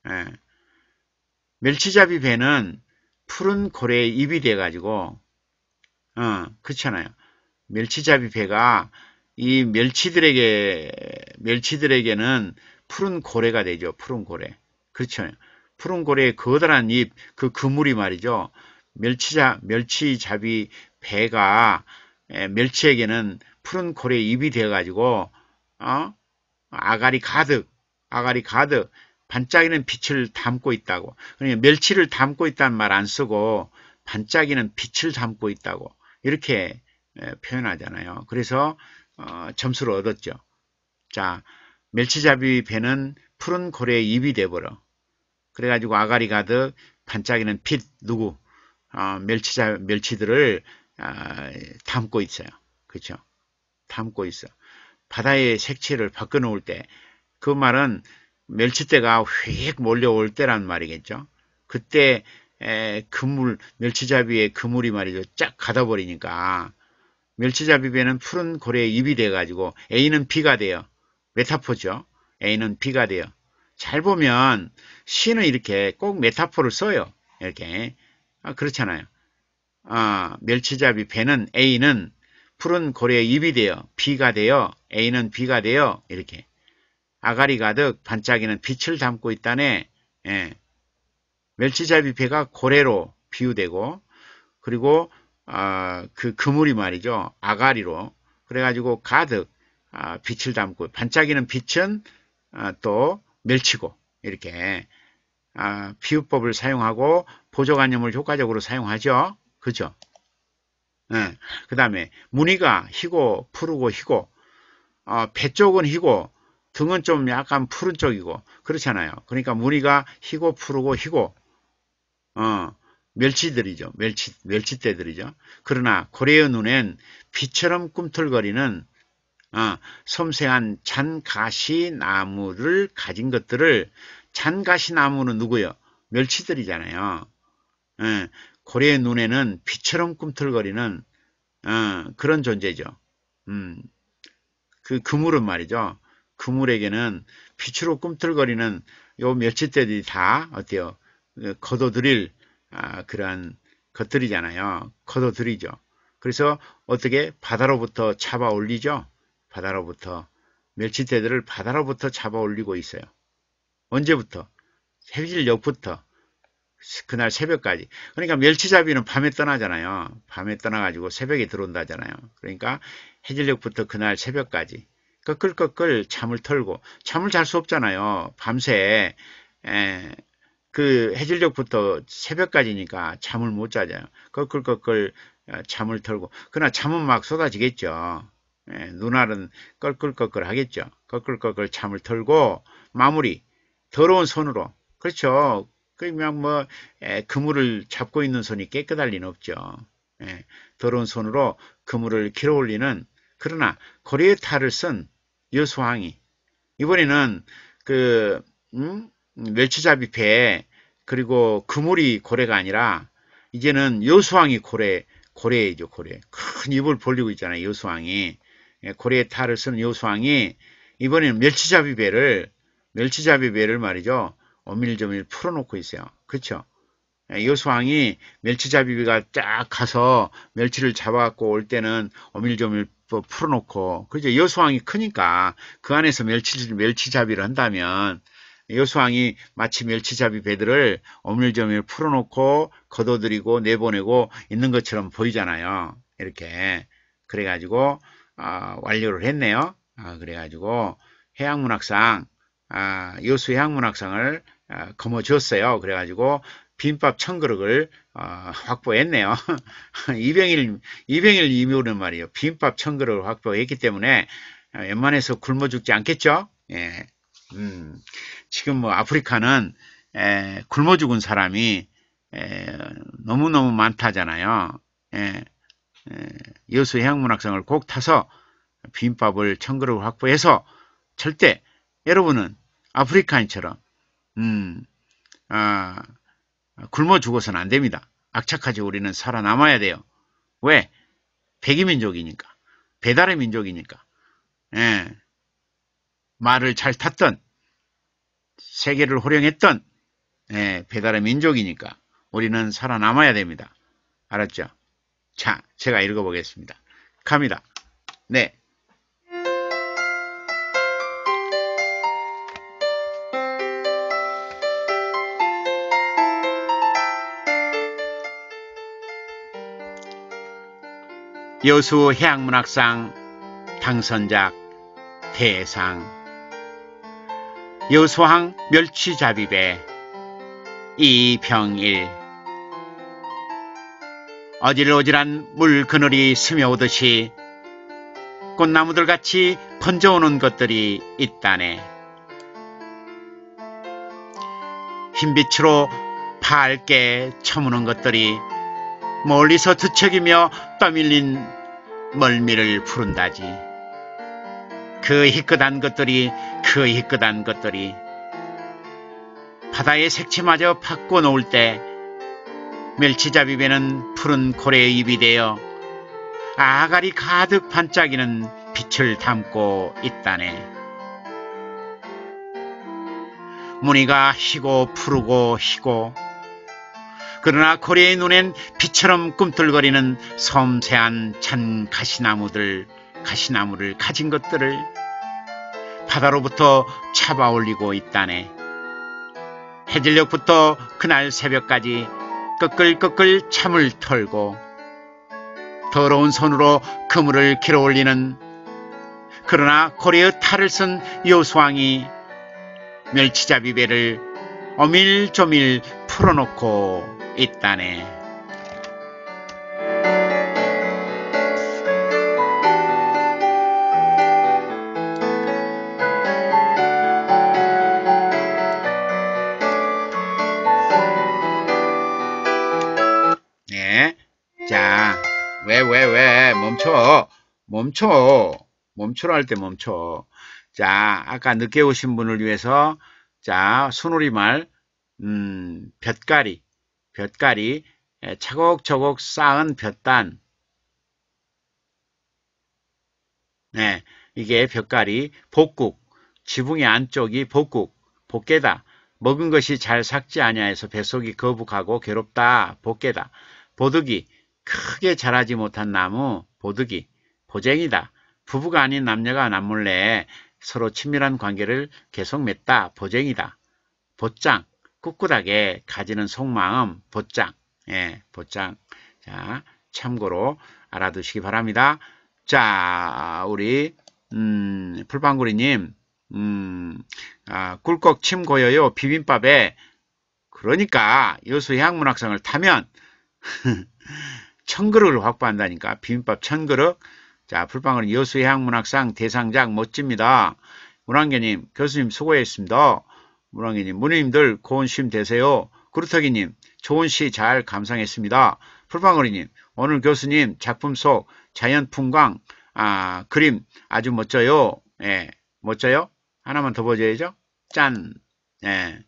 예. 멸치잡이 배는 푸른 고래에 입이 돼가지고, 어, 그렇잖아요. 멸치잡이 배가 이 멸치들에게 멸치들에게는 푸른 고래가 되죠. 푸른 고래. 그렇죠. 푸른 고래의 거대한 잎, 그 그물이 말이죠. 멸치자 멸치잡이 배가 멸치에게는 푸른 고래 잎이 되어가지고 어? 아가리 가득, 아가리 가득 반짝이는 빛을 담고 있다고. 그러니까 멸치를 담고 있다는 말 안 쓰고 반짝이는 빛을 담고 있다고 이렇게 표현하잖아요. 그래서 어, 점수를 얻었죠. 자, 멸치잡이 배는 푸른 고래의 입이 돼버려. 그래가지고 아가리 가득 반짝이는 핏 누구 어, 멸치자 멸치들을 어, 담고 있어요. 그렇죠? 담고 있어. 바다의 색채를 바꿔놓을 때 그 말은 멸치대가휙 몰려올 때란 말이겠죠. 그때 에, 그물 멸치잡이의 그물이 말이죠. 쫙 가다버리니까 멸치잡이 배는 푸른 고래에 입이 돼가지고 A는 B가 돼요. 메타포죠. A는 B가 돼요. 잘 보면 C는 이렇게 꼭 메타포를 써요. 이렇게 아, 그렇잖아요. 아, 멸치잡이 배는 A는 푸른 고래에 입이 되어 B가 되어 A는 B가 되어 이렇게 아가리 가득 반짝이는 빛을 담고 있다네. 예. 멸치잡이 배가 고래로 비유되고 그리고 어, 그 그물이 말이죠. 아가리로 그래가지고 가득 어, 빛을 담고 반짝이는 빛은 어, 또 멸치고 이렇게 어, 비유법을 사용하고 보조관념을 효과적으로 사용하죠. 그죠? 네. 예. 그 다음에 무늬가 희고 푸르고 희고 어, 배 쪽은 희고 등은 좀 약간 푸른 쪽이고 그렇잖아요. 그러니까 무늬가 희고 푸르고 희고 어, 멸치들이죠. 멸치, 멸치떼들이죠. 그러나 고래의 눈엔 비처럼 꿈틀거리는 어, 섬세한 잔가시 나무를 가진 것들을 잔가시 나무는 누구요? 멸치들이잖아요. 에, 예, 고래의 눈에는 비처럼 꿈틀거리는 어, 그런 존재죠. 음, 그 그물은 말이죠. 그물에게는 빛으로 꿈틀거리는 요 멸치떼들이 다 어때요? 그 거둬들일 아, 그러한 것들이잖아요. 걷어들이죠. 그래서 어떻게 바다로부터 잡아 올리죠. 바다로부터 멸치떼들을 바다로부터 잡아 올리고 있어요. 언제부터? 해질 역부터 그날 새벽까지 그러니까 멸치잡이는 밤에 떠나잖아요 밤에 떠나가지고 새벽에 들어온다잖아요 그러니까 해질녘부터 그날 새벽까지 꺼끌꺼끌 잠을 털고 잠을 잘 수 없잖아요 밤새 에, 그 해질녘부터 새벽까지니까 잠을 못 자잖아요. 껄끌껄껄 어, 잠을 털고 그러나 잠은 막 쏟아지겠죠. 예, 눈알은 껄끌껄끌 하겠죠. 껄끌껄끌 잠을 털고 마무리 더러운 손으로 그렇죠. 그냥 뭐 예, 그물을 잡고 있는 손이 깨끗할 리는 없죠. 예, 더러운 손으로 그물을 길어올리는 그러나 고리의 탈을 쓴 여수왕이 이번에는 그 음? 멸치잡이 배 그리고 그물이 고래가 아니라 이제는 요수왕이 고래 고래이죠 고래 큰 입을 벌리고 있잖아요 요수왕이 예, 고래의 탈을 쓰는 요수왕이 이번에는 멸치잡이 배를 멸치잡이 배를 말이죠 어밀조밀 풀어놓고 있어요 그쵸요 예, 여수왕이 멸치잡이가 배쫙 가서 멸치를 잡아갖고 올 때는 어밀조밀 풀어놓고 그죠 요수왕이 크니까 그 안에서 멸치, 멸치잡이를 한다면 요수왕이 마치 멸치잡이 배들을 오밀조밀 풀어놓고 걷어들이고 내보내고 있는 것처럼 보이잖아요. 이렇게 그래가지고 어, 완료를 했네요. 어, 그래가지고 해양문학상 아, 요수 해양문학상을 어, 거머쥐었어요. 그래가지고 빈밥 천그릇을 어, 확보했네요. [LAUGHS] 이병일 이병일 임요는 말이에요. 빈밥 천그릇을 확보했기 때문에 웬만해서 굶어 죽지 않겠죠. 예. 음, 지금 뭐 아프리카는 에, 굶어 죽은 사람이 에, 너무너무 많다잖아요. 예, 에, 여수 해양문학상을 꼭 타서 비빔밥을 천 그릇 확보해서 절대 여러분은 아프리카인처럼 음, 아, 굶어 죽어서는 안 됩니다. 악착하지 우리는 살아남아야 돼요. 왜? 백이민족이니까. 배달의 민족이니까. 예. 말을 잘 탔던 세계를 호령했던 예, 배달의 민족이니까 우리는 살아남아야 됩니다. 알았죠? 자, 제가 읽어보겠습니다. 갑니다. 네. 여수 해양문학상 당선작 대상 여수항 멸치잡이배 이병일 어질어질한 물 그늘이 스며오듯이 꽃나무들 같이 번져오는 것들이 있다네. 흰빛으로 밝게 쳐무는 것들이 멀리서 드척이며 떠밀린 멀미를 부른다지. 그 희끗한 것들이 그 희끗한 것들이 바다의 색채마저 바꿔 놓을 때 멸치잡이 배는 푸른 고래의 입이 되어 아가리 가득 반짝이는 빛을 담고 있다네. 무늬가 희고 푸르고 희고 그러나 고래의 눈엔 빛처럼 꿈틀거리는 섬세한 찬 가시나무들 가시나무를 가진 것들을 바다로부터 잡아올리고 있다네. 해질녘부터 그날 새벽까지 끄끌끄끌 참을 털고 더러운 손으로 그물을 길어 올리는 그러나 고래의 탈을 쓴 요수왕이 멸치잡이 배를 어밀조밀 풀어놓고 있다네. 멈춰 멈춰 멈춰라 할 때 멈춰 자 아까 늦게 오신 분을 위해서 자수놀리말 음, 볕가리 볕가리 예, 차곡차곡 쌓은 볕단 네, 이게 볕가리 복국 지붕의 안쪽이 복국 복개다 먹은 것이 잘 삭지 아니하여서 뱃속이 거북하고 괴롭다 복개다 보득이 크게 자라지 못한 나무 보득이 보쟁이다. 부부가 아닌 남녀가 남몰래 서로 친밀한 관계를 계속 맺다. 보쟁이다. 보짱, 꿋꿋하게 가지는 속마음, 보짱. 예, 보짱. 자, 참고로 알아두시기 바랍니다. 자, 우리 음, 풀방구리님, 음, 아, 꿀꺽 침 고여요 비빔밥에 그러니까 요수향문학상을 타면 [LAUGHS] 천그릇을 확보한다니까 비빔밥 천그릇 자 풀빵은 여수해양문학상 대상작 멋집니다. 문왕계님 교수님 수고했습니다. 문왕계님 문의님들 고운 쉼 되세요. 그루터기님 좋은 시 잘 감상했습니다. 풀빵어리님 오늘 교수님 작품 속 자연 풍광 아, 그림 아주 멋져요. 예, 멋져요. 하나만 더 보여줘야죠. 짠. 예,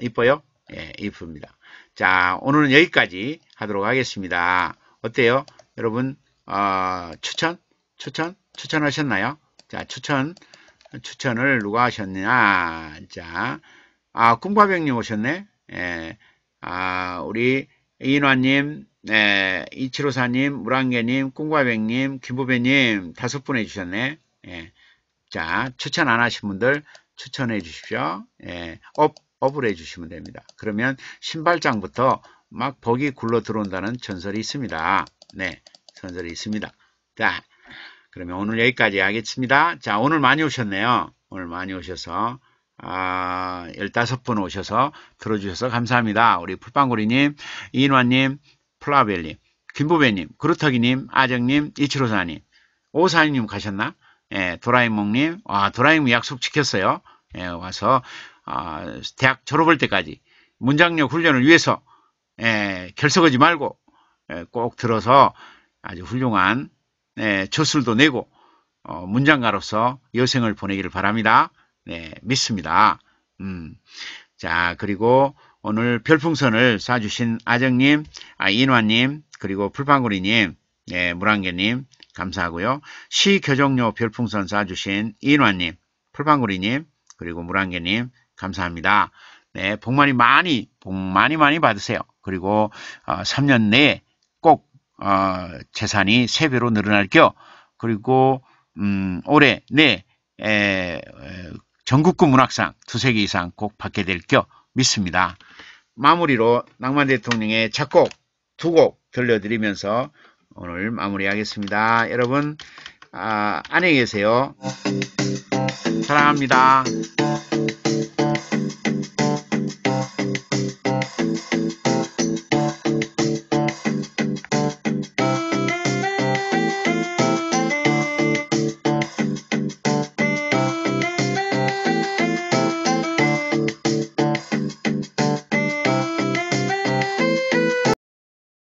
이뻐요. 예, 이쁩니다. 자, 오늘은 여기까지 하도록 하겠습니다. 어때요? 여러분 어, 추천? 추천? 추천하셨나요? 자 추천 추천을 누가 하셨냐 자, 아 꿈과병님 오셨네 예, 아 우리 이인화님 네, 예, 이치로사님, 무랑개님, 꿈과백님, 김보배님 다섯 분 해주셨네. 예. 자, 추천 안 하신 분들 추천해 주십시오. 예. 업, 업을 해주시면 됩니다. 그러면 신발장부터 막 벅이 굴러 들어온다는 전설이 있습니다. 네, 전설이 있습니다. 자, 그러면 오늘 여기까지 하겠습니다. 자, 오늘 많이 오셨네요. 오늘 많이 오셔서 아, 15분 오셔서 들어주셔서 감사합니다. 우리 풀빵구리님, 이인환님, 플라벨님, 김보배님, 그루터기님, 아정님, 이치로사님, 오사님 가셨나? 예, 도라이몽님, 와, 도라이몽 약속 지켰어요. 예, 와서, 아, 대학 졸업할 때까지 문장력 훈련을 위해서 에, 예, 결석하지 말고 에, 예, 꼭 들어서 아주 훌륭한 에, 예, 조술도 내고 어, 문장가로서 여생을 보내기를 바랍니다. 네, 믿습니다. 음. 자, 그리고 오늘 별풍선을 쏴주신 아정님, 아, 인화님, 그리고 풀방구리님 네, 물안개님, 감사하고요. 시 교정료 별풍선 쏴주신 인화님, 풀방구리님 그리고 물안개님, 감사합니다. 네, 복 많이 많이 복 많이 많이 받으세요. 그리고 어, 3년 내에 꼭 어, 재산이 3 배로 늘어날 겨. 그리고 음, 올해 내 에, 에, 전국구 문학상 두세 개 이상 꼭 받게 될 겨 믿습니다. 마무리로 낭만 대통령의 작곡 두 곡 들려드리면서 오늘 마무리하겠습니다. 여러분 아, 안녕히 계세요. 사랑합니다.